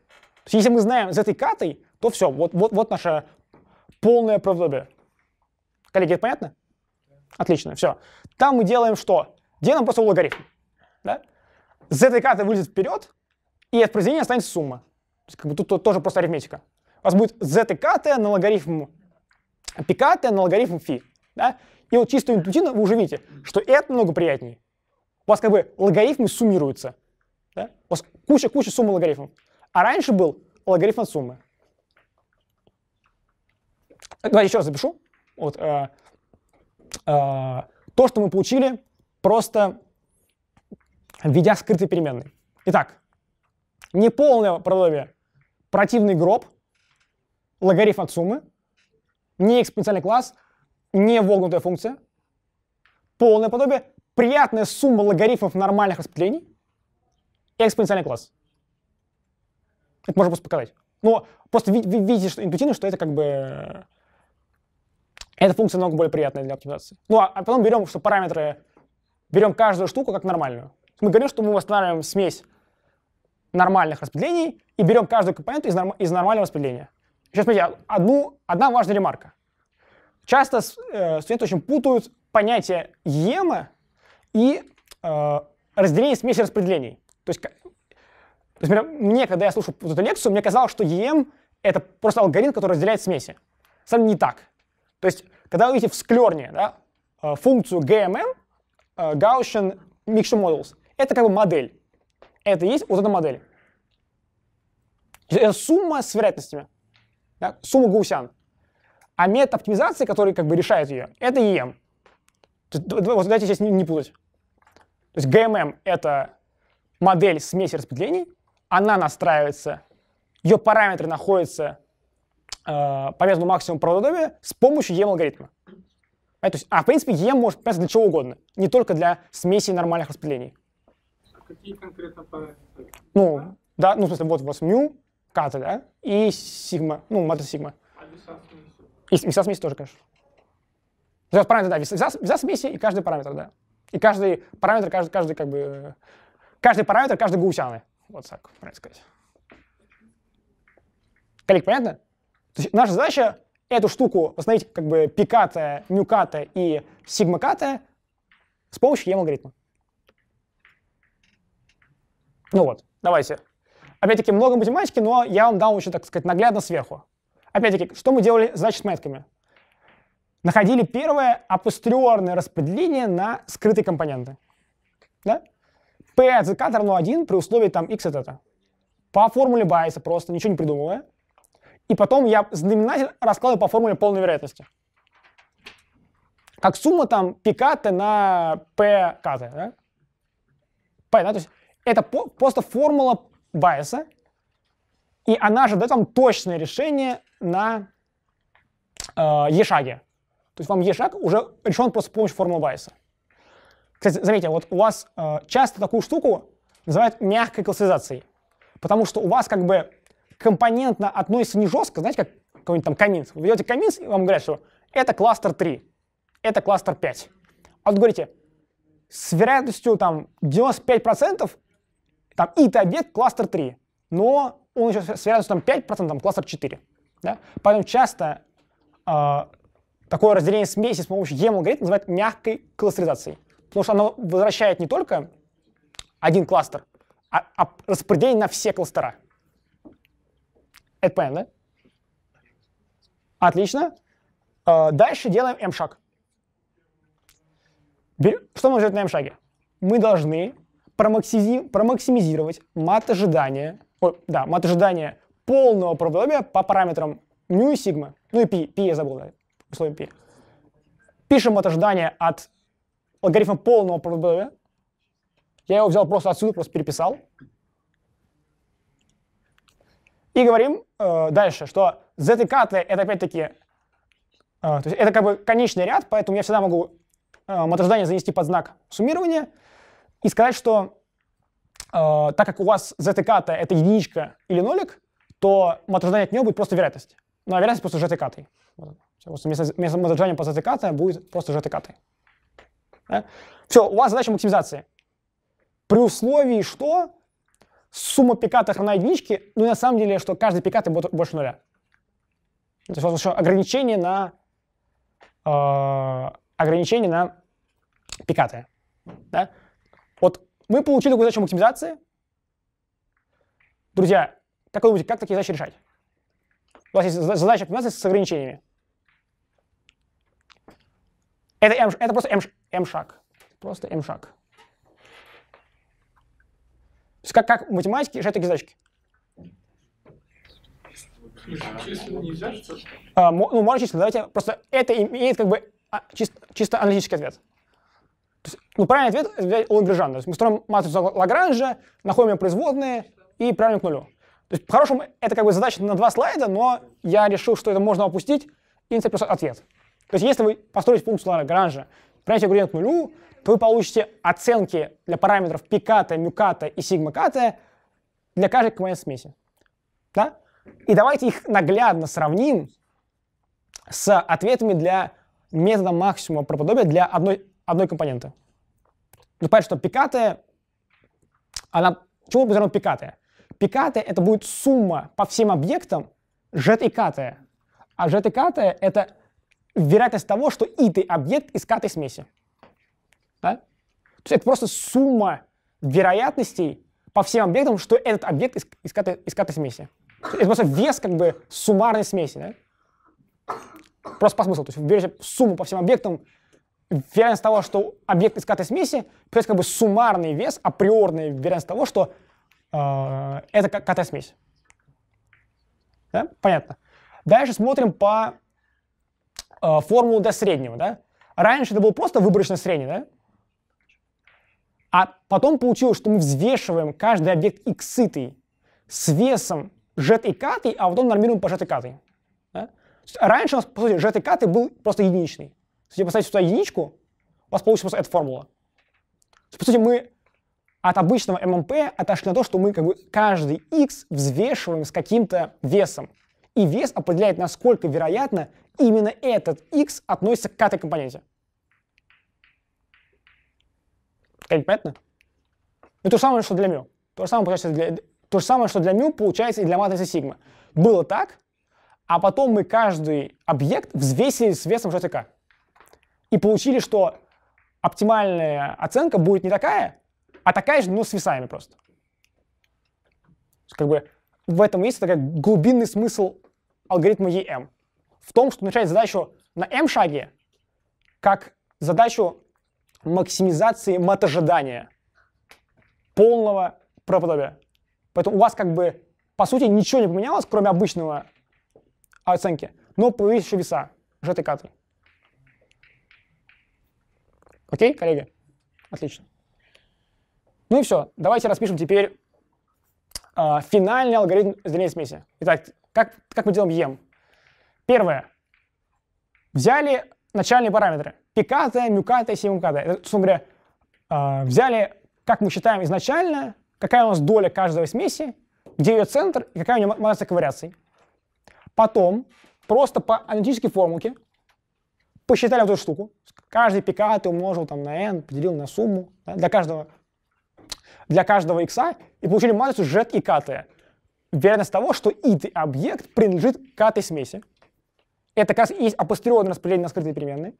есть если мы знаем z и k, то все, вот, вот, вот наше полное правдобие. Коллеги, это понятно? Отлично, все. Там мы делаем что? Делаем просто логарифм. Да? z карты вылезет вперед, и от произведения останется сумма. То есть, как бы тут, тоже просто арифметика. У вас будет z на логарифм пикаты на логарифм фи. Да? И вот чисто интуитивно вы уже видите, что это много приятнее. У вас как бы логарифмы суммируются. Да? У вас куча-куча суммы логарифмов. А раньше был логарифм от суммы. А, давай еще раз запишу. Вот, э, э, то, что мы получили, просто введя скрытые переменные. Итак, неполное продобие противный гроб, логарифм от суммы, не экспоненциальный класс, не вогнутая функция, полное подобие, приятная сумма логарифмов нормальных распределений и экспоненциальный класс. Это можно просто показать. Но просто видите что, интуитивно, что это как бы эта функция намного более приятная для оптимизации. Ну, а, а потом берем, что параметры, берем каждую штуку как нормальную. Мы говорим, что мы восстанавливаем смесь нормальных распределений и берем каждую компоненту из, норм, из нормального распределения. Сейчас, смотрите, одну, одна важная ремарка. Часто э, студенты очень путают понятие ЕМа и э, разделение смеси распределений. То есть, то есть, например, мне, когда я слушал вот эту лекцию, мне казалось, что ЕМ это просто алгоритм, который разделяет смеси. На не так. То есть, когда вы видите в склерне да, э, функцию GMM, э, Gaussian Mixture Models, это как бы модель. Это есть вот эта модель. Это сумма с вероятностями. Да, сумма гаусян. А метод оптимизации, который как бы решает ее, это EM. Вот давайте сейчас не, не путать. То есть GMM — это модель смеси распределений, она настраивается, ее параметры находятся э, полезную максимум правдоподобия с помощью EM-алгоритма. А, э, то есть, а, в принципе, EM может применяться для чего угодно, не только для смеси нормальных распределений. А какие конкретно параметры? Ну, а? да, ну, в смысле, вот у вас μ, ката, да, и сигма, ну, матрица сигма. А веса смеси? И веса смеси тоже, конечно. Веса параметры, да, веса, веса смеси и каждый параметр, да. И каждый параметр, каждый, каждый как бы, каждый параметр, каждый гаусяны. Вот так, правильно сказать. Коллег, понятно? То есть наша задача эту штуку восстановить как бы пиката, мюката и сигмаката с помощью EM-алгоритма. Ну вот, давайте. Опять-таки много математики, но я вам дал еще, так сказать, наглядно сверху. Опять-таки, что мы делали задачи с метками? Находили первое апостериорное распределение на скрытые компоненты. Да? P от z равно 1 при условии там x от это. По формуле Байса просто, ничего не придумывая. И потом я знаменатель раскладываю по формуле полной вероятности. Как сумма там пикаты на p каты. Да? P, да? То есть это по просто формула байса, и она же дает вам точное решение на э, e-шаге. То есть вам е шаг уже решен просто с помощью формулы байса. Кстати, заметьте, вот у вас э, часто такую штуку называют мягкой классизацией, потому что у вас как бы компонентно относится не жестко, знаете, как какой-нибудь там камин. Вы ведете камин и вам говорят, что это кластер 3, это кластер 5. А вот говорите, с вероятностью там 95% там ит объект кластер 3, но он еще с вероятностью там 5% там, кластер 4. Да? Поэтому часто э, такое разделение смеси с помощью EM-алгоритма называют мягкой кластеризацией. Потому что оно возвращает не только один кластер, а, а распределение на все кластера. Это понятно, да? Отлично. А, дальше делаем m-шаг. Что мы ждем на m-шаге? Мы должны промаксимизировать мат ожидания, о, да, мат ожидания полного продобия по параметрам μ и сигма. Ну и пи, пи я забыл, да, условие π. Пишем мат ожидания от логарифма полного продобия. Я его взял просто отсюда, просто переписал. И говорим э, дальше, что ZK это опять-таки, э, то есть это как бы конечный ряд, поэтому я всегда могу э, матождание занести под знак суммирования и сказать, что э, так как у вас ZK это единичка или нолик, то матождание от него будет просто вероятность. Ну а вероятность просто GTK. -той. Вот. Просто вместо, вместо матождания по ZK будет просто GTK. -той. Да? Все, у вас задача максимизации. При условии, что сумма пикатов на единичке, ну и на самом деле, что каждый пикат будет больше нуля. То есть у вас еще ограничение на, э, ограничение на пикаты. Да? Вот мы получили какую-то задачу максимизации. Друзья, как вы думаете, как такие задачи решать? У вас есть задача оптимизации с ограничениями. Это, M, эм-, это просто M, эм-, M-шаг. Просто M-шаг есть как, как математики решают такие задачки? а, ну, можно числить, давайте. Просто это имеет как бы а, чисто, чисто аналитический ответ. Есть, ну, правильный ответ взять Лагранжа. То есть мы строим матрицу Лагранжа, находим ее производные и правим к нулю. То есть, по-хорошему, это как бы задача на два слайда, но я решил, что это можно опустить, и это просто ответ. То есть, если вы построите функцию Лагранжа, правите градиент к нулю, то вы получите оценки для параметров пиката, мюката и сигмаката для каждой компонент смеси. Да? И давайте их наглядно сравним с ответами для метода максимума правдоподобия для одной, одной компоненты. Вы понимаете, что пикатая, она... Чему будет равно пикатая? Пикатая — это будет сумма по всем объектам z и катая. А z и катая — это вероятность того, что и ты объект из катой смеси. Да? То есть это просто сумма вероятностей по всем объектам, что этот объект из, из, ката, из ката смеси. Это просто вес как бы суммарной смеси. Да? Просто по смыслу. То есть берете сумму по всем объектам, вероятность того, что объект из ката смеси, плюс как бы суммарный вес, априорная вероятность того, что э, это ката смесь. Да? Понятно. Дальше смотрим по э, формулу до среднего. Да? Раньше это было просто выборочное среднее, да? А потом получилось, что мы взвешиваем каждый объект x с весом z и k, а потом нормируем по z и k. Да? Раньше у нас, по сути, z и k был просто единичный. Если поставить сюда единичку, у вас получится просто эта формула. По сути, мы от обычного ММП отошли на то, что мы как бы каждый x взвешиваем с каким-то весом. И вес определяет, насколько вероятно именно этот x относится к этой компоненте. Коллеги, понятно? Ну, то же самое, что для мю. То же самое, получается, для, то же самое, что для мю получается и для матрицы сигма. Было так, а потом мы каждый объект взвесили с весом ЖТК. И получили, что оптимальная оценка будет не такая, а такая же, но с весами просто. Как бы в этом есть такой глубинный смысл алгоритма ЕМ, В том, что начать задачу на М шаге, как задачу максимизации матожидания, полного проподобия. Поэтому у вас как бы, по сути, ничего не поменялось, кроме обычного оценки, но появились еще веса, уже тыкаты. Окей, коллеги? Отлично. Ну и все. Давайте распишем теперь э, финальный алгоритм зрения смеси. Итак, как, как мы делаем ЕМ? Первое. Взяли начальные параметры – пикатая, мюкатая, семикатая. Это, собственно говоря, а, взяли, как мы считаем изначально, какая у нас доля каждого смеси, где ее центр и какая у нее масса ковариаций. Потом просто по аналитической формулке посчитали вот эту штуку. Каждый пикат умножил там на n, поделил на сумму да, для каждого для каждого x и получили матрицу z и kt. Вероятность того, что ит объект принадлежит к этой смеси. Это как раз и есть апостериодное распределение на скрытые переменные.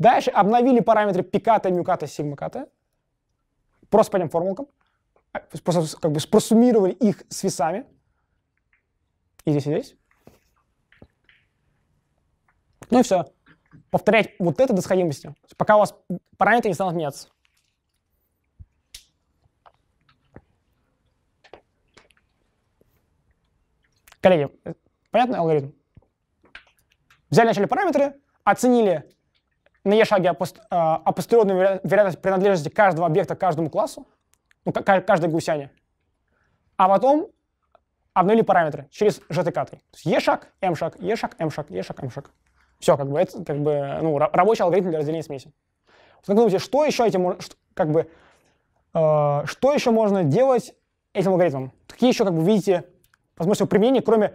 Дальше обновили параметры пиката, мюката, сигмаката. Просто по ним формулкам. А, просто как бы просуммировали их с весами. И здесь, и здесь. Ну и все. Повторять вот это до сходимости, пока у вас параметры не станут меняться. Коллеги, э, понятный алгоритм? Взяли начали параметры, оценили на E шаге апостериорную а, вероятность принадлежности каждого объекта каждому классу, ну, каждой гаусяне, а потом обновили параметры через GTK. То есть E шаг, M эм шаг, E шаг, M эм шаг, E шаг, M эм шаг. Все, как бы это как бы, ну, рабочий алгоритм для разделения смеси. Вот как думаете, что еще этим, как бы, э, что еще можно делать этим алгоритмом? Какие еще, как бы, видите, возможности применения, кроме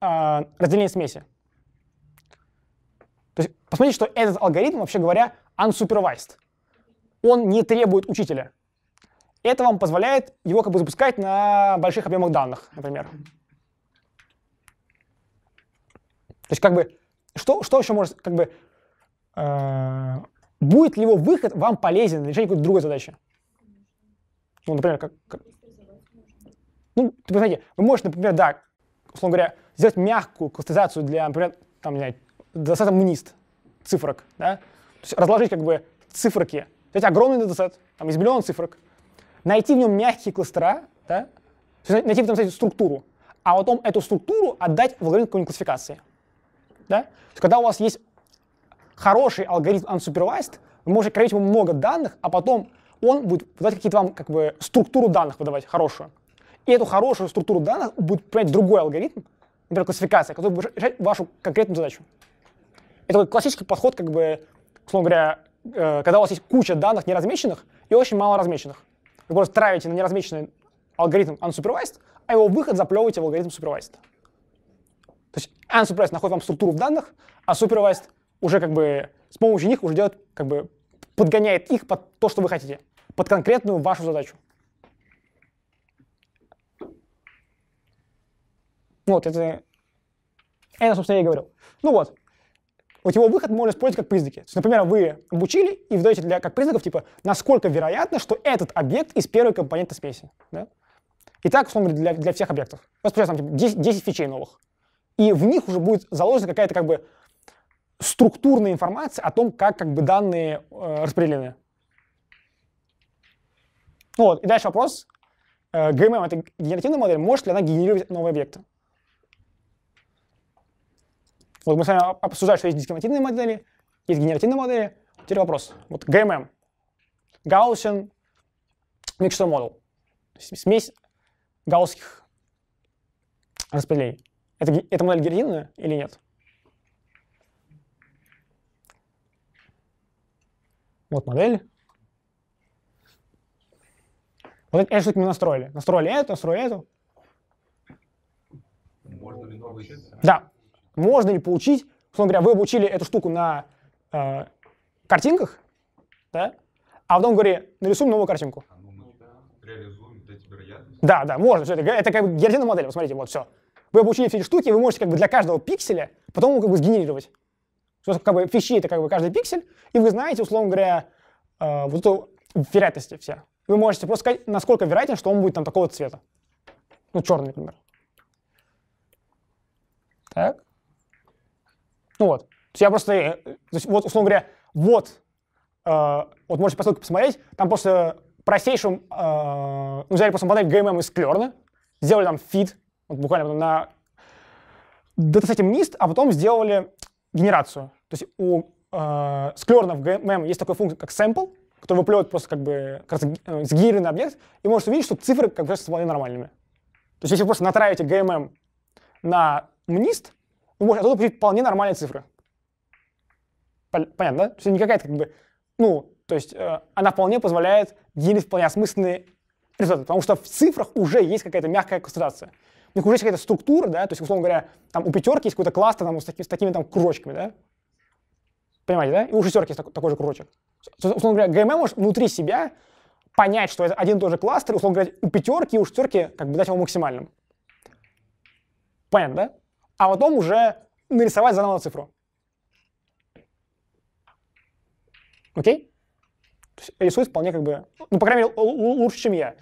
э, разделения смеси? То есть посмотрите, что этот алгоритм, вообще говоря, unsupervised. Он не требует учителя. Это вам позволяет его как бы запускать на больших объемах данных, например. То есть как бы, что, что еще может, как бы, э, будет ли его выход вам полезен для решения какой-то другой задачи? Ну, например, как, как ну, ты понимаете, вы можете, например, да, условно говоря, сделать мягкую кластеризацию для, например, там, не знаю, датасет MNIST, цифрок, да? То есть разложить как бы цифроки. Взять огромный датасет, там из миллиона цифрок, найти в нем мягкие кластера, да? То есть найти в этом, кстати, структуру, а потом эту структуру отдать в алгоритм какой-нибудь классификации. Да? То есть, когда у вас есть хороший алгоритм unsupervised, вы можете кровить ему много данных, а потом он будет выдавать какие-то вам как бы структуру данных выдавать хорошую. И эту хорошую структуру данных будет принять другой алгоритм, например, классификация, который будет решать вашу конкретную задачу. Это такой классический подход, как бы, условно говоря, э, когда у вас есть куча данных неразмеченных и очень мало размеченных. Вы просто травите на неразмеченный алгоритм unsupervised, а его выход заплевываете в алгоритм supervised. То есть unsupervised находит вам структуру в данных, а supervised уже как бы с помощью них уже делает, как бы подгоняет их под то, что вы хотите, под конкретную вашу задачу. Вот, это... Это, собственно, я и говорил. Ну вот. Вот его выход можно использовать как признаки. То есть, например, вы обучили и выдаете для как признаков, типа, насколько вероятно, что этот объект из первой компоненты смеси. Да? И так, условно говоря, для, для всех объектов. У вас там, типа, 10, 10 фичей новых. И в них уже будет заложена какая-то как бы структурная информация о том, как как бы данные э, распределены. вот, и дальше вопрос. Э, GMM — это генеративная модель, может ли она генерировать новые объекты? Вот мы с вами обсуждали, что есть дискриминативные модели, есть генеративные модели. Теперь вопрос. Вот ГММ. Gaussian Mixture Model. Смесь гаусских распределений. Это, это модель генеративная или нет? Вот модель. Вот эти штуки мы настроили. Настроили эту, настроили эту. Можно ли новые? Да можно ли получить, условно говоря, вы обучили эту штуку на э, картинках, да, а потом говорит нарисуй новую картинку. А, ну, типа да, да, можно. Все это, это как бы георгиевная модель, вот вот все. Вы обучили все эти штуки, вы можете как бы для каждого пикселя потом как бы сгенерировать. Что как бы фичи это как бы каждый пиксель, и вы знаете, условно говоря, э, вот эту вероятности все. Вы можете просто сказать, насколько вероятно, что он будет там такого цвета. Ну, черный, например. Так. Ну вот. То есть я просто, э, то есть, вот, условно говоря, вот, э, вот можете по ссылке посмотреть, там просто простейшим, э, ну, взяли просто модель GMM из Клерна, сделали там фит, вот буквально на датасете NIST, а потом сделали генерацию. То есть у э, Склерна в GMM есть такой функция, как sample, который выплевывает просто как бы как раз, э, сгенерированный объект, и можете увидеть, что цифры как бы вполне нормальными. То есть если вы просто натравите GMM на NIST, вы ну, можете оттуда а получить вполне нормальные цифры. Понятно, да? То есть не какая-то как бы, ну, то есть э, она вполне позволяет генерить вполне осмысленные результаты, потому что в цифрах уже есть какая-то мягкая концентрация. У них уже есть какая-то структура, да, то есть, условно говоря, там у пятерки есть какой-то кластер там, с, таки, с такими там кружочками, да? Понимаете, да? И у шестерки есть такой, такой же кружочек. Условно говоря, ГММ может внутри себя понять, что это один и тот же кластер, условно говоря, у пятерки и у шестерки как бы дать его максимальным. Понятно, да? а потом уже нарисовать заново цифру. Окей? Рисует вполне как бы, ну, по крайней мере, лучше, чем я.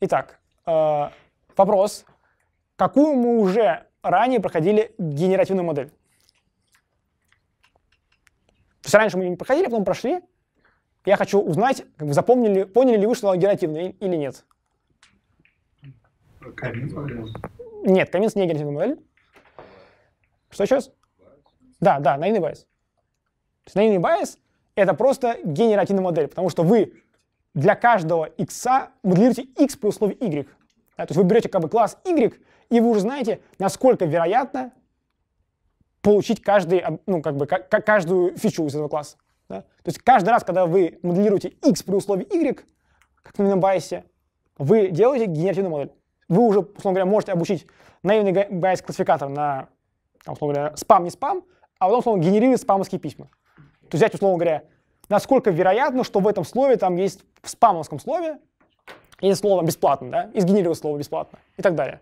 Итак, э, вопрос. Какую мы уже ранее проходили генеративную модель? То есть раньше мы ее не проходили, а потом прошли. Я хочу узнать, как бы запомнили, поняли ли вы, что она генеративная или нет. Каминс Нет, Каминс не генеративная модель. Что сейчас? Да, да, наивный байс. То есть наивный байс — это просто генеративная модель, потому что вы для каждого x моделируете x при условии y. Да, то есть вы берете как бы класс y, и вы уже знаете, насколько вероятно получить каждый, ну, как бы, каждую фичу из этого класса. Да? То есть каждый раз, когда вы моделируете x при условии y, как в байсе, вы делаете генеративную модель. Вы уже, условно говоря, можете обучить наивный байс-классификатор на там, условно говоря, спам не спам, а потом, условно, генерировать спамовские письма. То есть взять, условно говоря, насколько вероятно, что в этом слове там есть, в спамовском слове, есть слово бесплатно, да, и сгенерировать слово бесплатно, и так далее.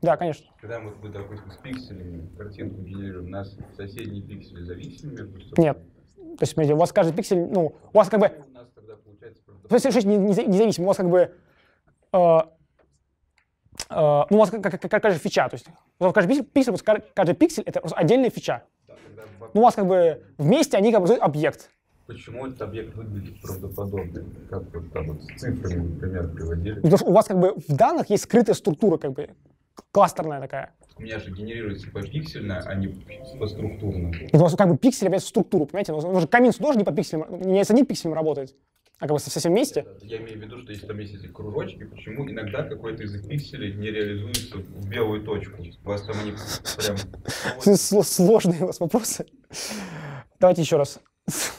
да, конечно. Когда мы, мы, допустим, с пикселями картинку генерируем, нас соседние пиксели зависимы между собой? Нет. То есть, смотрите, у вас каждый пиксель, ну, у вас как бы... У нас тогда получается... Вы совершенно независимо, у вас как бы э, Э, ну, у вас какая-же фича, то есть каждый пиксель, каждый пиксель это отдельная фича. Ну, у вас как бы вместе они образуют объект. Почему этот объект выглядит правдоподобным? Как вот там вот цифрами, например, приводили? Потому что у вас как бы в данных есть скрытая структура, как бы кластерная такая. У меня же генерируется по пиксельная, а не по структурному. у вас как бы пиксель опять структуру, понимаете? Он же камин тоже не по пикселям, не с одним пикселем работает. А как бы со всем вместе? Я имею в виду, что если там есть эти кружочки, почему иногда какой-то из их пикселей не реализуется в белую точку? У вас там они прям... Сложные у вас вопросы. Давайте еще раз.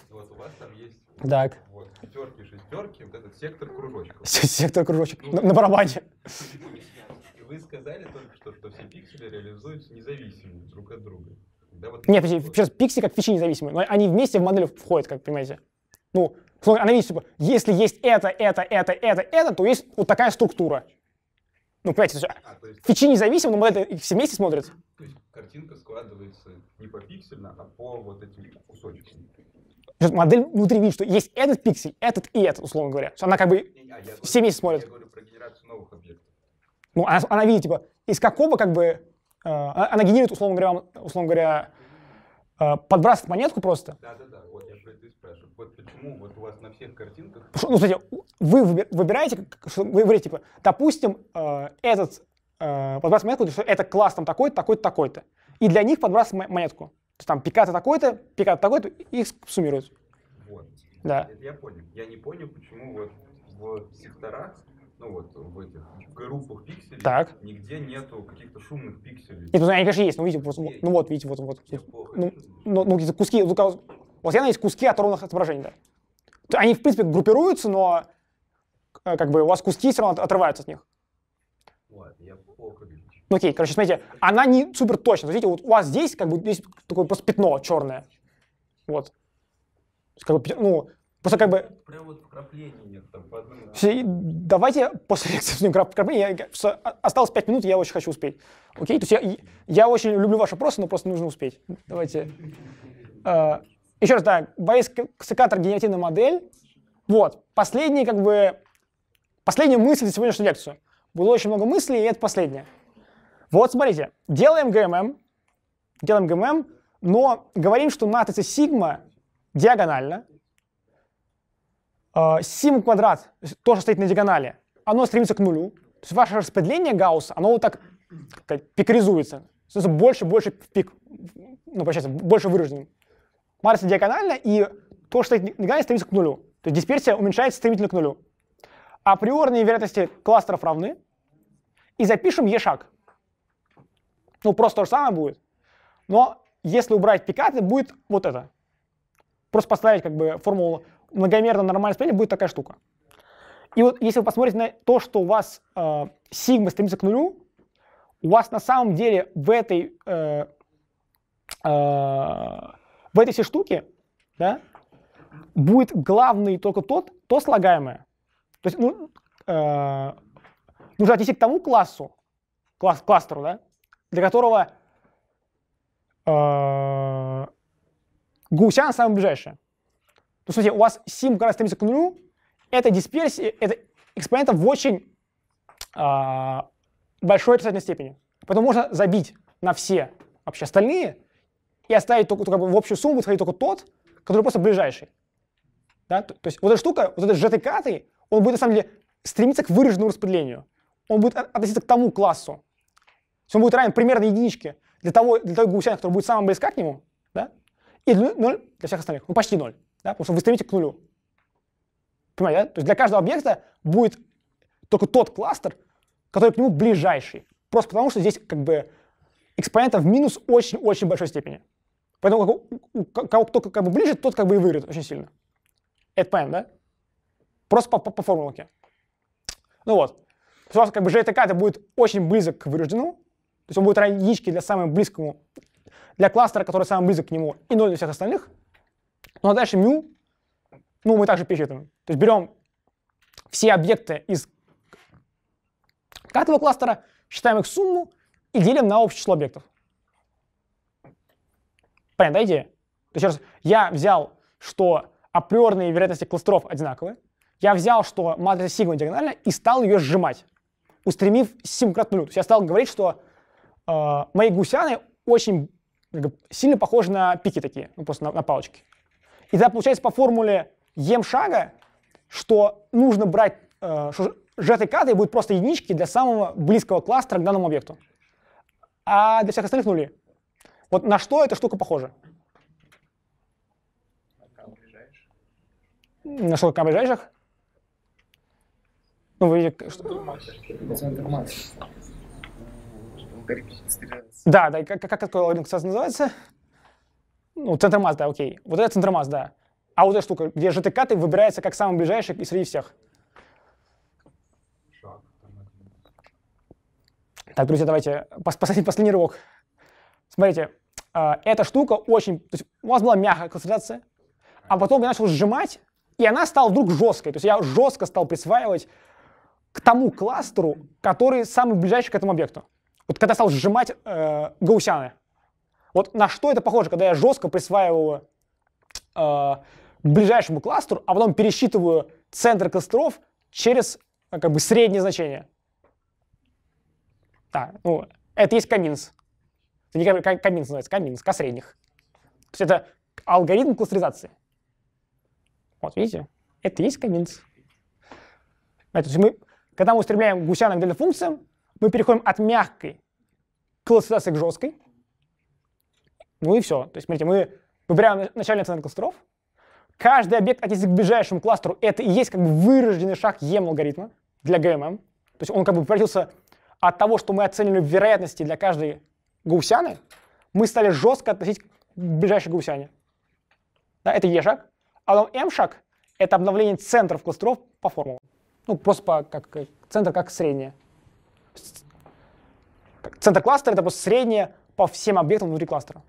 Вот у вас там есть... Так. Вот, пятерки, шестерки, вот этот сектор кружочков. Сектор кружочек. Ну, на, на барабане. Вы сказали только что, что все пиксели реализуются независимо друг от друга. Да, вот Нет, сейчас пиксели как фичи независимые, но они вместе в модель входят, как понимаете. Ну, она видит, типа, если есть это, это, это, это, это, то есть вот такая структура. Ну, понимаете, а, есть... фичи независимы, но модель все вместе смотрят. То есть картинка складывается не по пиксельно, а по вот этим кусочкам. Модель внутри видит, что есть этот пиксель, этот и этот, условно говоря. Что она как бы не, не, а все вместе смотрит. Я говорю про генерацию новых объектов. Ну, она, она видит, типа, из какого как бы... Э, а, она генерирует, условно говоря, условно говоря э, подбрасывает монетку просто. Да, да, да почему вот у вас на всех картинках... Ну, смотрите, вы выбираете, вы говорите, типа, допустим, э, этот э, подбрасывает монетку, что это класс там такой-то, такой-то, такой-то. И для них подбрас монетку. То есть там пиката такой-то, пиката такой-то, их суммируют. Вот. Да. Это я понял. Я не понял, почему вот в секторах, ну вот в этих группах пикселей, так. нигде нету каких-то шумных пикселей. Нет, ну, они, конечно, есть, но видите, просто, ну, ну вот, видите, вот, вот. Ну, ну, ну, ну, какие-то куски, вот явно есть куски оторванных отображений, да. Они, в принципе, группируются, но э, как бы у вас куски все равно отрываются от них. Ладно, я плохо Ну окей, короче, смотрите, она не супер точно. Видите, вот у вас здесь как бы здесь такое просто пятно черное. Вот. Как бы, ну, просто как бы... Прям вот вкрапления нет там. Все, давайте после лекции вкрапления. Я, осталось 5 минут, я очень хочу успеть. Окей, то есть я, я очень люблю ваши вопросы, но просто нужно успеть. Давайте. А, еще раз, да, Bayes-секатор, генеративная модель. Вот, последний, как бы, последняя мысль за сегодняшнюю лекцию. Было очень много мыслей, и это последнее. Вот, смотрите, делаем ГММ, делаем ГММ, но говорим, что матрица сигма диагональна. А, Сим квадрат тоже стоит на диагонали. Оно стремится к нулю. То есть ваше распределение Гаусса, оно вот так, так сказать, пикаризуется. больше, больше пик, ну, получается, больше выраженным. Марса диагональна и то, что диагональ стремится к нулю. То есть дисперсия уменьшается стремительно к нулю. Априорные вероятности кластеров равны. И запишем Е-шаг. Ну, просто то же самое будет. Но если убрать пикаты, будет вот это. Просто поставить как бы формулу многомерно нормальное распределение, будет такая штука. И вот если вы посмотрите на то, что у вас э, сигма стремится к нулю, у вас на самом деле в этой э, э, в этой всей штуке да, будет главный только тот, то слагаемое. То есть ну, э, нужно отнести к тому классу, класс, кластеру, да, для которого э, гаусян самое ближайшее. То ну, есть, смотрите, у вас сим как раз стремится к нулю, это дисперсия, это экспонента в очень э, большой отрицательной степени. Поэтому можно забить на все вообще остальные, и оставить только, только ну, в общую сумму будет входить только тот, который просто ближайший. Да? То, то есть вот эта штука, вот этот GTK, он будет на самом деле стремиться к выраженному распределению. Он будет относиться к тому классу. То есть он будет равен примерно единичке для того, для того гаусяна, который будет самым близка к нему, да? и ноль для всех остальных. Ну, почти ноль, да? потому что вы стремитесь к нулю. Понимаете, да? То есть для каждого объекта будет только тот кластер, который к нему ближайший. Просто потому, что здесь как бы экспонента в минус очень-очень большой степени. Поэтому кого кто как бы ближе, тот как бы и выиграет очень сильно. Это понятно, да? Просто по, по, по формулке. Ну вот. То есть, как бы ЖТК это будет очень близок к вырожденному. То есть он будет равен единичке для самого близкому, для кластера, который самый близок к нему, и ноль для всех остальных. Ну а дальше мю, ну мы также пересчитываем. То есть берем все объекты из каждого кластера, считаем их сумму и делим на общее число объектов. Понятно, да, идея? То есть, еще раз, я взял, что априорные вероятности кластеров одинаковые, я взял, что матрица сигма диагональна, и стал ее сжимать, устремив симкратную. к нулю. То есть я стал говорить, что э, мои гусяны очень как, сильно похожи на пики такие, ну, просто на, на палочки. И тогда получается по формуле ем шага, что нужно брать, э, что жертвы кадры будут просто единички для самого близкого кластера к данному объекту. А для всех остальных нули. Вот на что эта штука похожа? На что, камеры ближайших? Ну, вы... Что? Да, да, как, как такой логин, кстати, называется? Ну, центр масс, да, окей. Вот это центр масс, да. А вот эта штука, где ЖТК ты выбирается как самый ближайший и среди всех. Так, друзья, давайте последний, последний рывок. Смотрите, а, эта штука очень... То есть у вас была мягкая концентрация, а потом я начал сжимать, и она стала вдруг жесткой. То есть я жестко стал присваивать к тому кластеру, который самый ближайший к этому объекту. Вот когда стал сжимать э, гаусяны. Вот на что это похоже, когда я жестко присваиваю э, ближайшему кластеру, а потом пересчитываю центр кластеров через э, как бы среднее значение. Так, ну, это есть каминс. Это не камин называется, Каминс, К-средних. То есть это алгоритм кластеризации. Вот, видите? Это и есть Каминс. То есть мы, когда мы устремляем гусянок для функциям, мы переходим от мягкой кластеризации к жесткой. Ну и все. То есть, смотрите, мы выбираем начальный центр кластеров. Каждый объект относится к ближайшему кластеру. Это и есть как бы вырожденный шаг EM алгоритма для ГММ. То есть он как бы превратился от того, что мы оценили вероятности для каждой гаусяны, мы стали жестко относить к ближайшей гаусяне. Да, это Е-шаг. А потом М-шаг — это обновление центров кластеров по формулам. Ну, просто по, как, э, центр как среднее. Центр кластера — это просто среднее по всем объектам внутри кластера.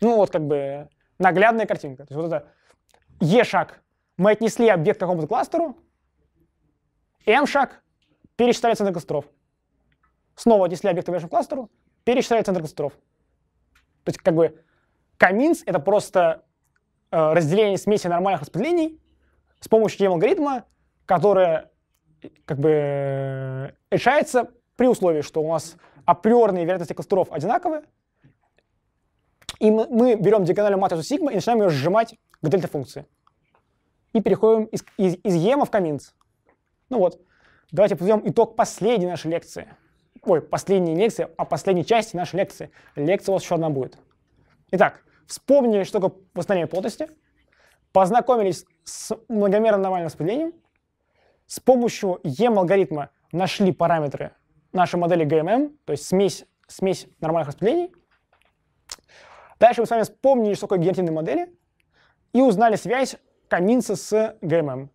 Ну, вот как бы наглядная картинка. То есть вот это Е-шаг. Мы отнесли объект к какому-то кластеру. М-шаг. Пересчитали центр кластеров снова отнесли объекты в вашему кластеру, пересчитали центр кластеров. То есть как бы коминс это просто э, разделение смеси нормальных распределений с помощью алгоритма, которое как бы решается при условии, что у нас априорные вероятности кластеров одинаковые, и мы берем диагональную матрицу сигма и начинаем ее сжимать к дельта-функции. И переходим из, из, из ема в коминс. Ну вот, давайте подведем итог последней нашей лекции — ой, последней лекции, о а последней части нашей лекции. Лекция у вас еще одна будет. Итак, вспомнили, что такое восстановление плотности, познакомились с многомерным нормальным распределением, с помощью EM-алгоритма нашли параметры нашей модели ГММ, то есть смесь, смесь нормальных распределений. Дальше мы с вами вспомнили, что такое генеративные модели, и узнали связь Каминца с ГММ.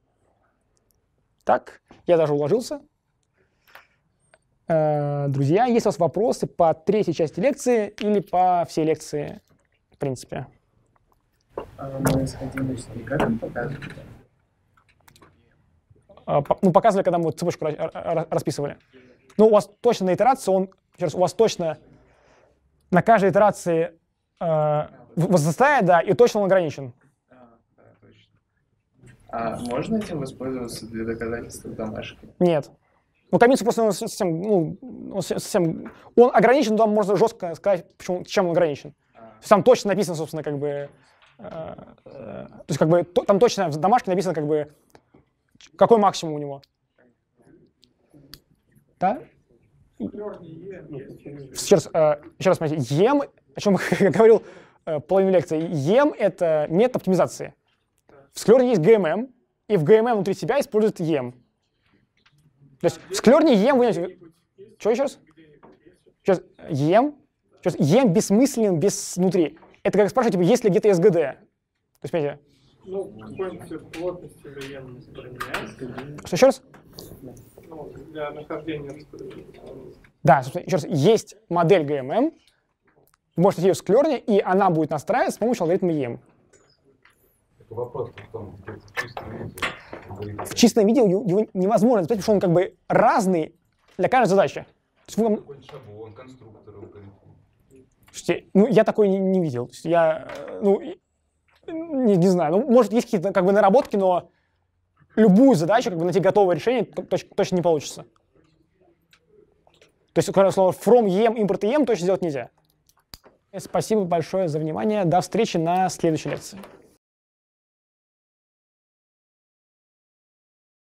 Так, я даже уложился. Э, друзья, есть у вас вопросы по третьей части лекции или по всей лекции, в принципе? А, мы сходили с как показывали? А, ну, показывали, когда мы цепочку расписывали. Ну, у вас точно на итерации он, еще раз, у вас точно на каждой итерации э, возрастает, да, и точно он ограничен. А, а можно этим воспользоваться для доказательства домашки? Нет. Ну, Комицу просто он совсем, ну, он совсем, он ограничен, но там можно жестко сказать, почему, чем он ограничен. А. Там точно написано, собственно, как бы, э, э, то есть как бы там точно в домашке написано, как бы, какой максимум у него. Да? Еще раз, э, еще раз смотрите, ем, о чем я говорил э, половину лекции, ем — это метод оптимизации. В Scler есть GMM, и в GMM внутри себя используют ем. То есть склерни ем... Что еще раз? Сейчас ем? Сейчас ем бессмыслен без внутри. Это как спрашивать, типа, есть ли где-то СГД? То есть, понимаете? Ну, какой-нибудь плотность ем емность применяется. Что еще раз? Ну, для нахождения Да, собственно, еще раз, есть модель ГММ, можете ее склерни, и она будет настраиваться с помощью алгоритма ЕМ в том, в чистом виде. его невозможно записать, потому что он как бы разный для каждой задачи. То есть, ну, я такой не, не видел. Я, ну, не, не знаю, ну, может, есть какие-то как бы наработки, но любую задачу как бы найти готовое решение точ, точно не получится. То есть, кроме слова from em, import em точно сделать нельзя. Спасибо большое за внимание. До встречи на следующей лекции.